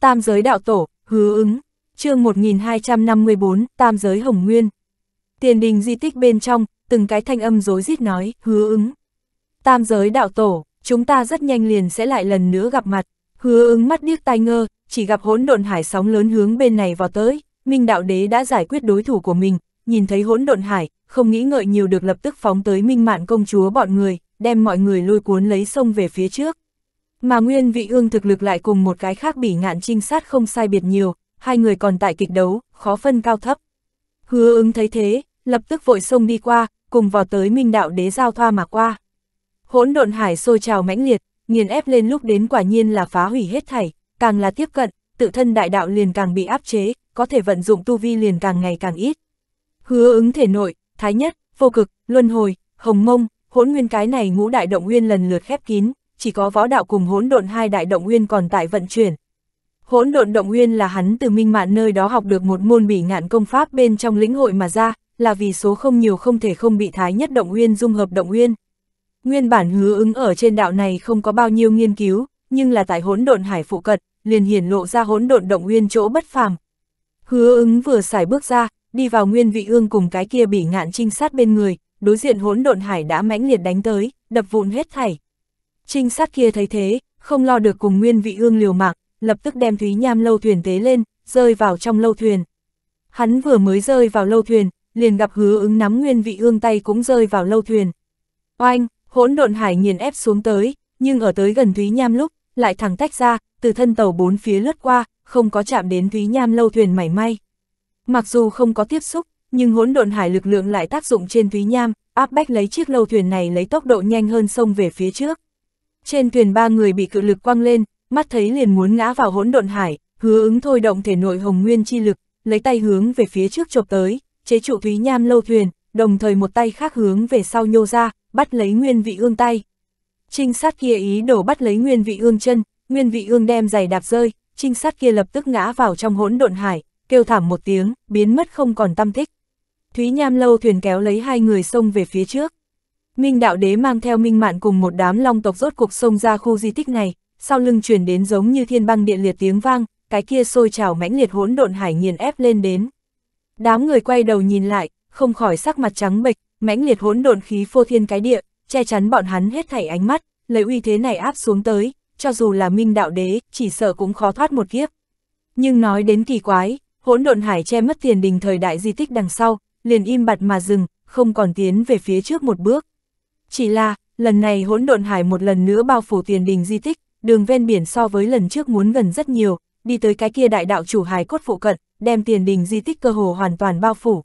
Tam giới đạo tổ, hứa ứng, chương 1254, tam giới hồng nguyên. Tiền đình di tích bên trong, từng cái thanh âm rối rít nói, hứa ứng. Tam giới đạo tổ, chúng ta rất nhanh liền sẽ lại lần nữa gặp mặt, Hứa ứng mắt điếc tai ngơ, chỉ gặp hỗn độn hải sóng lớn hướng bên này vào tới, Minh Đạo Đế đã giải quyết đối thủ của mình, nhìn thấy hỗn độn hải, không nghĩ ngợi nhiều được lập tức phóng tới Minh Mạn công chúa bọn người, đem mọi người lôi cuốn lấy sông về phía trước. Mà Nguyên Vị Ương thực lực lại cùng một cái khác bỉ ngạn trinh sát không sai biệt nhiều, hai người còn tại kịch đấu, khó phân cao thấp. Hứa ứng thấy thế, lập tức vội sông đi qua, cùng vào tới Minh Đạo Đế giao thoa mà qua. Hỗn độn hải sôi trào mãnh liệt, nghiền ép lên lúc đến quả nhiên là phá hủy hết thảy, càng là tiếp cận, tự thân đại đạo liền càng bị áp chế, có thể vận dụng tu vi liền càng ngày càng ít. Hứa ứng thể nội, thái nhất, vô cực, luân hồi, hồng mông, hỗn nguyên cái này ngũ đại động nguyên lần lượt khép kín, chỉ có võ đạo cùng hỗn độn hai đại động nguyên còn tại vận chuyển. Hỗn độn động nguyên là hắn từ minh mạn nơi đó học được một môn bỉ ngạn công pháp bên trong lĩnh hội mà ra, là vì số không nhiều không thể không bị thái nhất động nguyên dung hợp động nguyên, Nguyên bản hứa ứng ở trên đạo này không có bao nhiêu nghiên cứu, nhưng là tại hỗn độn hải phụ cận, liền hiển lộ ra hỗn độn động nguyên chỗ bất phàm. Hứa ứng vừa xài bước ra, đi vào nguyên vị ương cùng cái kia bị ngạn trinh sát bên người, đối diện hỗn độn hải đã mãnh liệt đánh tới, đập vụn hết thảy. Trinh sát kia thấy thế, không lo được cùng nguyên vị ương liều mạng, lập tức đem thúy nham lâu thuyền tế lên, rơi vào trong lâu thuyền. Hắn vừa mới rơi vào lâu thuyền, liền gặp hứa ứng nắm nguyên vị ương tay cũng rơi vào lâu thuyền. Oanh, hỗn độn hải nghiền ép xuống tới, nhưng ở tới gần Thúy Nham lúc, lại thẳng tách ra, từ thân tàu bốn phía lướt qua, không có chạm đến Thúy Nham lâu thuyền mảy may. Mặc dù không có tiếp xúc, nhưng hỗn độn hải lực lượng lại tác dụng trên Thúy Nham, áp bách lấy chiếc lâu thuyền này lấy tốc độ nhanh hơn sông về phía trước. Trên thuyền ba người bị cự lực quăng lên, mắt thấy liền muốn ngã vào hỗn độn hải, hứa ứng thôi động thể nội hồng nguyên chi lực, lấy tay hướng về phía trước chộp tới, chế trụ Thúy Nham lâu thuyền, đồng thời một tay khác hướng về sau nhô ra, bắt lấy nguyên vị ương tay. Trinh sát kia ý đổ bắt lấy nguyên vị ương chân, nguyên vị ương đem giày đạp rơi, trinh sát kia lập tức ngã vào trong hỗn độn hải, kêu thảm một tiếng, biến mất không còn tâm thích Thúy Nham lâu thuyền kéo lấy hai người sông về phía trước. Minh đạo đế mang theo Minh Mạn cùng một đám long tộc rốt cuộc sông ra khu di tích này, sau lưng truyền đến giống như thiên băng điện liệt tiếng vang, cái kia sôi trào mãnh liệt hỗn độn hải nghiền ép lên đến. Đám người quay đầu nhìn lại, không khỏi sắc mặt trắng bệch, mãnh liệt hỗn độn khí phô thiên cái địa, che chắn bọn hắn hết thảy ánh mắt, lấy uy thế này áp xuống tới, cho dù là minh đạo đế, chỉ sợ cũng khó thoát một kiếp. Nhưng nói đến kỳ quái, hỗn độn hải che mất tiền đình thời đại di tích đằng sau, liền im bặt mà dừng, không còn tiến về phía trước một bước. Chỉ là, lần này hỗn độn hải một lần nữa bao phủ tiền đình di tích, đường ven biển so với lần trước muốn gần rất nhiều, đi tới cái kia đại đạo chủ hải cốt phụ cận, đem tiền đình di tích cơ hồ hoàn toàn bao phủ.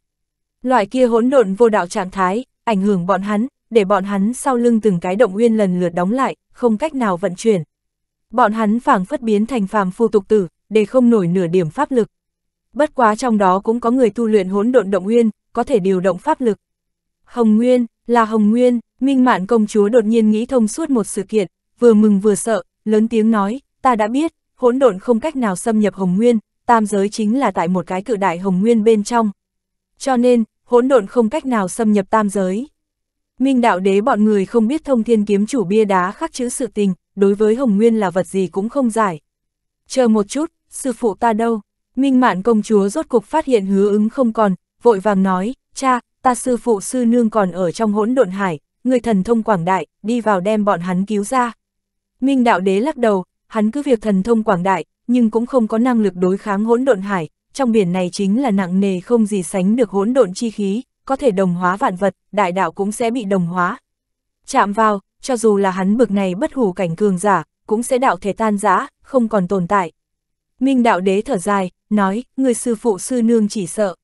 Loại kia hỗn độn vô đạo trạng thái, ảnh hưởng bọn hắn, để bọn hắn sau lưng từng cái động nguyên lần lượt đóng lại, không cách nào vận chuyển. Bọn hắn phảng phất biến thành phàm phu tục tử, để không nổi nửa điểm pháp lực. Bất quá trong đó cũng có người tu luyện hỗn độn động nguyên, có thể điều động pháp lực. Hồng Nguyên, là Hồng Nguyên, Minh Mạn công chúa đột nhiên nghĩ thông suốt một sự kiện, vừa mừng vừa sợ, lớn tiếng nói, ta đã biết, hỗn độn không cách nào xâm nhập Hồng Nguyên, tam giới chính là tại một cái cự đại Hồng Nguyên bên trong. Cho nên, hỗn độn không cách nào xâm nhập tam giới. Minh đạo đế bọn người không biết thông thiên kiếm chủ bia đá khắc chữ sự tình, đối với Hồng Nguyên là vật gì cũng không giải. Chờ một chút, sư phụ ta đâu? Minh mạn công chúa rốt cục phát hiện hứa ứng không còn, vội vàng nói, cha, ta sư phụ sư nương còn ở trong hỗn độn hải, người thần thông quảng đại, đi vào đem bọn hắn cứu ra. Minh đạo đế lắc đầu, hắn cứ việc thần thông quảng đại, nhưng cũng không có năng lực đối kháng hỗn độn hải, trong biển này chính là nặng nề không gì sánh được hỗn độn chi khí, có thể đồng hóa vạn vật, đại đạo cũng sẽ bị đồng hóa. Chạm vào, cho dù là hắn bực này bất hủ cảnh cường giả, cũng sẽ đạo thể tan rã, không còn tồn tại. Minh đạo đế thở dài, nói, người sư phụ sư nương chỉ sợ.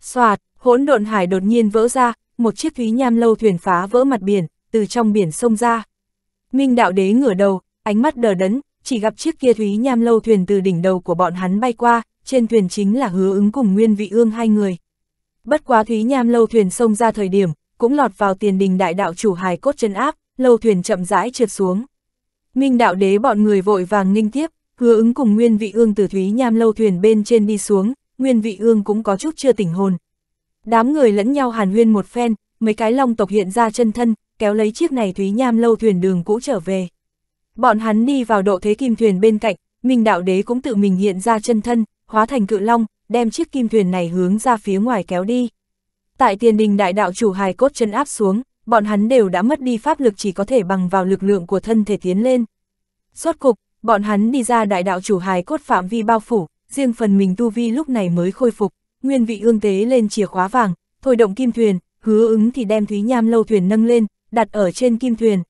Xoạt, hỗn độn hải đột nhiên vỡ ra, một chiếc thúy nham lâu thuyền phá vỡ mặt biển, từ trong biển sông ra. Minh đạo đế ngửa đầu, ánh mắt đờ đẫn, chỉ gặp chiếc kia thúy nham lâu thuyền từ đỉnh đầu của bọn hắn bay qua, trên thuyền chính là hứa ứng cùng Nguyên Vị Ương hai người. Bất quá Thúy Nham lâu thuyền sông ra thời điểm, cũng lọt vào tiền đình đại đạo chủ hài cốt chân áp, lâu thuyền chậm rãi trượt xuống. Minh đạo đế bọn người vội vàng nghinh tiếp, hứa ứng cùng Nguyên Vị Ương từ Thúy Nham lâu thuyền bên trên đi xuống, Nguyên Vị Ương cũng có chút chưa tỉnh hồn. Đám người lẫn nhau hàn huyên một phen, mấy cái long tộc hiện ra chân thân, kéo lấy chiếc này Thúy Nham lâu thuyền đường cũ trở về. Bọn hắn đi vào độ thế kim thuyền bên cạnh, Minh đạo đế cũng tự mình hiện ra chân thân, hóa thành cự long, đem chiếc kim thuyền này hướng ra phía ngoài kéo đi. Tại tiền đình đại đạo chủ hài cốt chân áp xuống, bọn hắn đều đã mất đi pháp lực chỉ có thể bằng vào lực lượng của thân thể tiến lên. Suốt cục, bọn hắn đi ra đại đạo chủ hài cốt phạm vi bao phủ, riêng phần mình tu vi lúc này mới khôi phục, nguyên vị ương tế lên chìa khóa vàng, thôi động kim thuyền, hứa ứng thì đem thúy nham lâu thuyền nâng lên, đặt ở trên kim thuyền.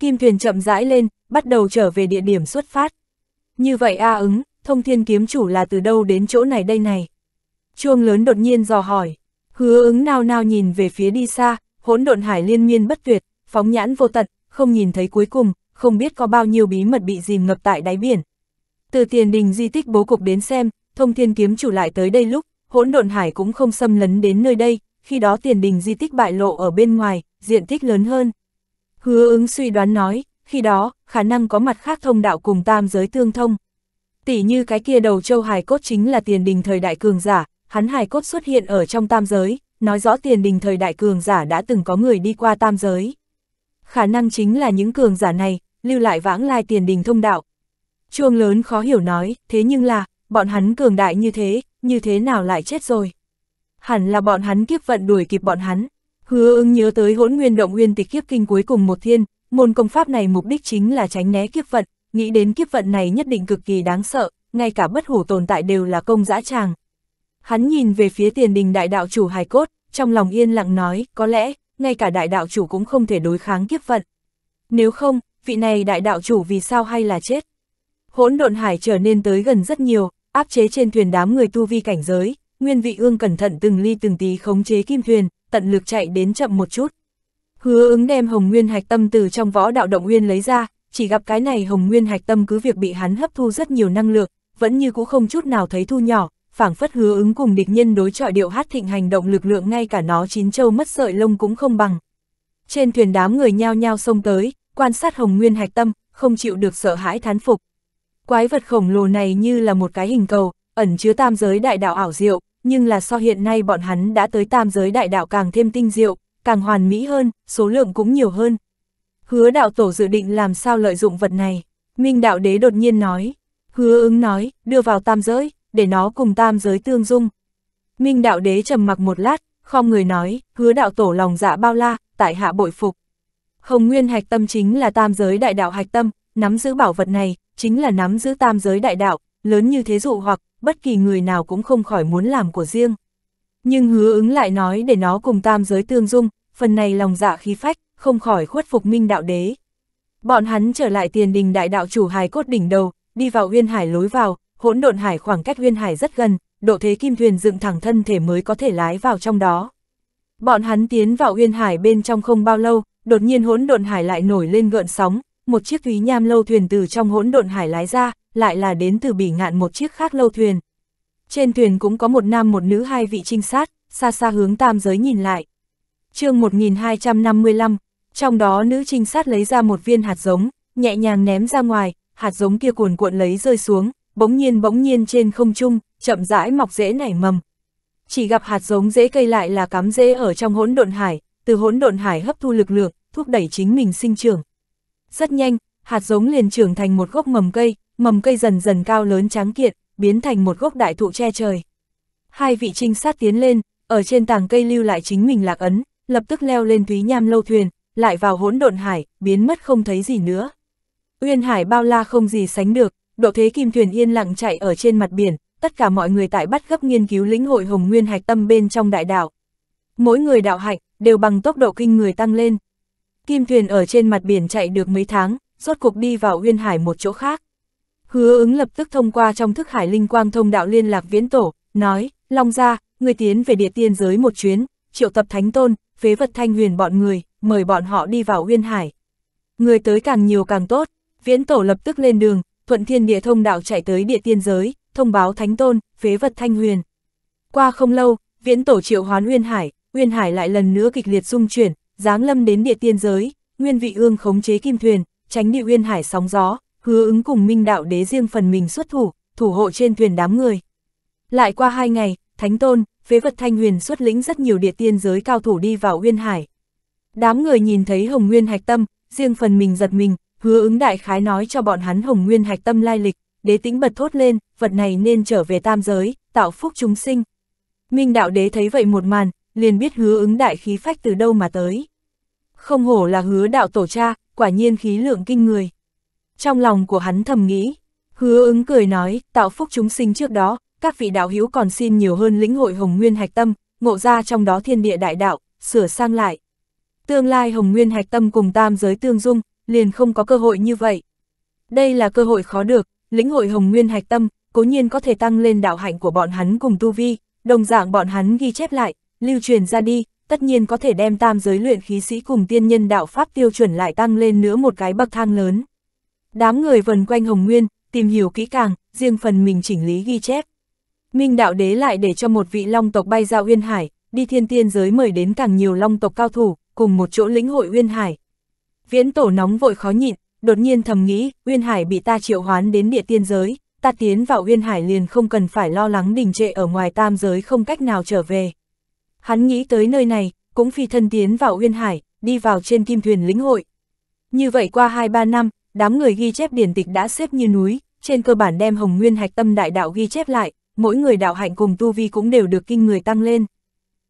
Kim thuyền chậm rãi lên, bắt đầu trở về địa điểm xuất phát. Như vậy A ứng, thông thiên kiếm chủ là từ đâu đến chỗ này đây này? Chuông lớn đột nhiên dò hỏi, hứa ứng nao nao nhìn về phía đi xa, hỗn độn hải liên miên bất tuyệt, phóng nhãn vô tận, không nhìn thấy cuối cùng, không biết có bao nhiêu bí mật bị dìm ngập tại đáy biển. Từ tiền đình di tích bố cục đến xem, thông thiên kiếm chủ lại tới đây lúc, hỗn độn hải cũng không xâm lấn đến nơi đây, khi đó tiền đình di tích bại lộ ở bên ngoài, diện tích lớn hơn. Hứa ứng suy đoán nói, khi đó, khả năng có mặt khác thông đạo cùng tam giới tương thông tỷ như cái kia đầu châu hài cốt chính là tiền đình thời đại cường giả, hắn hài cốt xuất hiện ở trong tam giới, nói rõ tiền đình thời đại cường giả đã từng có người đi qua tam giới. Khả năng chính là những cường giả này, lưu lại vãng lai tiền đình thông đạo. Chuông lớn khó hiểu nói, thế nhưng là, bọn hắn cường đại như thế, như thế nào lại chết rồi? Hẳn là bọn hắn kiếp vận đuổi kịp bọn hắn. Hứa ưng nhớ tới hỗn nguyên động nguyên tịch kiếp kinh cuối cùng một thiên, môn công pháp này mục đích chính là tránh né kiếp vận, nghĩ đến kiếp vận này nhất định cực kỳ đáng sợ, ngay cả bất hủ tồn tại đều là công dã tràng. Hắn nhìn về phía tiền đình đại đạo chủ hài cốt, trong lòng yên lặng nói, có lẽ, ngay cả đại đạo chủ cũng không thể đối kháng kiếp vận. Nếu không, vị này đại đạo chủ vì sao hay là chết? Hỗn độn hải trở nên tới gần rất nhiều, áp chế trên thuyền đám người tu vi cảnh giới, nguyên vị ương cẩn thận từng ly từng tí khống chế kim thuyền, tận lực chạy đến chậm một chút. Hứa ứng đem hồng nguyên hạch tâm từ trong võ đạo động nguyên lấy ra, chỉ gặp cái này hồng nguyên hạch tâm cứ việc bị hắn hấp thu rất nhiều năng lượng, vẫn như cũng không chút nào thấy thu nhỏ, phảng phất hứa ứng cùng địch nhân đối chọi điệu hát thịnh hành động lực lượng ngay cả nó chín châu mất sợi lông cũng không bằng. Trên thuyền đám người nhao nhao xông tới, quan sát hồng nguyên hạch tâm, không chịu được sợ hãi thán phục. Quái vật khổng lồ này như là một cái hình cầu, ẩn chứa tam giới đại đạo ảo diệu, nhưng là so hiện nay bọn hắn đã tới tam giới đại đạo càng thêm tinh diệu, càng hoàn mỹ hơn, số lượng cũng nhiều hơn, hứa đạo tổ dự định làm sao lợi dụng vật này. Minh đạo đế đột nhiên nói, hứa ứng nói, đưa vào tam giới, để nó cùng tam giới tương dung. Minh đạo đế trầm mặc một lát, không người nói, hứa đạo tổ lòng dạ bao la, tại hạ bội phục. Hồng Nguyên Hạch Tâm chính là tam giới đại đạo Hạch Tâm, nắm giữ bảo vật này, chính là nắm giữ tam giới đại đạo, lớn như thế dụ hoặc, bất kỳ người nào cũng không khỏi muốn làm của riêng. Nhưng hứa ứng lại nói để nó cùng tam giới tương dung, phần này lòng dạ khí phách, không khỏi khuất phục minh đạo đế. Bọn hắn trở lại tiền đình đại đạo chủ hài cốt đỉnh đầu, đi vào huyên hải lối vào, hỗn độn hải khoảng cách huyên hải rất gần, độ thế kim thuyền dựng thẳng thân thể mới có thể lái vào trong đó. Bọn hắn tiến vào huyên hải bên trong không bao lâu, đột nhiên hỗn độn hải lại nổi lên gợn sóng, một chiếc thúy nham lâu thuyền từ trong hỗn độn hải lái ra, lại là đến từ bỉ ngạn một chiếc khác lâu thuyền. Trên thuyền cũng có một nam một nữ hai vị trinh sát, xa xa hướng tam giới nhìn lại chương 1255, trong đó nữ trinh sát lấy ra một viên hạt giống, nhẹ nhàng ném ra ngoài, hạt giống kia cuồn cuộn lấy rơi xuống, bỗng nhiên bỗng nhiên trên không trung, chậm rãi mọc rễ nảy mầm. Chỉ gặp hạt giống dễ cây lại là cắm rễ ở trong hỗn độn hải, từ hỗn độn hải hấp thu lực lượng, thúc đẩy chính mình sinh trưởng. Rất nhanh, hạt giống liền trưởng thành một gốc mầm cây, mầm cây dần dần cao lớn tráng kiện, biến thành một gốc đại thụ che trời. Hai vị trinh sát tiến lên, ở trên tàng cây lưu lại chính mình lạc ấn, lập tức leo lên Thúy Nham lâu thuyền, lại vào hỗn độn hải, biến mất không thấy gì nữa. Uyên hải bao la không gì sánh được, độ thế kim thuyền yên lặng chạy ở trên mặt biển, tất cả mọi người tại bắt gấp nghiên cứu lĩnh hội hồng nguyên hạch tâm bên trong đại đạo. Mỗi người đạo hạch, đều bằng tốc độ kinh người tăng lên. Kim thuyền ở trên mặt biển chạy được mấy tháng, rốt cuộc đi vào uyên hải một chỗ khác. Hứa ứng lập tức thông qua trong thức hải linh quang thông đạo liên lạc viễn tổ, nói, Long gia người tiến về địa tiên giới một chuyến, triệu tập thánh tôn, phế vật thanh huyền bọn người, mời bọn họ đi vào uyên hải. Người tới càng nhiều càng tốt, viễn tổ lập tức lên đường, thuận thiên địa thông đạo chạy tới địa tiên giới, thông báo thánh tôn, phế vật thanh huyền. Qua không lâu, viễn tổ triệu hoán uyên hải, uyên hải lại lần nữa kịch liệt dung chuyển, giáng lâm đến địa tiên giới, nguyên vị ương khống chế kim thuyền, tránh địa uyên hải sóng gió, hứa ứng cùng minh đạo đế riêng phần mình xuất thủ, thủ hộ trên thuyền đám người. Lại qua hai ngày, Thánh Tôn, phế vật Thanh Huyền xuất lĩnh rất nhiều địa tiên giới cao thủ đi vào Uyên Hải. Đám người nhìn thấy Hồng Nguyên Hạch Tâm, riêng phần mình giật mình, hứa ứng đại khái nói cho bọn hắn Hồng Nguyên Hạch Tâm lai lịch, đế tĩnh bật thốt lên, vật này nên trở về tam giới, tạo phúc chúng sinh. Minh đạo đế thấy vậy một màn, liền biết hứa ứng đại khí phách từ đâu mà tới. Không hổ là hứa đạo tổ cha, quả nhiên khí lượng kinh người. Trong lòng của hắn thầm nghĩ, hứa ứng cười nói, tạo phúc chúng sinh trước đó, các vị đạo hữu còn xin nhiều hơn lĩnh hội hồng nguyên hạch tâm, ngộ ra trong đó thiên địa đại đạo, sửa sang lại. Tương lai hồng nguyên hạch tâm cùng tam giới tương dung, liền không có cơ hội như vậy. Đây là cơ hội khó được, lĩnh hội hồng nguyên hạch tâm, cố nhiên có thể tăng lên đạo hạnh của bọn hắn cùng tu vi, đồng dạng bọn hắn ghi chép lại, lưu truyền ra đi, tất nhiên có thể đem tam giới luyện khí sĩ cùng tiên nhân đạo pháp tiêu chuẩn lại tăng lên nữa một cái bậc thang lớn. Đám người vần quanh Hồng Nguyên, tìm hiểu kỹ càng, riêng phần mình chỉnh lý ghi chép. Minh Đạo Đế lại để cho một vị long tộc bay ra Uyên Hải, đi thiên tiên giới mời đến càng nhiều long tộc cao thủ, cùng một chỗ lĩnh hội Uyên Hải. Viễn Tổ nóng vội khó nhịn, đột nhiên thầm nghĩ, Uyên Hải bị ta triệu hoán đến địa tiên giới, ta tiến vào Uyên Hải liền không cần phải lo lắng đình trệ ở ngoài tam giới không cách nào trở về. Hắn nghĩ tới nơi này, cũng phi thân tiến vào Uyên Hải, đi vào trên kim thuyền lĩnh hội. Như vậy qua 2-3 năm, đám người ghi chép điển tịch đã xếp như núi, trên cơ bản đem Hồng Nguyên Hạch Tâm Đại Đạo ghi chép lại, mỗi người đạo hạnh cùng tu vi cũng đều được kinh người tăng lên.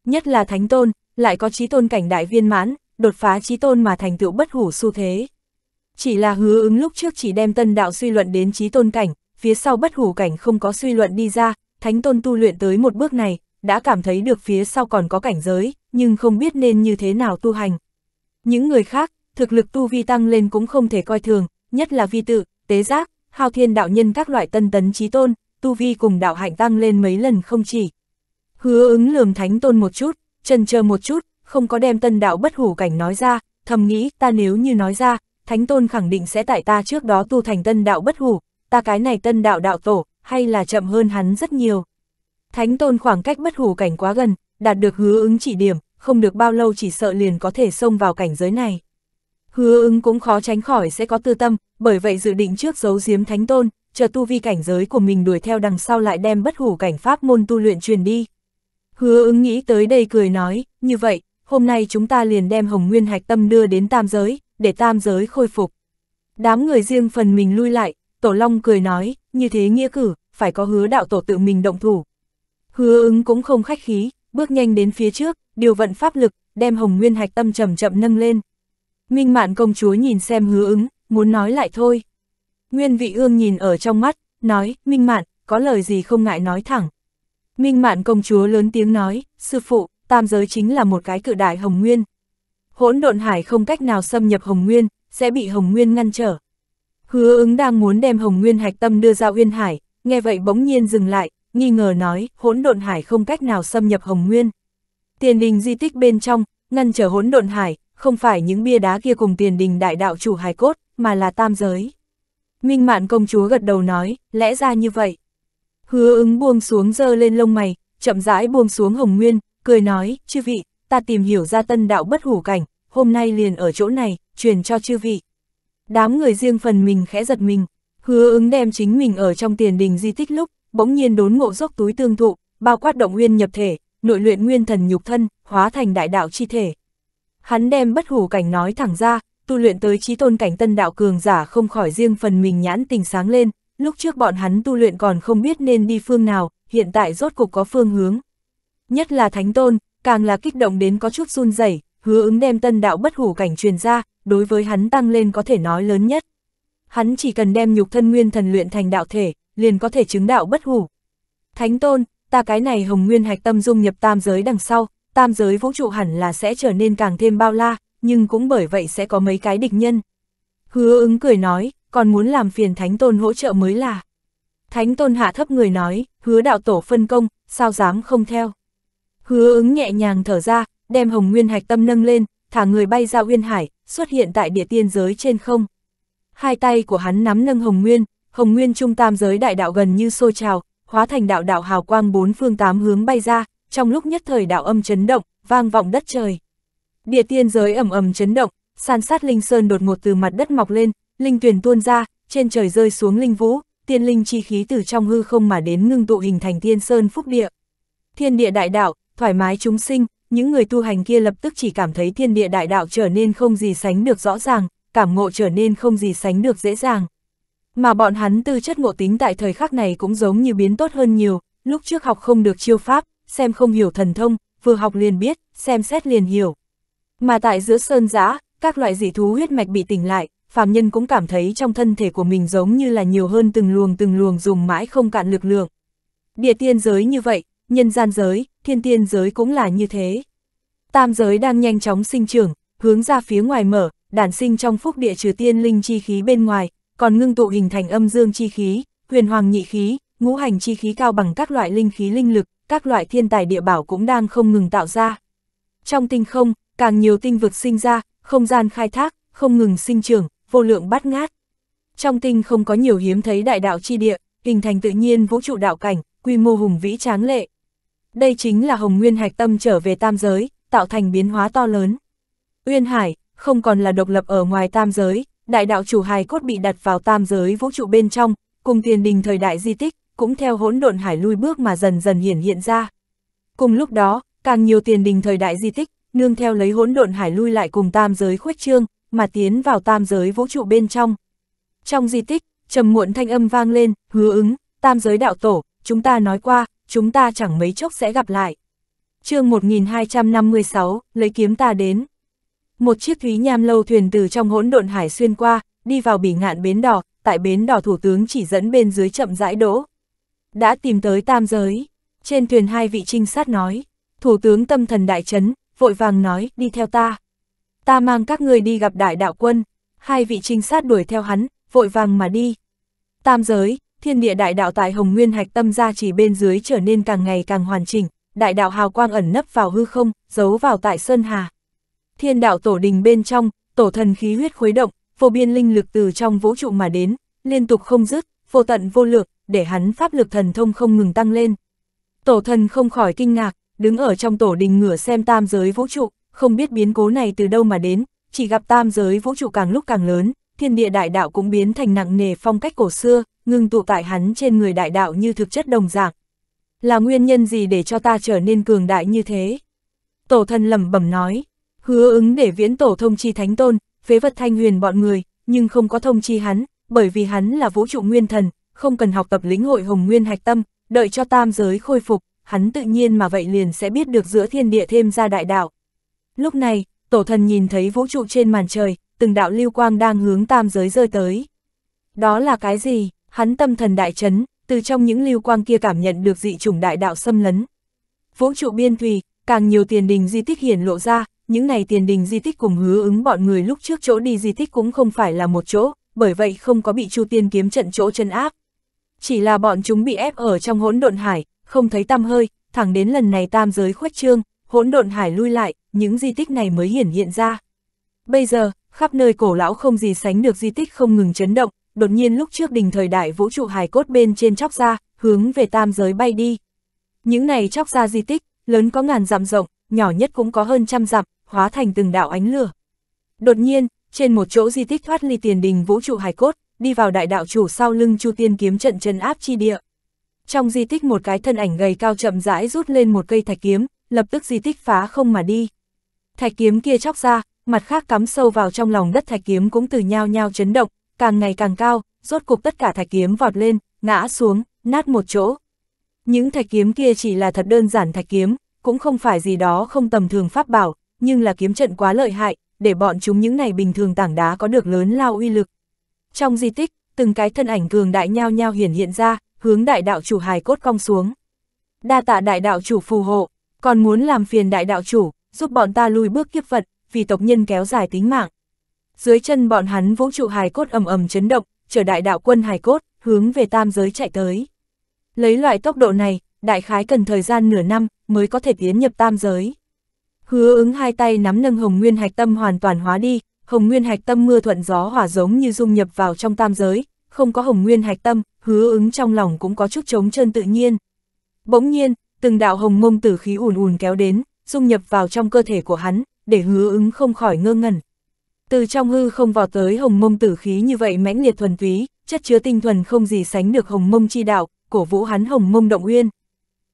Nhất là thánh tôn, lại có trí tôn cảnh đại viên mãn, đột phá trí tôn mà thành tựu bất hủ xu thế. Chỉ là hứa ứng lúc trước chỉ đem tân đạo suy luận đến trí tôn cảnh, phía sau bất hủ cảnh không có suy luận đi ra, thánh tôn tu luyện tới một bước này, đã cảm thấy được phía sau còn có cảnh giới, nhưng không biết nên như thế nào tu hành. Những người khác, thực lực tu vi tăng lên cũng không thể coi thường, nhất là vi tự, tế giác, hao thiên đạo nhân các loại tân tấn trí tôn, tu vi cùng đạo hạnh tăng lên mấy lần không chỉ. Hứa ứng lườm thánh tôn một chút, trần chờ một chút, không có đem tân đạo bất hủ cảnh nói ra, thầm nghĩ ta nếu như nói ra, thánh tôn khẳng định sẽ tại ta trước đó tu thành tân đạo bất hủ, ta cái này tân đạo đạo tổ, hay là chậm hơn hắn rất nhiều. Thánh tôn khoảng cách bất hủ cảnh quá gần, đạt được hứa ứng chỉ điểm, không được bao lâu chỉ sợ liền có thể xông vào cảnh giới này. Hứa ứng cũng khó tránh khỏi sẽ có tư tâm, bởi vậy dự định trước giấu giếm thánh tôn, chờ tu vi cảnh giới của mình đuổi theo đằng sau lại đem bất hủ cảnh pháp môn tu luyện truyền đi. Hứa ứng nghĩ tới đây cười nói, như vậy, hôm nay chúng ta liền đem Hồng Nguyên Hạch Tâm đưa đến tam giới, để tam giới khôi phục. Đám người riêng phần mình lui lại, Tổ Long cười nói, như thế nghĩa cử, phải có hứa đạo tổ tự mình động thủ. Hứa ứng cũng không khách khí, bước nhanh đến phía trước, điều vận pháp lực, đem Hồng Nguyên Hạch Tâm chậm chậm nâng lên. Minh Mạn công chúa nhìn xem hứa ứng, muốn nói lại thôi. Nguyên vị ương nhìn ở trong mắt, nói, Minh Mạn, có lời gì không ngại nói thẳng. Minh Mạn công chúa lớn tiếng nói, sư phụ, tam giới chính là một cái cự đại Hồng Nguyên. Hỗn độn hải không cách nào xâm nhập Hồng Nguyên, sẽ bị Hồng Nguyên ngăn trở. Hứa ứng đang muốn đem Hồng Nguyên hạch tâm đưa ra Uyên Hải, nghe vậy bỗng nhiên dừng lại, nghi ngờ nói, hỗn độn hải không cách nào xâm nhập Hồng Nguyên. Tiền đình di tích bên trong, ngăn trở hỗn độn hải, không phải những bia đá kia cùng tiền đình đại đạo chủ hải cốt, mà là tam giới. Minh Mạn công chúa gật đầu nói, lẽ ra như vậy. Hứa ứng buông xuống dơ lên lông mày, chậm rãi buông xuống hồng nguyên, cười nói, chư vị, ta tìm hiểu ra tân đạo bất hủ cảnh, hôm nay liền ở chỗ này, truyền cho chư vị. Đám người riêng phần mình khẽ giật mình, hứa ứng đem chính mình ở trong tiền đình di tích lúc, bỗng nhiên đốn ngộ dốc túi tương thụ, bao quát động nguyên nhập thể, nội luyện nguyên thần nhục thân, hóa thành đại đạo chi thể. Hắn đem bất hủ cảnh nói thẳng ra, tu luyện tới trí tôn cảnh tân đạo cường giả không khỏi riêng phần mình nhãn tình sáng lên, lúc trước bọn hắn tu luyện còn không biết nên đi phương nào, hiện tại rốt cục có phương hướng. Nhất là Thánh Tôn, càng là kích động đến có chút run rẩy, hứa ứng đem tân đạo bất hủ cảnh truyền ra, đối với hắn tăng lên có thể nói lớn nhất. Hắn chỉ cần đem nhục thân nguyên thần luyện thành đạo thể, liền có thể chứng đạo bất hủ. Thánh Tôn, ta cái này hồng nguyên hạch tâm dung nhập tam giới đằng sau, tam giới vũ trụ hẳn là sẽ trở nên càng thêm bao la, nhưng cũng bởi vậy sẽ có mấy cái địch nhân. Hứa ứng cười nói, còn muốn làm phiền Thánh Tôn hỗ trợ mới là. Thánh Tôn hạ thấp người nói, hứa đạo tổ phân công, sao dám không theo. Hứa ứng nhẹ nhàng thở ra, đem hồng nguyên hạch tâm nâng lên, thả người bay ra uyên hải, xuất hiện tại địa tiên giới trên không. Hai tay của hắn nắm nâng hồng nguyên, hồng nguyên trung tam giới đại đạo gần như sôi trào, hóa thành đạo đạo hào quang bốn phương tám hướng bay ra, trong lúc nhất thời đạo âm chấn động, vang vọng đất trời. Địa tiên giới ẩm ẩm chấn động, san sát linh sơn đột ngột từ mặt đất mọc lên, linh tuyển tuôn ra, trên trời rơi xuống linh vũ, tiên linh chi khí từ trong hư không mà đến ngưng tụ hình thành tiên sơn phúc địa. Thiên địa đại đạo, thoải mái chúng sinh, những người tu hành kia lập tức chỉ cảm thấy thiên địa đại đạo trở nên không gì sánh được rõ ràng, cảm ngộ trở nên không gì sánh được dễ dàng. Mà bọn hắn tư chất ngộ tính tại thời khắc này cũng giống như biến tốt hơn nhiều, lúc trước học không được chiêu pháp, xem không hiểu thần thông, vừa học liền biết, xem xét liền hiểu. Mà tại giữa sơn giã, các loại dị thú huyết mạch bị tỉnh lại, phàm nhân cũng cảm thấy trong thân thể của mình giống như là nhiều hơn từng luồng từng luồng dùng mãi không cạn lực lượng. Địa tiên giới như vậy, nhân gian giới, thiên tiên giới cũng là như thế. Tam giới đang nhanh chóng sinh trưởng, hướng ra phía ngoài mở, đản sinh trong phúc địa trừ tiên linh chi khí bên ngoài, còn ngưng tụ hình thành âm dương chi khí, huyền hoàng nhị khí, ngũ hành chi khí cao bằng các loại linh khí linh lực, các loại thiên tài địa bảo cũng đang không ngừng tạo ra. Trong tinh không, càng nhiều tinh vực sinh ra, không gian khai thác, không ngừng sinh trưởng, vô lượng bát ngát. Trong tinh không có nhiều hiếm thấy đại đạo chi địa, hình thành tự nhiên vũ trụ đạo cảnh, quy mô hùng vĩ tráng lệ. Đây chính là hồng nguyên hạch tâm trở về tam giới, tạo thành biến hóa to lớn. Uyên Hải, không còn là độc lập ở ngoài tam giới, đại đạo chủ hài cốt bị đặt vào tam giới vũ trụ bên trong, cùng tiền đình thời đại di tích, cũng theo hỗn độn hải lui bước mà dần dần hiển hiện ra. Cùng lúc đó, càng nhiều tiền đình thời đại di tích, nương theo lấy hỗn độn hải lui lại cùng tam giới khuếch trương, mà tiến vào tam giới vũ trụ bên trong. Trong di tích, trầm muộn thanh âm vang lên, hứa ứng, tam giới đạo tổ, chúng ta nói qua, chúng ta chẳng mấy chốc sẽ gặp lại. chương 1256, lấy kiếm ta đến. Một chiếc thúy nham lâu thuyền từ trong hỗn độn hải xuyên qua, đi vào bỉ ngạn bến đỏ, tại bến đỏ thủ tướng chỉ dẫn bên dưới chậm rãi đỗ. Đã tìm tới tam giới. Trên thuyền hai vị trinh sát nói, thủ tướng tâm thần đại chấn, vội vàng nói, đi theo ta. Ta mang các người đi gặp đại đạo quân, hai vị trinh sát đuổi theo hắn, vội vàng mà đi. Tam giới, thiên địa đại đạo tại Hồng Nguyên Hạch Tâm gia chỉ bên dưới trở nên càng ngày càng hoàn chỉnh, đại đạo hào quang ẩn nấp vào hư không, giấu vào tại Sơn Hà. Thiên đạo tổ đình bên trong, tổ thần khí huyết khuấy động, vô biên linh lực từ trong vũ trụ mà đến, liên tục không dứt, vô tận vô lược, để hắn pháp lực thần thông không ngừng tăng lên. Tổ thần không khỏi kinh ngạc, đứng ở trong tổ đình ngửa xem tam giới vũ trụ, không biết biến cố này từ đâu mà đến, chỉ gặp tam giới vũ trụ càng lúc càng lớn, thiên địa đại đạo cũng biến thành nặng nề phong cách cổ xưa, ngưng tụ tại hắn trên người đại đạo như thực chất đồng dạng. Là nguyên nhân gì để cho ta trở nên cường đại như thế? Tổ thân lẩm bẩm nói, hứa ứng để viễn tổ thông chi thánh tôn, phế vật thanh huyền bọn người, nhưng không có thông chi hắn, bởi vì hắn là vũ trụ nguyên thần, không cần học tập lĩnh hội hồng nguyên hạch tâm, đợi cho tam giới khôi phục, hắn tự nhiên mà vậy liền sẽ biết được giữa thiên địa thêm ra đại đạo. Lúc này, tổ thần nhìn thấy vũ trụ trên màn trời, từng đạo lưu quang đang hướng tam giới rơi tới. Đó là cái gì? Hắn tâm thần đại chấn, từ trong những lưu quang kia cảm nhận được dị chủng đại đạo xâm lấn. Vũ trụ biên thùy, càng nhiều tiền đình di tích hiển lộ ra, những này tiền đình di tích cùng hứa ứng bọn người lúc trước chỗ đi di tích cũng không phải là một chỗ, bởi vậy không có bị Chu Tiên kiếm trận chỗ chân áp. Chỉ là bọn chúng bị ép ở trong hỗn độn hải, không thấy tăm hơi, thẳng đến lần này tam giới khuếch trương, hỗn độn hải lui lại, những di tích này mới hiển hiện ra. Bây giờ, khắp nơi cổ lão không gì sánh được di tích không ngừng chấn động, đột nhiên lúc trước đỉnh thời đại vũ trụ hải cốt bên trên chóc ra, hướng về tam giới bay đi. Những này chóc ra di tích, lớn có ngàn dặm rộng, nhỏ nhất cũng có hơn trăm dặm, hóa thành từng đạo ánh lửa. Đột nhiên, trên một chỗ di tích thoát ly tiền đình vũ trụ hải cốt, đi vào đại đạo chủ sau lưng Chu Tiên kiếm trận chân áp chi địa trong di tích một cái thân ảnh gầy cao chậm rãi rút lên một cây thạch kiếm, lập tức di tích phá không mà đi. Thạch kiếm kia chóc ra, mặt khác cắm sâu vào trong lòng đất thạch kiếm cũng từ nhau nhau chấn động, càng ngày càng cao, rốt cục tất cả thạch kiếm vọt lên, ngã xuống, nát một chỗ. Những thạch kiếm kia chỉ là thật đơn giản thạch kiếm, cũng không phải gì đó không tầm thường pháp bảo, nhưng là kiếm trận quá lợi hại, để bọn chúng những này bình thường tảng đá có được lớn lao uy lực. Trong di tích, từng cái thân ảnh cường đại nhau nhau hiển hiện ra, hướng đại đạo chủ hài cốt cong xuống. Đa tạ đại đạo chủ phù hộ, còn muốn làm phiền đại đạo chủ, giúp bọn ta lùi bước kiếp vật, vì tộc nhân kéo dài tính mạng. Dưới chân bọn hắn vũ trụ hài cốt ầm ầm chấn động, chờ đại đạo quân hài cốt, hướng về tam giới chạy tới. Lấy loại tốc độ này, đại khái cần thời gian nửa năm mới có thể tiến nhập tam giới. Hứa ứng hai tay nắm nâng hồng nguyên hạch tâm hoàn toàn hóa đi, hồng nguyên hạch tâm mưa thuận gió hỏa giống như dung nhập vào trong tam giới, không có hồng nguyên hạch tâm, hứa ứng trong lòng cũng có chút trống chân tự nhiên. Bỗng nhiên, từng đạo hồng mông tử khí ùn ùn kéo đến, dung nhập vào trong cơ thể của hắn, để hứa ứng không khỏi ngơ ngẩn. Từ trong hư không vào tới hồng mông tử khí như vậy mãnh liệt thuần túy, chất chứa tinh thuần không gì sánh được hồng mông chi đạo, cổ vũ hắn hồng mông động uyên.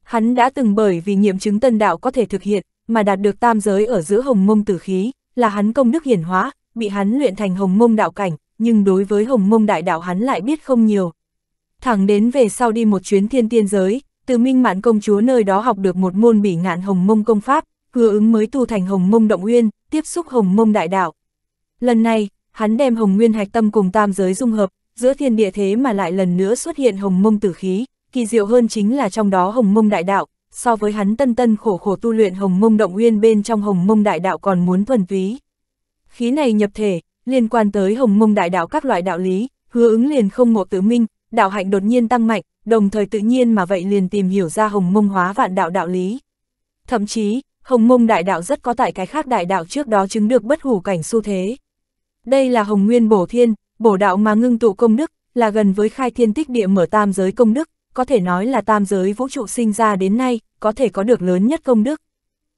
Hắn đã từng bởi vì nghiệm chứng tân đạo có thể thực hiện, mà đạt được tam giới ở giữa hồng mông tử khí, là hắn công đức hiển hóa, bị hắn luyện thành hồng mông đạo cảnh, nhưng đối với hồng mông đại đạo hắn lại biết không nhiều. Thẳng đến về sau đi một chuyến thiên tiên giới, từ minh mạn công chúa nơi đó học được một môn bỉ ngạn hồng mông công pháp, hứa ứng mới tu thành hồng mông động uyên, tiếp xúc hồng mông đại đạo. Lần này, hắn đem hồng nguyên hạch tâm cùng tam giới dung hợp, giữa thiên địa thế mà lại lần nữa xuất hiện hồng mông tử khí, kỳ diệu hơn chính là trong đó hồng mông đại đạo, so với hắn tân tân khổ khổ tu luyện hồng mông động uyên bên trong hồng mông đại đạo còn muốn thuần túy. Khí này nhập thể, Liên quan tới hồng mông đại đạo các loại đạo lý, hứa ứng liền không ngộ tự minh, đạo hạnh đột nhiên tăng mạnh, đồng thời tự nhiên mà vậy liền tìm hiểu ra hồng mông hóa vạn đạo đạo lý. Thậm chí, hồng mông đại đạo rất có tại cái khác đại đạo trước đó chứng được bất hủ cảnh xu thế. Đây là hồng nguyên bổ thiên, bổ đạo mà ngưng tụ công đức, là gần với khai thiên tích địa mở tam giới công đức, có thể nói là tam giới vũ trụ sinh ra đến nay, có thể có được lớn nhất công đức.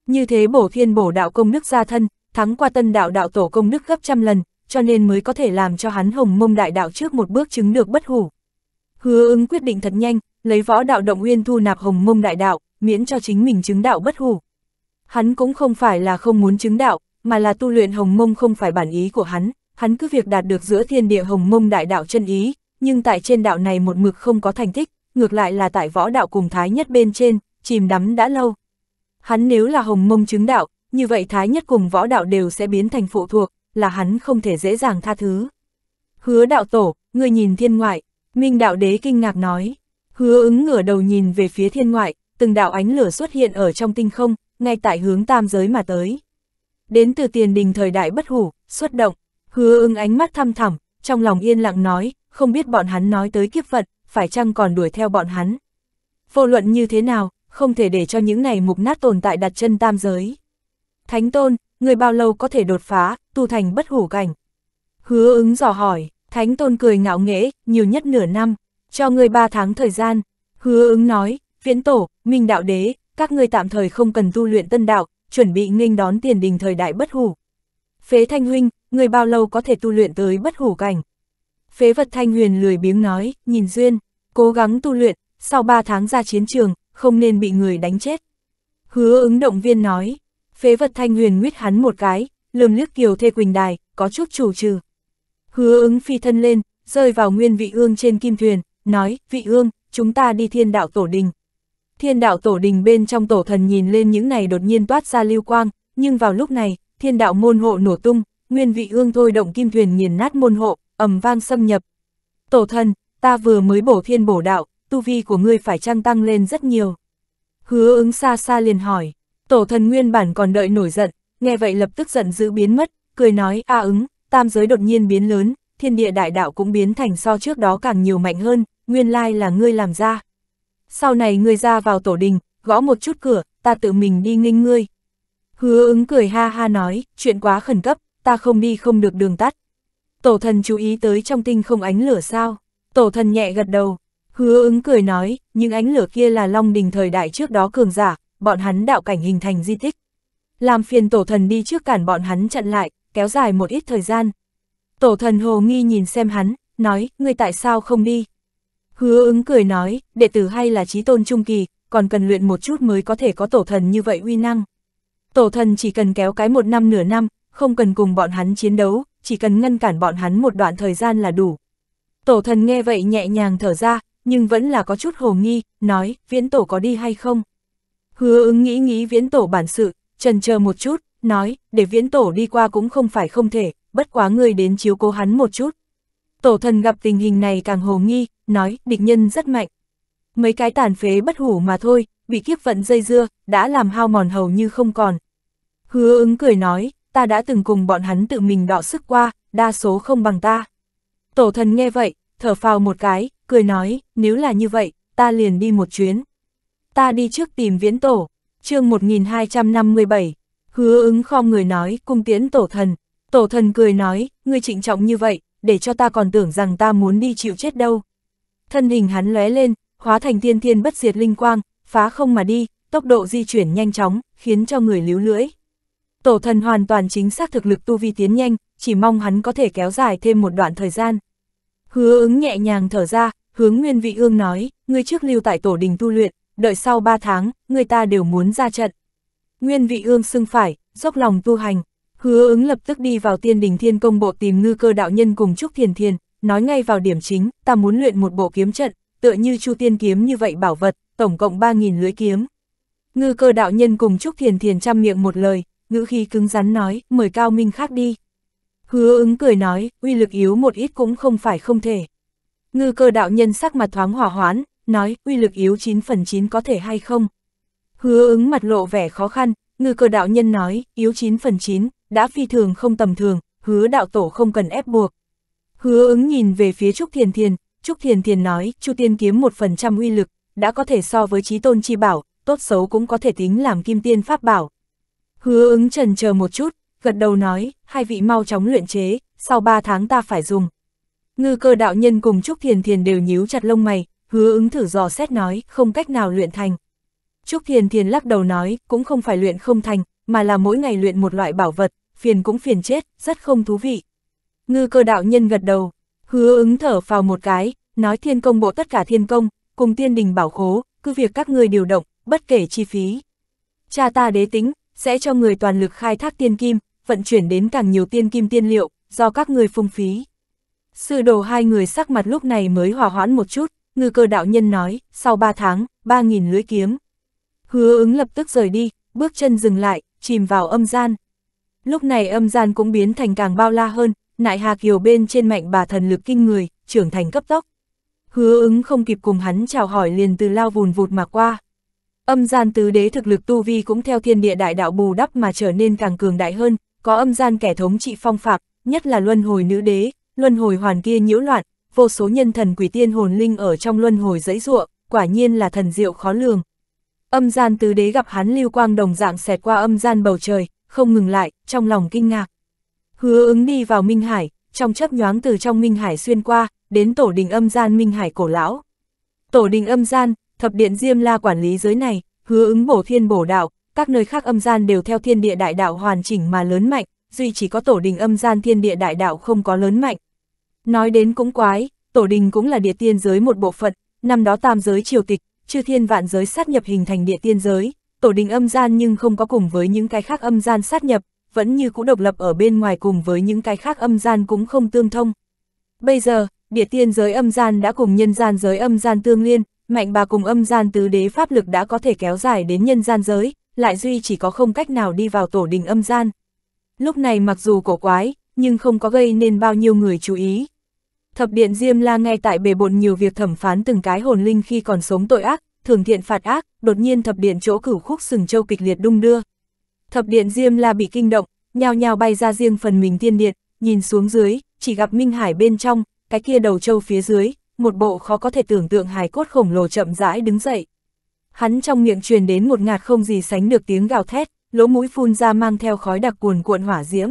Như thế bổ thiên bổ đạo công đức gia thân, thắng qua tân đạo đạo tổ công đức gấp trăm lần, cho nên mới có thể làm cho hắn hồng mông đại đạo trước một bước chứng được bất hủ. Hứa ứng quyết định thật nhanh, lấy võ đạo động nguyên thu nạp hồng mông đại đạo, miễn cho chính mình chứng đạo bất hủ. Hắn cũng không phải là không muốn chứng đạo, mà là tu luyện hồng mông không phải bản ý của hắn, hắn cứ việc đạt được giữa thiên địa hồng mông đại đạo chân ý, nhưng tại trên đạo này một mực không có thành tích, ngược lại là tại võ đạo cùng thái nhất bên trên, chìm đắm đã lâu. Hắn nếu là hồng mông chứng đạo, như vậy thái nhất cùng võ đạo đều sẽ biến thành phụ thuộc, là hắn không thể dễ dàng tha thứ. Hứa đạo tổ, người nhìn thiên ngoại, Minh đạo đế kinh ngạc nói. Hứa ứng ngửa đầu nhìn về phía thiên ngoại, từng đạo ánh lửa xuất hiện ở trong tinh không, ngay tại hướng tam giới mà tới. Đến từ tiền đình thời đại bất hủ, xuất động, hứa ứng ánh mắt thăm thẳm, trong lòng yên lặng nói, không biết bọn hắn nói tới kiếp vận, phải chăng còn đuổi theo bọn hắn. Vô luận như thế nào, không thể để cho những này mục nát tồn tại đặt chân tam giới. Thánh tôn, người bao lâu có thể đột phá, tu thành bất hủ cảnh. Hứa ứng dò hỏi, thánh tôn cười ngạo nghễ, nhiều nhất nửa năm, cho người ba tháng thời gian. Hứa ứng nói, viễn tổ, minh đạo đế, các ngươi tạm thời không cần tu luyện tân đạo, chuẩn bị nghênh đón tiền đình thời đại bất hủ. Phế thanh huynh, người bao lâu có thể tu luyện tới bất hủ cảnh. Phế vật thanh huyền lười biếng nói, nhìn duyên, cố gắng tu luyện, sau ba tháng ra chiến trường, không nên bị người đánh chết. Hứa ứng động viên nói, phế vật thanh huyền nguyết hắn một cái, lườm liếc kiều thê quỳnh đài, có chút chủ trừ. Hứa ứng phi thân lên, rơi vào nguyên vị ương trên kim thuyền, nói, vị ương, chúng ta đi thiên đạo tổ đình. Thiên đạo tổ đình bên trong tổ thần nhìn lên những này đột nhiên toát ra lưu quang, nhưng vào lúc này, thiên đạo môn hộ nổ tung, nguyên vị ương thôi động kim thuyền nghiền nát môn hộ, ầm vang xâm nhập. Tổ thần, ta vừa mới bổ thiên bổ đạo, tu vi của ngươi phải trang tăng lên rất nhiều. Hứa ứng xa xa liền hỏi. Tổ thần nguyên bản còn đợi nổi giận, nghe vậy lập tức giận dữ biến mất, cười nói, a à ứng, tam giới đột nhiên biến lớn, thiên địa đại đạo cũng biến thành so trước đó càng nhiều mạnh hơn, nguyên lai là ngươi làm ra. Sau này ngươi ra vào tổ đình, gõ một chút cửa, ta tự mình đi nghênh ngươi. Hứa ứng cười ha ha nói, chuyện quá khẩn cấp, ta không đi không được đường tắt. Tổ thần chú ý tới trong tinh không ánh lửa sao, tổ thần nhẹ gật đầu. Hứa ứng cười nói, những ánh lửa kia là long đình thời đại trước đó cường giả, bọn hắn đạo cảnh hình thành di tích. Làm phiền tổ thần đi trước cản bọn hắn chặn lại, kéo dài một ít thời gian. Tổ thần hồ nghi nhìn xem hắn, nói, ngươi tại sao không đi? Hứa ứng cười nói, đệ tử hay là trí tôn trung kỳ, còn cần luyện một chút mới có thể có tổ thần như vậy uy năng. Tổ thần chỉ cần kéo cái một năm nửa năm, không cần cùng bọn hắn chiến đấu, chỉ cần ngăn cản bọn hắn một đoạn thời gian là đủ. Tổ thần nghe vậy nhẹ nhàng thở ra, nhưng vẫn là có chút hồ nghi, nói, viễn tổ có đi hay không? Hứa ứng nghĩ nghĩ viễn tổ bản sự, trần chờ một chút, nói, để viễn tổ đi qua cũng không phải không thể, bất quá người đến chiếu cố hắn một chút. Tổ thần gặp tình hình này càng hồ nghi, nói, địch nhân rất mạnh. Mấy cái tàn phế bất hủ mà thôi, bị kiếp vận dây dưa, đã làm hao mòn hầu như không còn. Hứa ứng cười nói, ta đã từng cùng bọn hắn tự mình đọ sức qua, đa số không bằng ta. Tổ thần nghe vậy, thở phào một cái, cười nói, nếu là như vậy, ta liền đi một chuyến ta đi trước tìm viễn tổ. chương 1257, hứa ứng khom người nói, cung tiến tổ thần. Tổ thần cười nói, ngươi trịnh trọng như vậy, để cho ta còn tưởng rằng ta muốn đi chịu chết đâu. Thân hình hắn lóe lên, hóa thành thiên thiên bất diệt linh quang, phá không mà đi, tốc độ di chuyển nhanh chóng, khiến cho người líu lưỡi. Tổ thần hoàn toàn chính xác thực lực tu vi tiến nhanh, chỉ mong hắn có thể kéo dài thêm một đoạn thời gian. Hứa ứng nhẹ nhàng thở ra, hướng nguyên vị ương nói, ngươi trước lưu tại tổ đình tu luyện, đợi sau 3 tháng, người ta đều muốn ra trận. Nguyên vị ương xưng phải, dốc lòng tu hành, hứa ứng lập tức đi vào tiên đình thiên công bộ tìm ngư cơ đạo nhân cùng Trúc Thiền Thiền, nói ngay vào điểm chính, ta muốn luyện một bộ kiếm trận, tựa như chu tiên kiếm như vậy bảo vật, tổng cộng 3.000 lưỡi kiếm. Ngư cơ đạo nhân cùng Trúc Thiền Thiền chăm miệng một lời, ngữ khí cứng rắn nói, mời Cao Minh khác đi. Hứa ứng cười nói, uy lực yếu một ít cũng không phải không thể. Ngư cơ đạo nhân sắc mặt thoáng hỏa hoán, nói uy lực yếu 9 phần 9 có thể hay không. Hứa ứng mặt lộ vẻ khó khăn, ngư cơ đạo nhân nói, yếu 9 phần 9, đã phi thường không tầm thường, hứa đạo tổ không cần ép buộc. Hứa ứng nhìn về phía Trúc Thiền Thiền, Trúc Thiền Thiền nói, Chu Tiên kiếm một phần trăm uy lực, đã có thể so với trí tôn chi bảo, tốt xấu cũng có thể tính làm kim tiên pháp bảo. Hứa ứng trần chờ một chút, gật đầu nói, hai vị mau chóng luyện chế, sau ba tháng ta phải dùng. Ngư cơ đạo nhân cùng Trúc Thiền Thiền đều nhíu chặt lông mày, hứa ứng thử dò xét nói, không cách nào luyện thành. Trúc Thiền Thiền lắc đầu nói, cũng không phải luyện không thành, mà là mỗi ngày luyện một loại bảo vật, phiền cũng phiền chết, rất không thú vị. Ngư cơ đạo nhân gật đầu, hứa ứng thở vào một cái, nói thiên công bộ tất cả thiên công, cùng tiên đình bảo khố, cứ việc các người điều động, bất kể chi phí. Cha ta đế tính, sẽ cho người toàn lực khai thác tiên kim, vận chuyển đến càng nhiều tiên kim tiên liệu, do các người phung phí. Sự đồ hai người sắc mặt lúc này mới hòa hoãn một chút ngư cơ đạo nhân nói, sau ba tháng, ba nghìn lưỡi kiếm. Hứa ứng lập tức rời đi, bước chân dừng lại, chìm vào âm gian. Lúc này âm gian cũng biến thành càng bao la hơn, nại hà kiều bên trên mạnh bà thần lực kinh người, trưởng thành cấp tốc. Hứa ứng không kịp cùng hắn chào hỏi liền từ lao vùn vụt mà qua. Âm gian tứ đế thực lực tu vi cũng theo thiên địa đại đạo bù đắp mà trở nên càng cường đại hơn, có âm gian kẻ thống trị phong phạc, nhất là luân hồi nữ đế, luân hồi hoàn kia nhiễu loạn, vô số nhân thần quỷ tiên hồn linh ở trong luân hồi dẫy ruộng, quả nhiên là thần diệu khó lường. Âm gian tứ đế gặp hắn lưu quang đồng dạng xẹt qua âm gian bầu trời, không ngừng lại, trong lòng kinh ngạc. Hứa ứng đi vào Minh Hải, trong chấp nhoáng từ trong Minh Hải xuyên qua, đến tổ đình âm gian Minh Hải cổ lão. Tổ đình âm gian, thập điện Diêm La quản lý giới này, hứa ứng bổ thiên bổ đạo, các nơi khác âm gian đều theo thiên địa đại đạo hoàn chỉnh mà lớn mạnh, duy chỉ có tổ đình âm gian thiên địa đại đạo không có lớn mạnh, Nói đến cũng quái, tổ đình cũng là địa tiên giới một bộ phận, năm đó tam giới triều tịch, chư thiên vạn giới sát nhập hình thành địa tiên giới, tổ đình âm gian nhưng không có cùng với những cái khác âm gian sát nhập, vẫn như cũ độc lập ở bên ngoài cùng với những cái khác âm gian cũng không tương thông. Bây giờ, địa tiên giới âm gian đã cùng nhân gian giới âm gian tương liên, mạnh bà cùng âm gian tứ đế pháp lực đã có thể kéo dài đến nhân gian giới, lại duy chỉ có không cách nào đi vào tổ đình âm gian. Lúc này mặc dù cổ quái, nhưng không có gây nên bao nhiêu người chú ý, Thập điện Diêm La ngay tại bề bộn nhiều việc thẩm phán từng cái hồn linh khi còn sống tội ác, thường thiện phạt ác, đột nhiên thập điện chỗ cửu khúc sừng châu kịch liệt đung đưa. Thập điện Diêm La bị kinh động, nhào nhào bay ra riêng phần mình tiên điện, nhìn xuống dưới, chỉ gặp Minh Hải bên trong, cái kia đầu châu phía dưới, một bộ khó có thể tưởng tượng hài cốt khổng lồ chậm rãi đứng dậy. Hắn trong miệng truyền đến một ngạt không gì sánh được tiếng gào thét, lỗ mũi phun ra mang theo khói đặc cuồn cuộn hỏa diễm.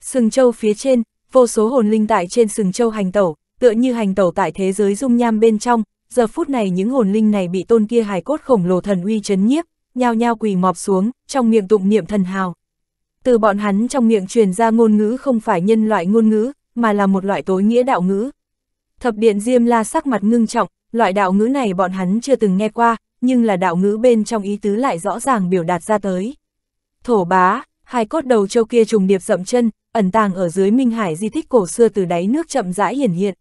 Sừng châu phía trên, vô số hồn linh tại trên sừng châu hành tẩu, tựa như hành tẩu tại thế giới dung nham bên trong, giờ phút này những hồn linh này bị tôn kia hài cốt khổng lồ thần uy chấn nhiếp, nhao nhao quỳ mọp xuống, trong miệng tụng niệm thần hào. Từ bọn hắn trong miệng truyền ra ngôn ngữ không phải nhân loại ngôn ngữ, mà là một loại tối nghĩa đạo ngữ. Thập điện Diêm La sắc mặt ngưng trọng, loại đạo ngữ này bọn hắn chưa từng nghe qua, nhưng là đạo ngữ bên trong ý tứ lại rõ ràng biểu đạt ra tới. Thổ bá, hai cốt đầu châu kia trùng điệp dậm chân, ẩn tàng ở dưới Minh Hải di tích cổ xưa từ đáy nước chậm rãi hiển hiện.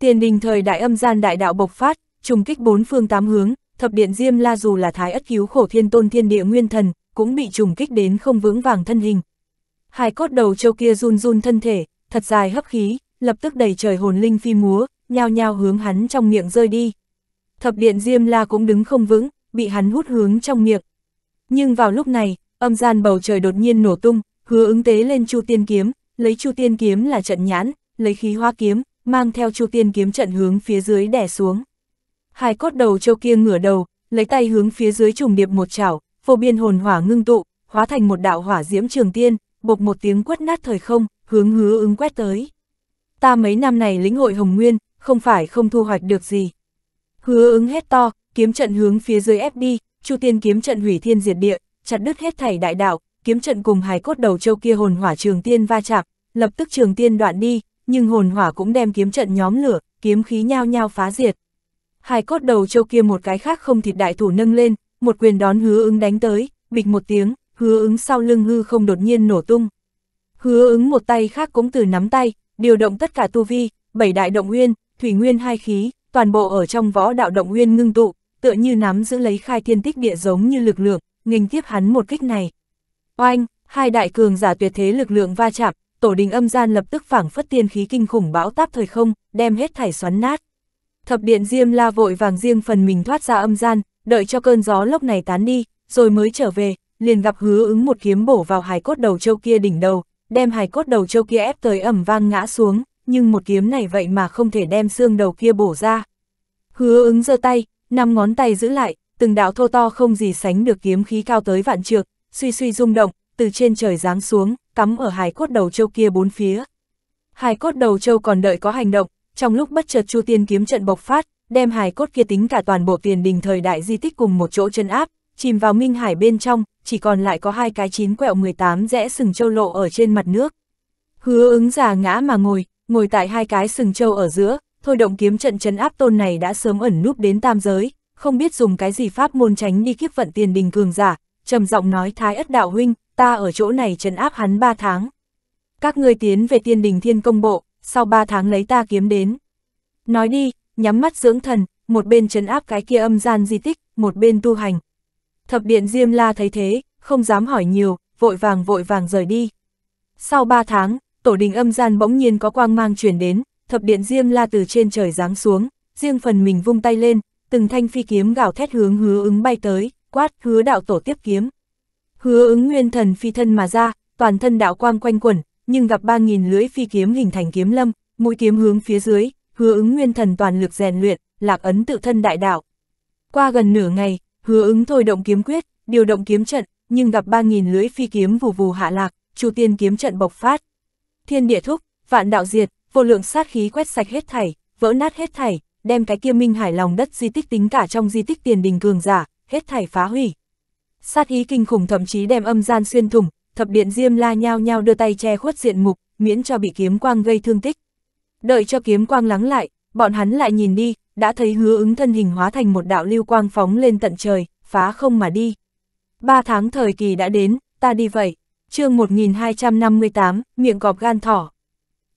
Tiền đình thời đại âm gian đại đạo bộc phát, trùng kích bốn phương tám hướng, thập điện Diêm La dù là thái ất cứu khổ thiên tôn thiên địa nguyên thần, cũng bị trùng kích đến không vững vàng thân hình. Hai cốt đầu châu kia run run thân thể, thật dài hấp khí, lập tức đầy trời hồn linh phi múa, nhao nhao hướng hắn trong miệng rơi đi. Thập điện Diêm La cũng đứng không vững, bị hắn hút hướng trong miệng. Nhưng vào lúc này, âm gian bầu trời đột nhiên nổ tung, Hứa ứng tế lên Chu Tiên Kiếm, lấy Chu Tiên Kiếm là trận nhãn, lấy khí hoa kiếm, mang theo Chu Tiên Kiếm trận hướng phía dưới đè xuống. Hai cốt đầu châu kia ngửa đầu, lấy tay hướng phía dưới trùng điệp một chảo, vô biên hồn hỏa ngưng tụ, hóa thành một đạo hỏa diễm trường tiên, bộc một tiếng quất nát thời không, hướng hứa ứng quét tới. Ta mấy năm này lĩnh hội hồng nguyên, không phải không thu hoạch được gì. Hứa ứng hét to, kiếm trận hướng phía dưới ép đi, Chu Tiên kiếm trận hủy thiên diệt địa, chặt đứt hết thảy đại đạo, kiếm trận cùng hài cốt đầu châu kia hồn hỏa trường tiên va chạm, lập tức trường tiên đoạn đi, nhưng hồn hỏa cũng đem kiếm trận nhóm lửa, kiếm khí nhao nhao phá diệt. Hài cốt đầu châu kia một cái khác không thịt đại thủ nâng lên, một quyền đón hứa ứng đánh tới, bịch một tiếng, hứa ứng sau lưng hư không đột nhiên nổ tung. Hứa ứng một tay khác cũng từ nắm tay, điều động tất cả tu vi, bảy đại động nguyên, thủy nguyên hai khí, toàn bộ ở trong võ đạo động nguyên ngưng tụ, tựa như nắm giữ lấy khai thiên tích địa giống như lực lượng, nghênh tiếp hắn một kích này. Oanh, hai đại cường giả tuyệt thế lực lượng va chạm, tổ đình âm gian lập tức phảng phất tiên khí kinh khủng bão táp thời không, đem hết thảy xoắn nát. Thập điện Diêm La vội vàng riêng phần mình thoát ra âm gian, đợi cho cơn gió lốc này tán đi, rồi mới trở về, liền gặp hứa ứng một kiếm bổ vào hài cốt đầu châu kia đỉnh đầu, đem hài cốt đầu châu kia ép tới ẩm vang ngã xuống, nhưng một kiếm này vậy mà không thể đem xương đầu kia bổ ra. Hứa ứng giơ tay, năm ngón tay giữ lại, từng đạo thô to không gì sánh được kiếm khí cao tới vạn trượng, suy suy rung động, từ trên trời giáng xuống, cắm ở hài cốt đầu châu kia bốn phía. Hài cốt đầu châu còn đợi có hành động, trong lúc bất chợt Chu Tiên kiếm trận bộc phát, đem hài cốt kia tính cả toàn bộ tiền đình thời đại di tích cùng một chỗ chân áp, chìm vào minh hải bên trong, chỉ còn lại có hai cái chín quẹo 18 rẽ sừng châu lộ ở trên mặt nước. Hứa ứng già ngã mà ngồi, ngồi tại hai cái sừng châu ở giữa, thôi động kiếm trận chân áp tôn này đã sớm ẩn núp đến tam giới, không biết dùng cái gì pháp môn tránh đi kiếp vận tiền đình cường giả, trầm giọng nói Thái Ất Đạo Huynh, ta ở chỗ này trấn áp hắn ba tháng. Các ngươi tiến về tiên đình thiên công bộ, sau ba tháng lấy ta kiếm đến. Nói đi, nhắm mắt dưỡng thần, một bên trấn áp cái kia âm gian di tích, một bên tu hành. Thập điện Diêm La thấy thế, không dám hỏi nhiều, vội vàng vội vàng rời đi. Sau ba tháng, tổ đình âm gian bỗng nhiên có quang mang chuyển đến, thập điện Diêm La từ trên trời giáng xuống, riêng phần mình vung tay lên, từng thanh phi kiếm gào thét hướng hứa ứng bay tới, quát hứa đạo tổ tiếp kiếm. Hứa ứng nguyên thần phi thân mà ra, toàn thân đạo quang quanh quẩn, nhưng gặp 3.000 lưỡi phi kiếm hình thành kiếm lâm, mũi kiếm hướng phía dưới, hứa ứng nguyên thần toàn lực rèn luyện, lạc ấn tự thân đại đạo. Qua gần nửa ngày, hứa ứng thôi động kiếm quyết, điều động kiếm trận, nhưng gặp 3.000 lưỡi phi kiếm vù vù hạ lạc, chu tiên kiếm trận bộc phát. Thiên địa thúc, vạn đạo diệt, vô lượng sát khí quét sạch hết thảy, vỡ nát hết thảy, đem cái kia minh hải lòng đất di tích tính cả trong di tích tiền đình cường giả, hết thảy phá hủy. Sát ý kinh khủng thậm chí đem âm gian xuyên thủng, thập điện diêm la nhao nhao đưa tay che khuất diện mục, miễn cho bị kiếm quang gây thương tích. Đợi cho kiếm quang lắng lại, bọn hắn lại nhìn đi, đã thấy hứa ứng thân hình hóa thành một đạo lưu quang phóng lên tận trời, phá không mà đi. Ba tháng thời kỳ đã đến, ta đi vậy. chương 1258, miệng cọp gan thỏ.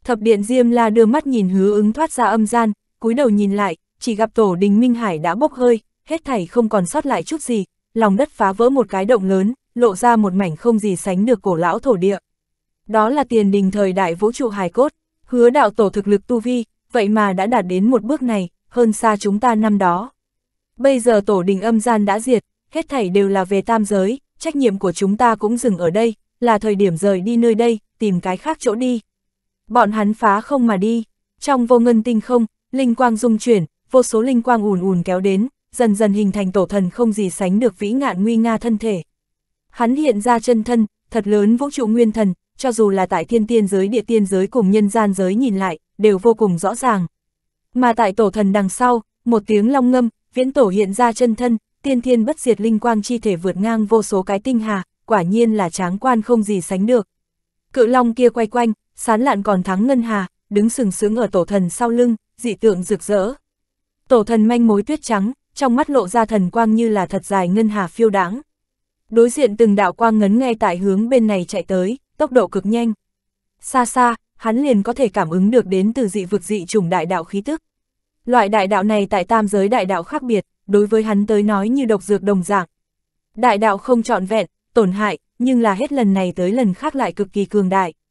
Thập điện Diêm La đưa mắt nhìn hứa ứng thoát ra âm gian, cúi đầu nhìn lại, chỉ gặp tổ đình Minh Hải đã bốc hơi, hết thảy không còn sót lại chút gì, lòng đất phá vỡ một cái động lớn, lộ ra một mảnh không gì sánh được cổ lão thổ địa. Đó là tiền đình thời đại vũ trụ hài cốt, hứa đạo tổ thực lực tu vi, vậy mà đã đạt đến một bước này, hơn xa chúng ta năm đó. Bây giờ tổ đình âm gian đã diệt, hết thảy đều là về tam giới, trách nhiệm của chúng ta cũng dừng ở đây, là thời điểm rời đi nơi đây, tìm cái khác chỗ đi. Bọn hắn phá không mà đi, trong vô ngân tinh không, linh quang dung chuyển, vô số linh quang ùn ùn kéo đến, dần dần hình thành tổ thần không gì sánh được vĩ ngạn nguy nga thân thể. Hắn hiện ra chân thân, thật lớn vũ trụ nguyên thần, cho dù là tại thiên tiên giới địa tiên giới cùng nhân gian giới nhìn lại, đều vô cùng rõ ràng. Mà tại tổ thần đằng sau, một tiếng long ngâm, viễn tổ hiện ra chân thân, tiên thiên bất diệt linh quang chi thể vượt ngang vô số cái tinh hà, quả nhiên là tráng quan không gì sánh được. Cự long kia quay quanh, sán lạn còn thắng ngân hà, đứng sừng sững ở tổ thần sau lưng, dị tượng rực rỡ. Tổ thần manh mối tuyết trắng, trong mắt lộ ra thần quang như là thật dài ngân hà phiêu đáng. Đối diện từng đạo quang ngấn ngay tại hướng bên này chạy tới, tốc độ cực nhanh. Xa xa, hắn liền có thể cảm ứng được đến từ dị vực dị chủng đại đạo khí tức. Loại đại đạo này tại tam giới đại đạo khác biệt, đối với hắn tới nói như độc dược đồng dạng. Đại đạo không trọn vẹn, tổn hại, nhưng là hết lần này tới lần khác lại cực kỳ cường đại.